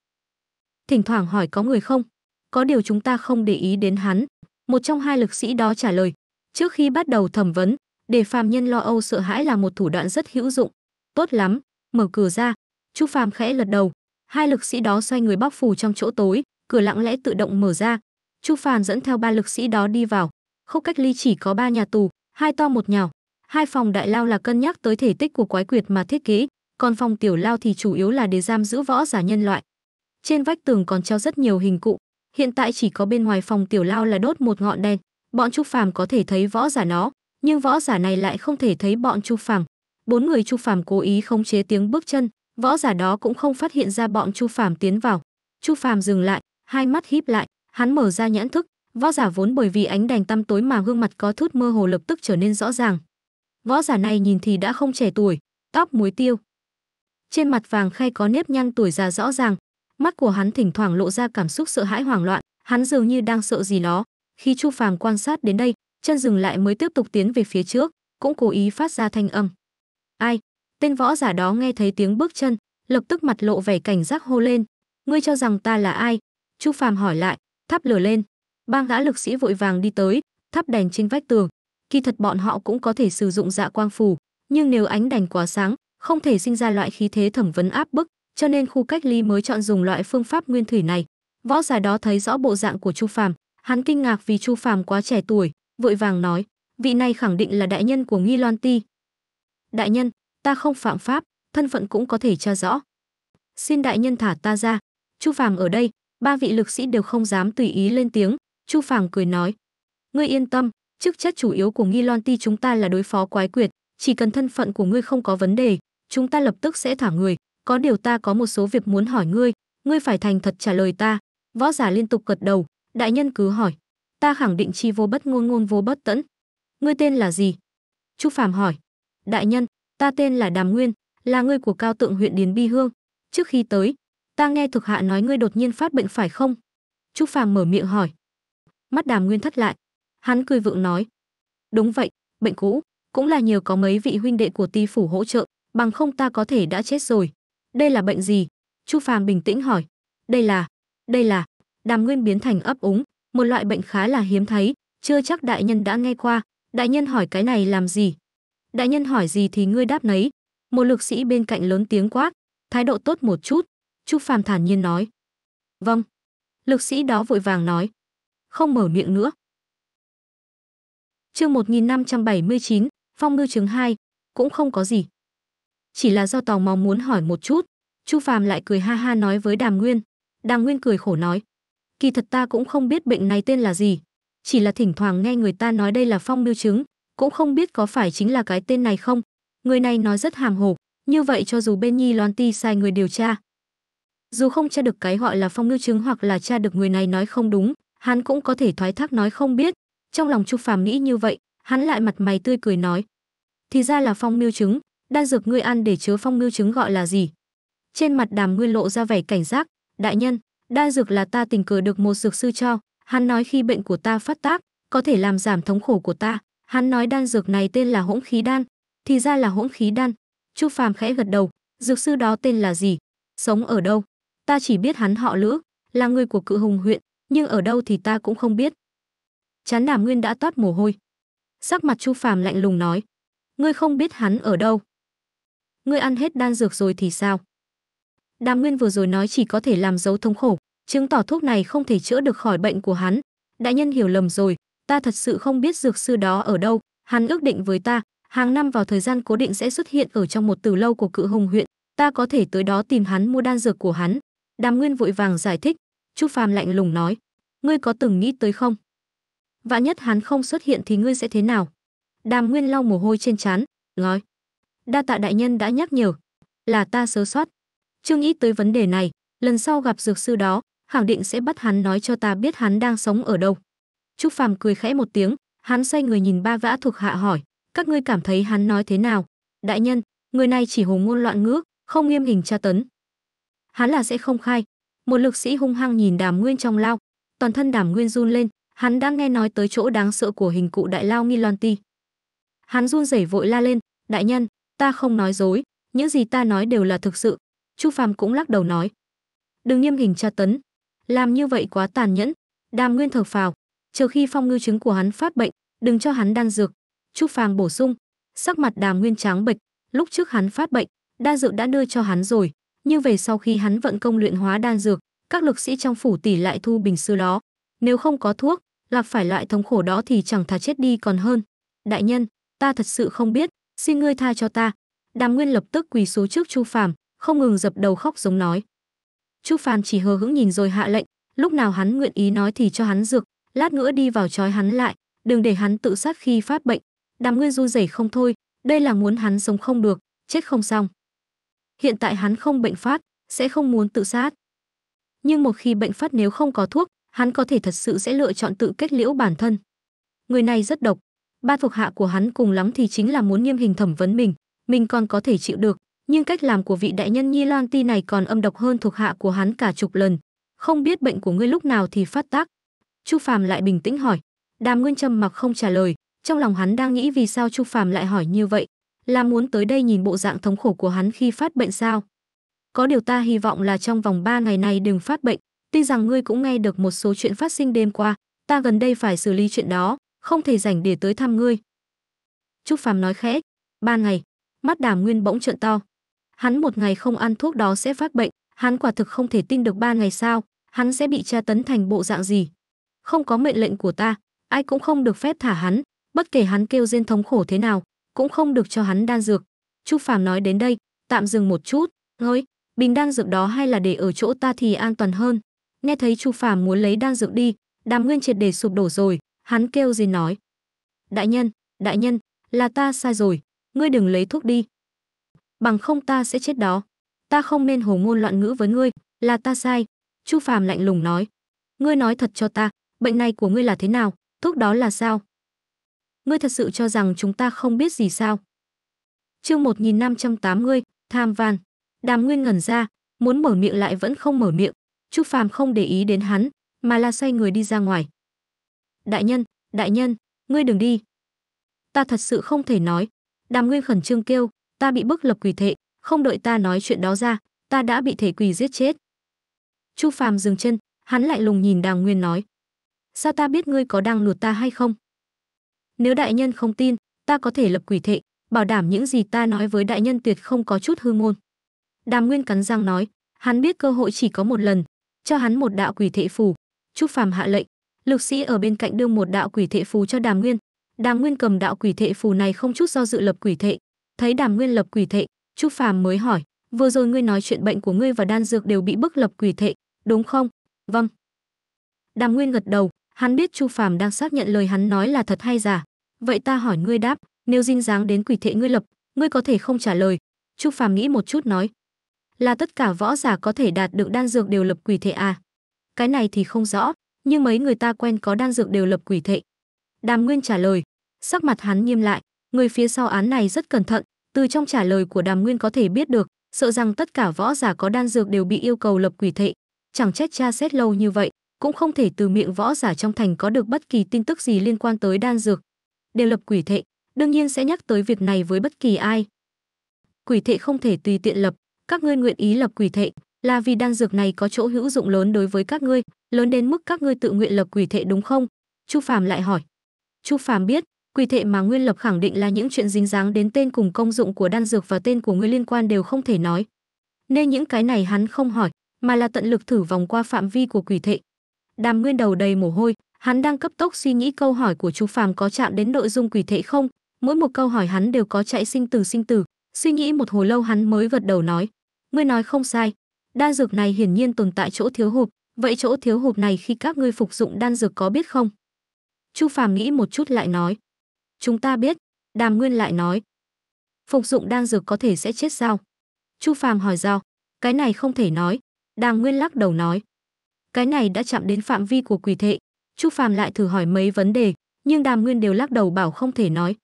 Thỉnh thoảng hỏi có người không, có điều chúng ta không để ý đến hắn. Một trong hai lực sĩ đó trả lời, trước khi bắt đầu thẩm vấn, để phàm nhân lo âu sợ hãi là một thủ đoạn rất hữu dụng. Tốt lắm, mở cửa ra, Trúc Phàm khẽ lật đầu, hai lực sĩ đó xoay người bóc phù trong chỗ tối cửa lặng lẽ tự động mở ra chu phàn dẫn theo ba lực sĩ đó đi vào khúc cách ly chỉ có ba nhà tù hai to một nhỏ hai phòng đại lao là cân nhắc tới thể tích của quái quyệt mà thiết kế còn phòng tiểu lao thì chủ yếu là để giam giữ võ giả nhân loại trên vách tường còn treo rất nhiều hình cụ hiện tại chỉ có bên ngoài phòng tiểu lao là đốt một ngọn đèn bọn chu phàm có thể thấy võ giả nó nhưng võ giả này lại không thể thấy bọn chu phàm bốn người chu phàm cố ý khống chế tiếng bước chân võ giả đó cũng không phát hiện ra bọn chu phàm tiến vào chu phàm dừng lại hai mắt híp lại hắn mở ra nhãn thức võ giả vốn bởi vì ánh đèn tăm tối mà gương mặt có thút mơ hồ lập tức trở nên rõ ràng võ giả này nhìn thì đã không trẻ tuổi tóc muối tiêu trên mặt vàng khay có nếp nhăn tuổi già rõ ràng mắt của hắn thỉnh thoảng lộ ra cảm xúc sợ hãi hoảng loạn hắn dường như đang sợ gì đó khi chu phàm quan sát đến đây chân dừng lại mới tiếp tục tiến về phía trước cũng cố ý phát ra thanh âm ai Tên võ giả đó nghe thấy tiếng bước chân, lập tức mặt lộ vẻ cảnh giác hô lên, "Ngươi cho rằng ta là ai?" Chu Phàm hỏi lại, thắp lửa lên. Bang gã lực sĩ vội vàng đi tới, thắp đèn trên vách tường. Kỳ thật bọn họ cũng có thể sử dụng dạ quang phù, nhưng nếu ánh đèn quá sáng, không thể sinh ra loại khí thế thẩm vấn áp bức, cho nên khu cách ly mới chọn dùng loại phương pháp nguyên thủy này. Võ giả đó thấy rõ bộ dạng của Chu Phàm, hắn kinh ngạc vì Chu Phàm quá trẻ tuổi, vội vàng nói, vị này khẳng định là đại nhân của Nghi Loan Ti. Đại nhân, ta không phạm pháp thân phận cũng có thể tra rõ xin đại nhân thả ta ra chu phàm ở đây ba vị lực sĩ đều không dám tùy ý lên tiếng chu phàm cười nói ngươi yên tâm chức trách chủ yếu của nghi lon ti chúng ta là đối phó quái quyệt chỉ cần thân phận của ngươi không có vấn đề chúng ta lập tức sẽ thả người có điều ta có một số việc muốn hỏi ngươi ngươi phải thành thật trả lời ta võ giả liên tục gật đầu đại nhân cứ hỏi ta khẳng định chi vô bất ngôn ngôn vô bất tẫn ngươi tên là gì chu phàm hỏi đại nhân ta tên là Đàm Nguyên, là người của cao tượng huyện Điền Bi Hương. Trước khi tới, ta nghe thuộc hạ nói ngươi đột nhiên phát bệnh phải không? Trúc Phàm mở miệng hỏi. Mắt Đàm Nguyên thắt lại, hắn cười vượng nói. Đúng vậy, bệnh cũ, cũng là nhờ có mấy vị huynh đệ của ti phủ hỗ trợ, bằng không ta có thể đã chết rồi. Đây là bệnh gì? Trúc Phàm bình tĩnh hỏi. Đây là, đây là, Đàm Nguyên biến thành ấp úng, một loại bệnh khá là hiếm thấy, chưa chắc đại nhân đã nghe qua. Đại nhân hỏi cái này làm gì? Đại nhân hỏi gì thì ngươi đáp nấy. Một lực sĩ bên cạnh lớn tiếng quát, thái độ tốt một chút. Chu Phàm thản nhiên nói. Vâng. Lực sĩ đó vội vàng nói. Không mở miệng nữa. Chương 1579, Phong ngư chứng 2, cũng không có gì. Chỉ là do tò mò muốn hỏi một chút, Chu Phàm lại cười ha ha nói với Đàm Nguyên. Đàm Nguyên cười khổ nói, kỳ thật ta cũng không biết bệnh này tên là gì, chỉ là thỉnh thoảng nghe người ta nói đây là phong miêu chứng, cũng không biết có phải chính là cái tên này không. Người này nói rất hàng hồ, như vậy cho dù bên Nhi Loan Ti sai người điều tra. Dù không tra được cái gọi là phong ngư chứng hoặc là tra được người này nói không đúng, hắn cũng có thể thoái thác nói không biết. Trong lòng Chu Phàm nghĩ như vậy, hắn lại mặt mày tươi cười nói. Thì ra là phong mưu chứng, đan dược ngươi ăn để chứa phong mưu chứng gọi là gì? Trên mặt đàm ngươi lộ ra vẻ cảnh giác, đại nhân, đan dược là ta tình cờ được một dược sư cho, hắn nói khi bệnh của ta phát tác, có thể làm giảm thống khổ của ta. Hắn nói đan dược này tên là hỗn khí đan, thì ra là hỗn khí đan. Chu Phàm khẽ gật đầu, dược sư đó tên là gì? Sống ở đâu? Ta chỉ biết hắn họ Lữ, là người của cự hùng huyện, nhưng ở đâu thì ta cũng không biết. Chán Đàm Nguyên đã toát mồ hôi. Sắc mặt Chu Phàm lạnh lùng nói, ngươi không biết hắn ở đâu. Ngươi ăn hết đan dược rồi thì sao? Đàm Nguyên vừa rồi nói chỉ có thể làm dấu thống khổ, chứng tỏ thuốc này không thể chữa được khỏi bệnh của hắn. Đại nhân hiểu lầm rồi, ta thật sự không biết dược sư đó ở đâu, hắn ước định với ta, hàng năm vào thời gian cố định sẽ xuất hiện ở trong một từ lâu của cự hùng huyện, ta có thể tới đó tìm hắn mua đan dược của hắn. Đàm Nguyên vội vàng giải thích, Chu Phàm lạnh lùng nói, ngươi có từng nghĩ tới không? Vạn nhất hắn không xuất hiện thì ngươi sẽ thế nào? Đàm Nguyên lau mồ hôi trên trán, nói, đa tạ đại nhân đã nhắc nhở, là ta sơ sót. Trương nghĩ tới vấn đề này, lần sau gặp dược sư đó, khẳng định sẽ bắt hắn nói cho ta biết hắn đang sống ở đâu. Trúc Phàm cười khẽ một tiếng, hắn xoay người nhìn ba vã thuộc hạ hỏi, các ngươi cảm thấy hắn nói thế nào? Đại nhân, người này chỉ hồ ngôn loạn ngữ, không nghiêm hình tra tấn. Hắn là sẽ không khai. Một lực sĩ hung hăng nhìn Đàm Nguyên trong lao, toàn thân Đàm Nguyên run lên, hắn đã nghe nói tới chỗ đáng sợ của hình cụ đại lao Nghi loan ti. Hắn run rẩy vội la lên, đại nhân, ta không nói dối, những gì ta nói đều là thực sự. Chu Phàm cũng lắc đầu nói, đừng nghiêm hình tra tấn, làm như vậy quá tàn nhẫn. Đàm Nguyên thở phào, chờ khi phong ngư chứng của hắn phát bệnh, đừng cho hắn đan dược. Chu Phàng bổ sung, sắc mặt Đàm Nguyên trắng bệch, lúc trước hắn phát bệnh, đan dược đã đưa cho hắn rồi, nhưng về sau khi hắn vận công luyện hóa đan dược, các lực sĩ trong phủ tỷ lại thu bình xưa đó, nếu không có thuốc, gặp phải loại thống khổ đó thì chẳng thà chết đi còn hơn. Đại nhân, ta thật sự không biết, xin ngươi tha cho ta. Đàm Nguyên lập tức quỳ xuống trước Chu Phàm, không ngừng dập đầu khóc giống nói. Chu Phàm chỉ hờ hững nhìn rồi hạ lệnh, lúc nào hắn nguyện ý nói thì cho hắn dược, lát nữa đi vào trói hắn lại, đừng để hắn tự sát khi phát bệnh. Đám ngươi du rẩy không thôi, đây là muốn hắn sống không được, chết không xong. Hiện tại hắn không bệnh phát, sẽ không muốn tự sát. Nhưng một khi bệnh phát nếu không có thuốc, hắn có thể thật sự sẽ lựa chọn tự kết liễu bản thân. Người này rất độc, ba thuộc hạ của hắn cùng lắm thì chính là muốn nghiêm hình thẩm vấn mình, mình còn có thể chịu được, nhưng cách làm của vị đại nhân Nhi loan Ti này còn âm độc hơn thuộc hạ của hắn cả chục lần. Không biết bệnh của ngươi lúc nào thì phát tác, chu phàm lại bình tĩnh hỏi đàm nguyên trầm mặc không trả lời trong lòng hắn đang nghĩ vì sao chu phàm lại hỏi như vậy là muốn tới đây nhìn bộ dạng thống khổ của hắn khi phát bệnh sao có điều ta hy vọng là trong vòng 3 ngày này đừng phát bệnh tuy rằng ngươi cũng nghe được một số chuyện phát sinh đêm qua ta gần đây phải xử lý chuyện đó không thể rảnh để tới thăm ngươi Chu phàm nói khẽ ban ngày mắt đàm nguyên bỗng trợn to hắn một ngày không ăn thuốc đó sẽ phát bệnh hắn quả thực không thể tin được ba ngày sao hắn sẽ bị tra tấn thành bộ dạng gì không có mệnh lệnh của ta, ai cũng không được phép thả hắn, bất kể hắn kêu rên thống khổ thế nào, cũng không được cho hắn đan dược. Chu Phàm nói đến đây, tạm dừng một chút, ngơi, bình đan dược đó hay là để ở chỗ ta thì an toàn hơn. Nghe thấy Chu Phàm muốn lấy đan dược đi, Đàm Nguyên triệt để sụp đổ rồi, hắn kêu gì nói: "Đại nhân, đại nhân, là ta sai rồi, ngươi đừng lấy thuốc đi. Bằng không ta sẽ chết đó. Ta không nên hồ ngôn loạn ngữ với ngươi, là ta sai." Chu Phàm lạnh lùng nói: "Ngươi nói thật cho ta, bệnh này của ngươi là thế nào thuốc đó là sao ngươi thật sự cho rằng chúng ta không biết gì sao chương 1580, tham van đàm nguyên ngẩn ra muốn mở miệng lại vẫn không mở miệng chu phàm không để ý đến hắn mà là xoay người đi ra ngoài đại nhân đại nhân ngươi đừng đi ta thật sự không thể nói đàm nguyên khẩn trương kêu ta bị bức lập quỷ thệ không đợi ta nói chuyện đó ra ta đã bị thể quỷ giết chết chu phàm dừng chân hắn lại lùng nhìn đàm nguyên nói sao ta biết ngươi có đang lừa ta hay không? Nếu đại nhân không tin, ta có thể lập quỷ thệ, bảo đảm những gì ta nói với đại nhân tuyệt không có chút hư ngôn. Đàm Nguyên cắn răng nói, hắn biết cơ hội chỉ có một lần, cho hắn một đạo quỷ thệ phù. Trúc Phàm hạ lệnh, lực sĩ ở bên cạnh đưa một đạo quỷ thệ phù cho Đàm Nguyên. Đàm Nguyên cầm đạo quỷ thệ phù này không chút do dự lập quỷ thệ. Thấy Đàm Nguyên lập quỷ thệ, Trúc Phàm mới hỏi, vừa rồi ngươi nói chuyện bệnh của ngươi và đan dược đều bị bức lập quỷ thệ, đúng không? Vâng. Đàm Nguyên gật đầu, Hắn biết Chu Phàm đang xác nhận lời hắn nói là thật hay giả. Vậy ta hỏi ngươi đáp, nếu dinh dáng đến quỷ thệ ngươi lập, ngươi có thể không trả lời. Chu Phàm nghĩ một chút nói, là tất cả võ giả có thể đạt được đan dược đều lập quỷ thệ à? Cái này thì không rõ, nhưng mấy người ta quen có đan dược đều lập quỷ thệ. Đàm Nguyên trả lời, sắc mặt hắn nghiêm lại, người phía sau án này rất cẩn thận, từ trong trả lời của Đàm Nguyên có thể biết được, sợ rằng tất cả võ giả có đan dược đều bị yêu cầu lập quỷ thệ, chẳng trách tra xét lâu như vậy, cũng không thể từ miệng võ giả trong thành có được bất kỳ tin tức gì liên quan tới đan dược. Đều lập quỷ thệ, đương nhiên sẽ nhắc tới việc này với bất kỳ ai. Quỷ thệ không thể tùy tiện lập, các ngươi nguyện ý lập quỷ thệ là vì đan dược này có chỗ hữu dụng lớn đối với các ngươi, lớn đến mức các ngươi tự nguyện lập quỷ thệ đúng không? Chu Phàm lại hỏi. Chu Phàm biết, quỷ thệ mà Nguyên lập khẳng định là những chuyện dính dáng đến tên cùng công dụng của đan dược và tên của ngươi liên quan đều không thể nói. Nên những cái này hắn không hỏi, mà là tận lực thử vòng qua phạm vi của quỷ thệ, Đàm Nguyên đầu đầy mồ hôi, hắn đang cấp tốc suy nghĩ câu hỏi của chú Phàm có chạm đến nội dung quỷ thể không, mỗi một câu hỏi hắn đều có chạy sinh từ sinh tử, suy nghĩ một hồi lâu hắn mới gật đầu nói, "Ngươi nói không sai, đan dược này hiển nhiên tồn tại chỗ thiếu hụt, vậy chỗ thiếu hụt này khi các ngươi phục dụng đan dược có biết không?" Chu Phàm nghĩ một chút lại nói, "Chúng ta biết." Đàm Nguyên lại nói, "Phục dụng đan dược có thể sẽ chết sao?" Chu Phàm hỏi giao, "Cái này không thể nói." Đàm Nguyên lắc đầu nói, cái này đã chạm đến phạm vi của quỷ thệ chu phàm lại thử hỏi mấy vấn đề nhưng đàm nguyên đều lắc đầu bảo không thể nói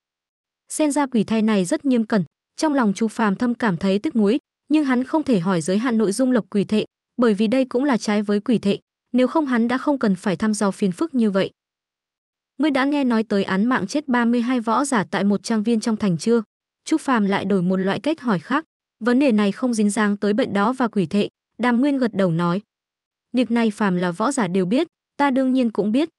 xem ra quỷ thay này rất nghiêm cẩn trong lòng chu phàm thâm cảm thấy tức muối nhưng hắn không thể hỏi giới hạn nội dung lộc quỷ thệ bởi vì đây cũng là trái với quỷ thệ nếu không hắn đã không cần phải thăm dò phiền phức như vậy ngươi đã nghe nói tới án mạng chết 32 võ giả tại một trang viên trong thành chưa chu phàm lại đổi một loại cách hỏi khác vấn đề này không dính dáng tới bệnh đó và quỷ thệ đàm nguyên gật đầu nói Việc này phàm là võ giả đều biết, ta đương nhiên cũng biết.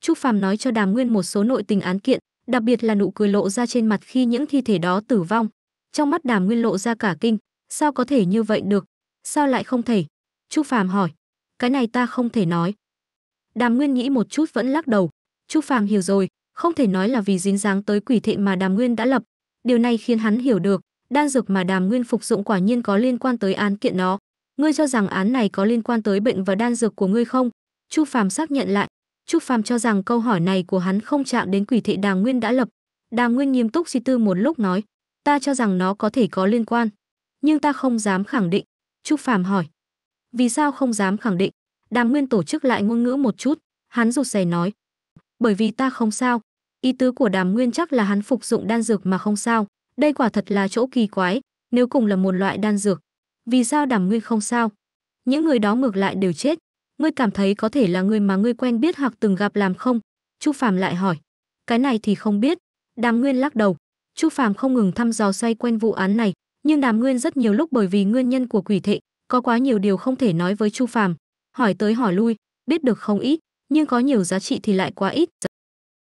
Chu Phàm nói cho Đàm Nguyên một số nội tình án kiện, đặc biệt là nụ cười lộ ra trên mặt khi những thi thể đó tử vong. Trong mắt Đàm Nguyên lộ ra cả kinh, sao có thể như vậy được? Sao lại không thể? Chu Phàm hỏi. Cái này ta không thể nói. Đàm Nguyên nghĩ một chút vẫn lắc đầu. Chu Phàm hiểu rồi, không thể nói là vì dính dáng tới quỷ thệ mà Đàm Nguyên đã lập. Điều này khiến hắn hiểu được, đan dược mà Đàm Nguyên phục dụng quả nhiên có liên quan tới án kiện nó ngươi cho rằng án này có liên quan tới bệnh và đan dược của ngươi không chu phàm xác nhận lại Chu Phàm cho rằng câu hỏi này của hắn không chạm đến quỷ thệ Đàm Nguyên đã lập. Đàm Nguyên nghiêm túc suy tư một lúc nói, ta cho rằng nó có thể có liên quan, nhưng ta không dám khẳng định. Chu Phàm hỏi, vì sao không dám khẳng định? Đàm Nguyên tổ chức lại ngôn ngữ một chút, hắn rụt rè nói, bởi vì ta không sao. Ý tứ của Đàm Nguyên chắc là hắn phục dụng đan dược mà không sao, đây quả thật là chỗ kỳ quái, nếu cùng là một loại đan dược, vì sao đàm ngươi không sao? Những người đó ngược lại đều chết. Ngươi cảm thấy có thể là người mà ngươi quen biết hoặc từng gặp làm không? Chu Phàm lại hỏi. Cái này thì không biết. Đàm Nguyên lắc đầu. Chu Phàm không ngừng thăm dò xoay quanh vụ án này, nhưng Đàm Nguyên rất nhiều lúc bởi vì nguyên nhân của quỷ thệ, có quá nhiều điều không thể nói với Chu Phàm. Hỏi tới hỏi lui, biết được không ít, nhưng có nhiều giá trị thì lại quá ít.